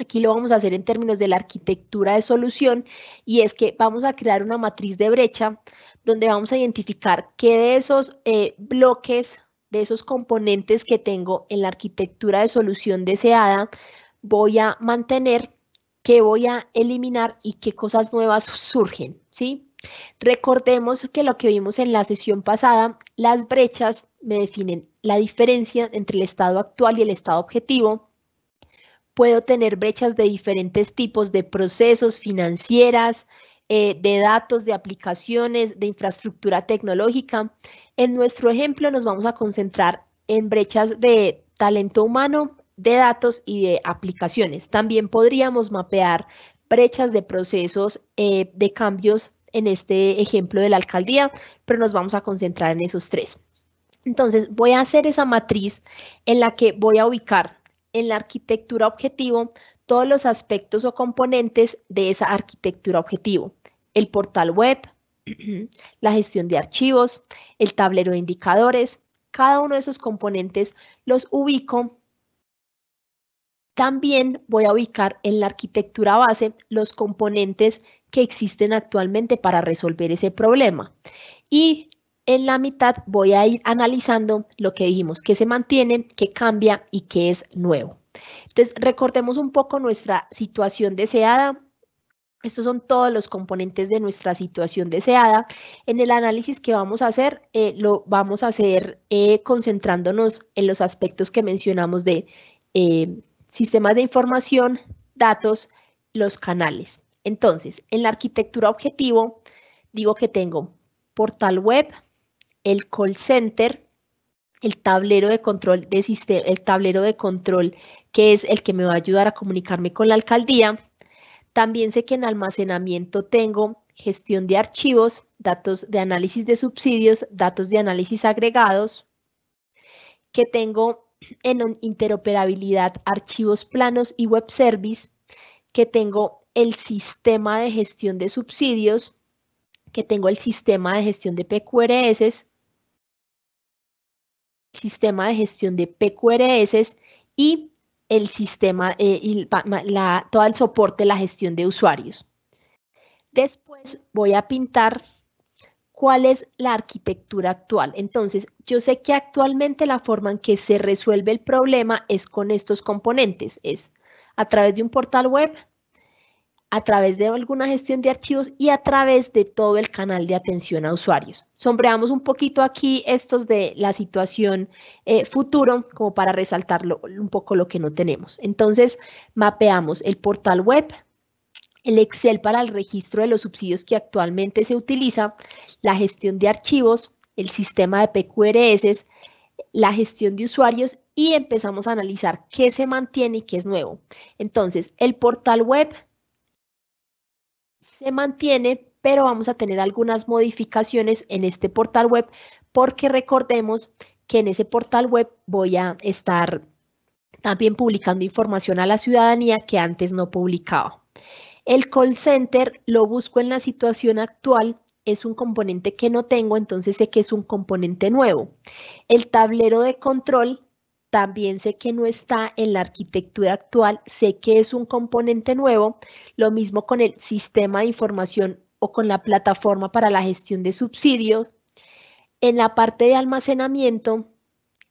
Aquí lo vamos a hacer en términos de la arquitectura de solución y es que vamos a crear una matriz de brecha donde vamos a identificar qué de esos eh, bloques, de esos componentes que tengo en la arquitectura de solución deseada, voy a mantener, qué voy a eliminar y qué cosas nuevas surgen, ¿sí? Recordemos que lo que vimos en la sesión pasada, las brechas me definen la diferencia entre el estado actual y el estado objetivo, puedo tener brechas de diferentes tipos de procesos financieras, eh, de datos, de aplicaciones, de infraestructura tecnológica. En nuestro ejemplo nos vamos a concentrar en brechas de talento humano, de datos y de aplicaciones. También podríamos mapear brechas de procesos eh, de cambios en este ejemplo de la alcaldía, pero nos vamos a concentrar en esos tres. Entonces voy a hacer esa matriz en la que voy a ubicar en la arquitectura objetivo todos los aspectos o componentes de esa arquitectura objetivo. El portal web, la gestión de archivos, el tablero de indicadores, cada uno de esos componentes los ubico. También voy a ubicar en la arquitectura base los componentes que existen actualmente para resolver ese problema. Y en la mitad voy a ir analizando lo que dijimos, qué se mantiene, qué cambia y qué es nuevo. Entonces, recordemos un poco nuestra situación deseada. Estos son todos los componentes de nuestra situación deseada. En el análisis que vamos a hacer, eh, lo vamos a hacer eh, concentrándonos en los aspectos que mencionamos de eh, sistemas de información, datos, los canales. Entonces, en la arquitectura objetivo, digo que tengo portal web, el call center, el tablero de control de sistema, el tablero de control que es el que me va a ayudar a comunicarme con la alcaldía. También sé que en almacenamiento tengo gestión de archivos, datos de análisis de subsidios, datos de análisis agregados, que tengo en interoperabilidad archivos planos y web service, que tengo el sistema de gestión de subsidios, que tengo el sistema de gestión de PQRS, sistema de gestión de PQRS y el sistema eh, y todo el soporte, la gestión de usuarios. Después voy a pintar cuál es la arquitectura actual. Entonces, yo sé que actualmente la forma en que se resuelve el problema es con estos componentes, es a través de un portal web, a través de alguna gestión de archivos y a través de todo el canal de atención a usuarios. Sombreamos un poquito aquí estos de la situación eh, futuro, como para resaltar un poco lo que no tenemos. Entonces, mapeamos el portal web, el Excel para el registro de los subsidios que actualmente se utiliza, la gestión de archivos, el sistema de PQRS, la gestión de usuarios y empezamos a analizar qué se mantiene y qué es nuevo. Entonces, el portal web se mantiene, pero vamos a tener algunas modificaciones en este portal web porque recordemos que en ese portal web voy a estar también publicando información a la ciudadanía que antes no publicaba. El call center lo busco en la situación actual, es un componente que no tengo, entonces sé que es un componente nuevo. El tablero de control también sé que no está en la arquitectura actual, sé que es un componente nuevo, lo mismo con el sistema de información o con la plataforma para la gestión de subsidios. En la parte de almacenamiento,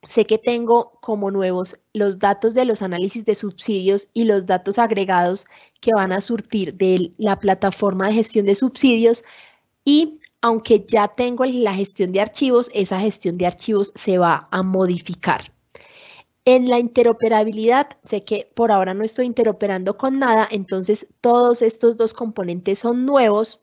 sé que tengo como nuevos los datos de los análisis de subsidios y los datos agregados que van a surtir de la plataforma de gestión de subsidios y aunque ya tengo la gestión de archivos, esa gestión de archivos se va a modificar. En la interoperabilidad, sé que por ahora no estoy interoperando con nada, entonces todos estos dos componentes son nuevos.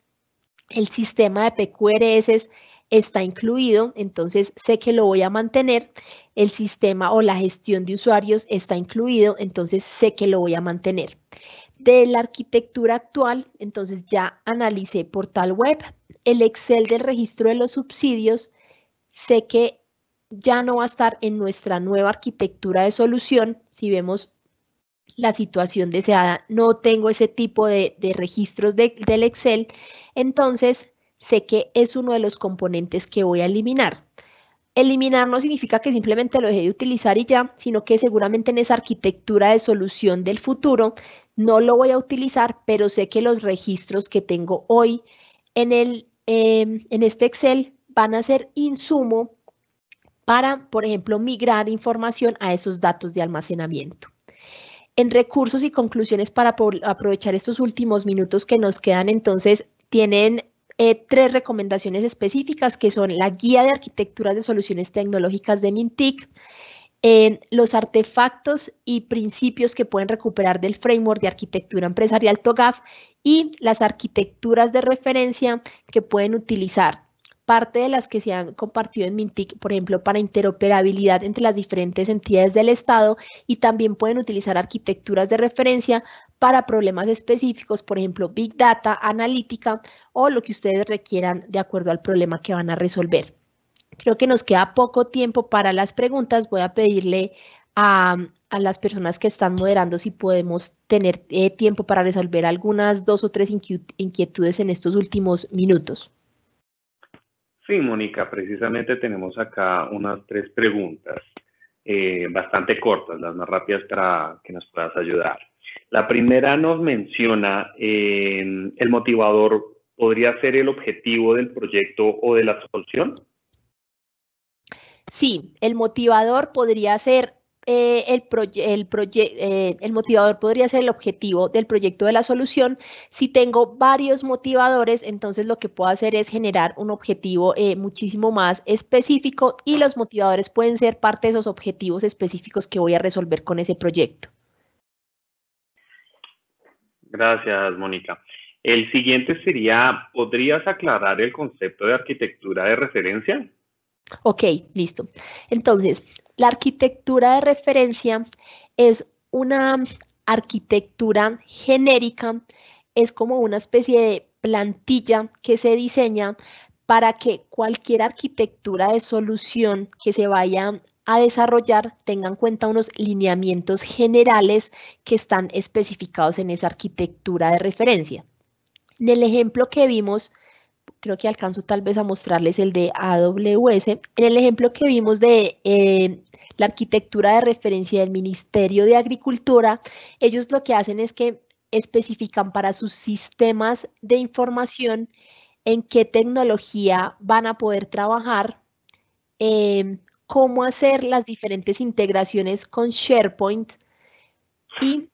El sistema de PQRS está incluido, entonces sé que lo voy a mantener. El sistema o la gestión de usuarios está incluido, entonces sé que lo voy a mantener. De la arquitectura actual, entonces ya analicé portal web, el Excel del registro de los subsidios, sé que ya no va a estar en nuestra nueva arquitectura de solución si vemos la situación deseada. No tengo ese tipo de, registros del Excel, entonces sé que es uno de los componentes que voy a eliminar. Eliminar no significa que simplemente lo dejé de utilizar y ya, sino que seguramente en esa arquitectura de solución del futuro no lo voy a utilizar, pero sé que los registros que tengo hoy en, el, em, en este Excel van a ser insumo para, por ejemplo, migrar información a esos datos de almacenamiento. En recursos y conclusiones para aprovechar estos últimos minutos que nos quedan, entonces, tienen eh, tres recomendaciones específicas que son la guía de arquitecturas de soluciones tecnológicas de MINTIC, los artefactos y principios que pueden recuperar del framework de arquitectura empresarial TOGAF y las arquitecturas de referencia que pueden utilizar parte de las que se han compartido en Mintic, por ejemplo, para interoperabilidad entre las diferentes entidades del Estado y también pueden utilizar arquitecturas de referencia para problemas específicos, por ejemplo, Big Data, analítica o lo que ustedes requieran de acuerdo al problema que van a resolver. Creo que nos queda poco tiempo para las preguntas. Voy a pedirle a, las personas que están moderando si podemos tener eh, tiempo para resolver algunas dos o tres inquietudes en estos últimos minutos. Sí, Mónica, precisamente tenemos acá unas tres preguntas eh, bastante cortas, las más rápidas para que nos puedas ayudar. La primera nos menciona em, el motivador, ¿podría ser el objetivo del proyecto o de la solución? Sí, el motivador podría ser eh, el, eh, el, motivador podría ser el objetivo del proyecto de la solución. Si tengo varios motivadores, entonces lo que puedo hacer es generar un objetivo eh, muchísimo más específico y los motivadores pueden ser parte de esos objetivos específicos que voy a resolver con ese proyecto. Gracias, Mónica. El siguiente sería, ¿podrías aclarar el concepto de arquitectura de referencia? Ok, listo. Entonces, la arquitectura de referencia es una arquitectura genérica, es como una especie de plantilla que se diseña para que cualquier arquitectura de solución que se vaya a desarrollar tenga en cuenta unos lineamientos generales que están especificados en esa arquitectura de referencia. En el ejemplo que vimos creo que alcanzo tal vez a mostrarles el de AWS. En el ejemplo que vimos de eh, la arquitectura de referencia del Ministerio de Agricultura, ellos lo que hacen es que especifican para sus sistemas de información en qué tecnología van a poder trabajar, em, cómo hacer las diferentes integraciones con SharePoint y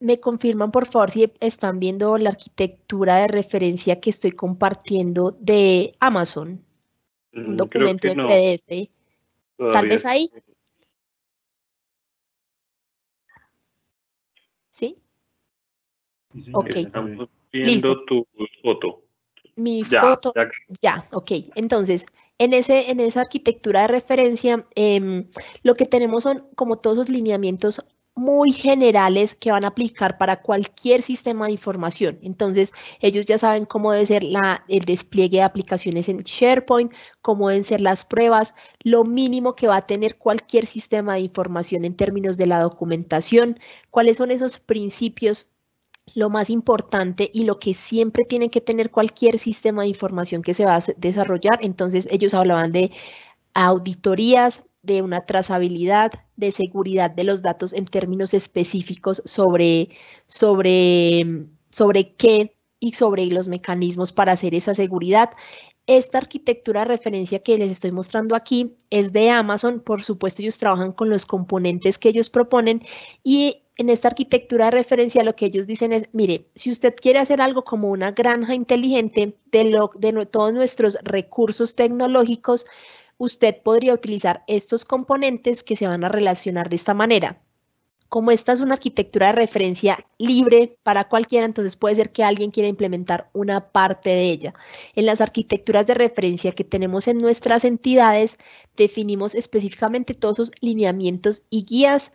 me confirman por favor si están viendo la arquitectura de referencia que estoy compartiendo de Amazon. Un mm, documento PDF. Tal vez ahí. ¿Sí? ok. Estamos viendo tu foto. Mi foto. Ya. ok. Entonces, en, ese, en esa arquitectura de referencia, em, lo que tenemos son como todos los lineamientos muy generales que van a aplicar para cualquier sistema de información. Entonces, ellos ya saben cómo debe ser la, el despliegue de aplicaciones en SharePoint, cómo deben ser las pruebas, lo mínimo que va a tener cualquier sistema de información en términos de la documentación, cuáles son esos principios lo más importante y lo que siempre tiene que tener cualquier sistema de información que se va a desarrollar. Entonces ellos hablaban de auditorías, de una trazabilidad, de seguridad de los datos en términos específicos sobre, sobre, sobre qué y sobre los mecanismos para hacer esa seguridad. Esta arquitectura de referencia que les estoy mostrando aquí es de Amazon. Por supuesto, ellos trabajan con los componentes que ellos proponen y en esta arquitectura de referencia lo que ellos dicen es, mire, si usted quiere hacer algo como una granja inteligente de, lo, de todos nuestros recursos tecnológicos, usted podría utilizar estos componentes que se van a relacionar de esta manera. Como esta es una arquitectura de referencia libre para cualquiera, entonces puede ser que alguien quiera implementar una parte de ella. En las arquitecturas de referencia que tenemos en nuestras entidades, definimos específicamente todos esos lineamientos y guías.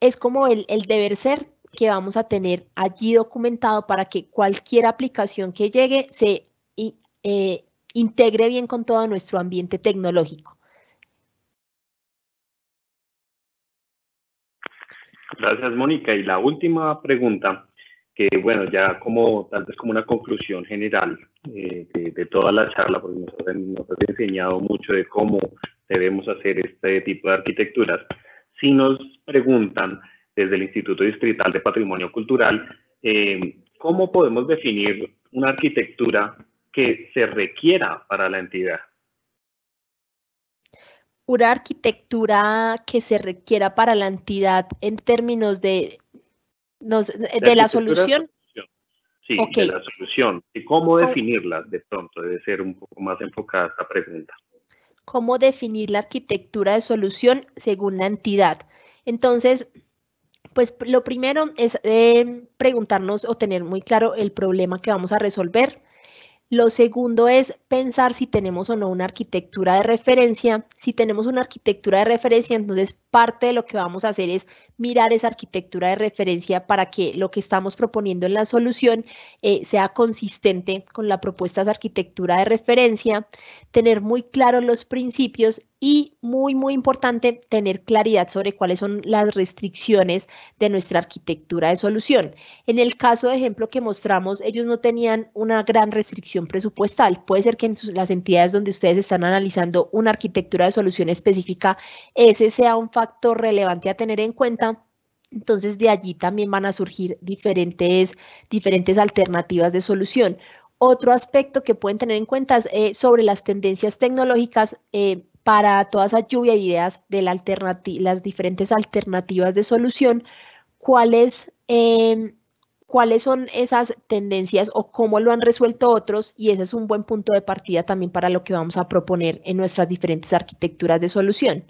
Es como el, deber ser que vamos a tener allí documentado para que cualquier aplicación que llegue se eh, integre bien con todo nuestro ambiente tecnológico. Gracias, Mónica. Y la última pregunta, que bueno, ya como tal vez como una conclusión general eh, de, toda la charla, porque nos has, enseñado mucho de cómo debemos hacer este tipo de arquitecturas. Si nos preguntan desde el Instituto Distrital de Patrimonio Cultural, eh, ¿cómo podemos definir una arquitectura que se requiera para la entidad. Una arquitectura que se requiera para la entidad en términos de, de, la, solución. Sí, de la solución. ¿Y cómo definirla de pronto? Debe ser un poco más enfocada esta pregunta. ¿Cómo definir la arquitectura de solución según la entidad? Entonces, pues lo primero es eh, preguntarnos o tener muy claro el problema que vamos a resolver. Lo segundo es pensar si tenemos o no una arquitectura de referencia. Si tenemos una arquitectura de referencia, entonces parte de lo que vamos a hacer es mirar esa arquitectura de referencia para que lo que estamos proponiendo en la solución eh, sea consistente con la propuesta de arquitectura de referencia, tener muy claros los principios y muy, muy importante tener claridad sobre cuáles son las restricciones de nuestra arquitectura de solución. En el caso de ejemplo que mostramos, ellos no tenían una gran restricción presupuestal. Puede ser que en las entidades donde ustedes están analizando una arquitectura de solución específica, ese sea un factor relevante a tener en cuenta entonces de allí también van a surgir diferentes, diferentes alternativas de solución. Otro aspecto que pueden tener en cuenta es eh, sobre las tendencias tecnológicas. Eh, para toda esa lluvia de ideas de las diferentes alternativas de solución, cuáles, em, cuáles son esas tendencias o cómo lo han resuelto otros y ese es un buen punto de partida también para lo que vamos a proponer en nuestras diferentes arquitecturas de solución.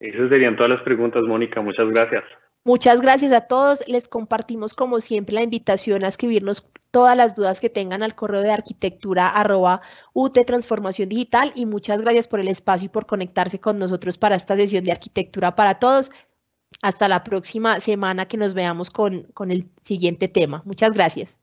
Esas serían todas las preguntas, Mónica. Muchas gracias. Muchas gracias a todos. Les compartimos como siempre la invitación a escribirnos todas las dudas que tengan al correo de arquitectura arroba UT Transformación Digital y muchas gracias por el espacio y por conectarse con nosotros para esta sesión de Arquitectura para Todos. Hasta la próxima semana que nos veamos con, con el siguiente tema. Muchas gracias.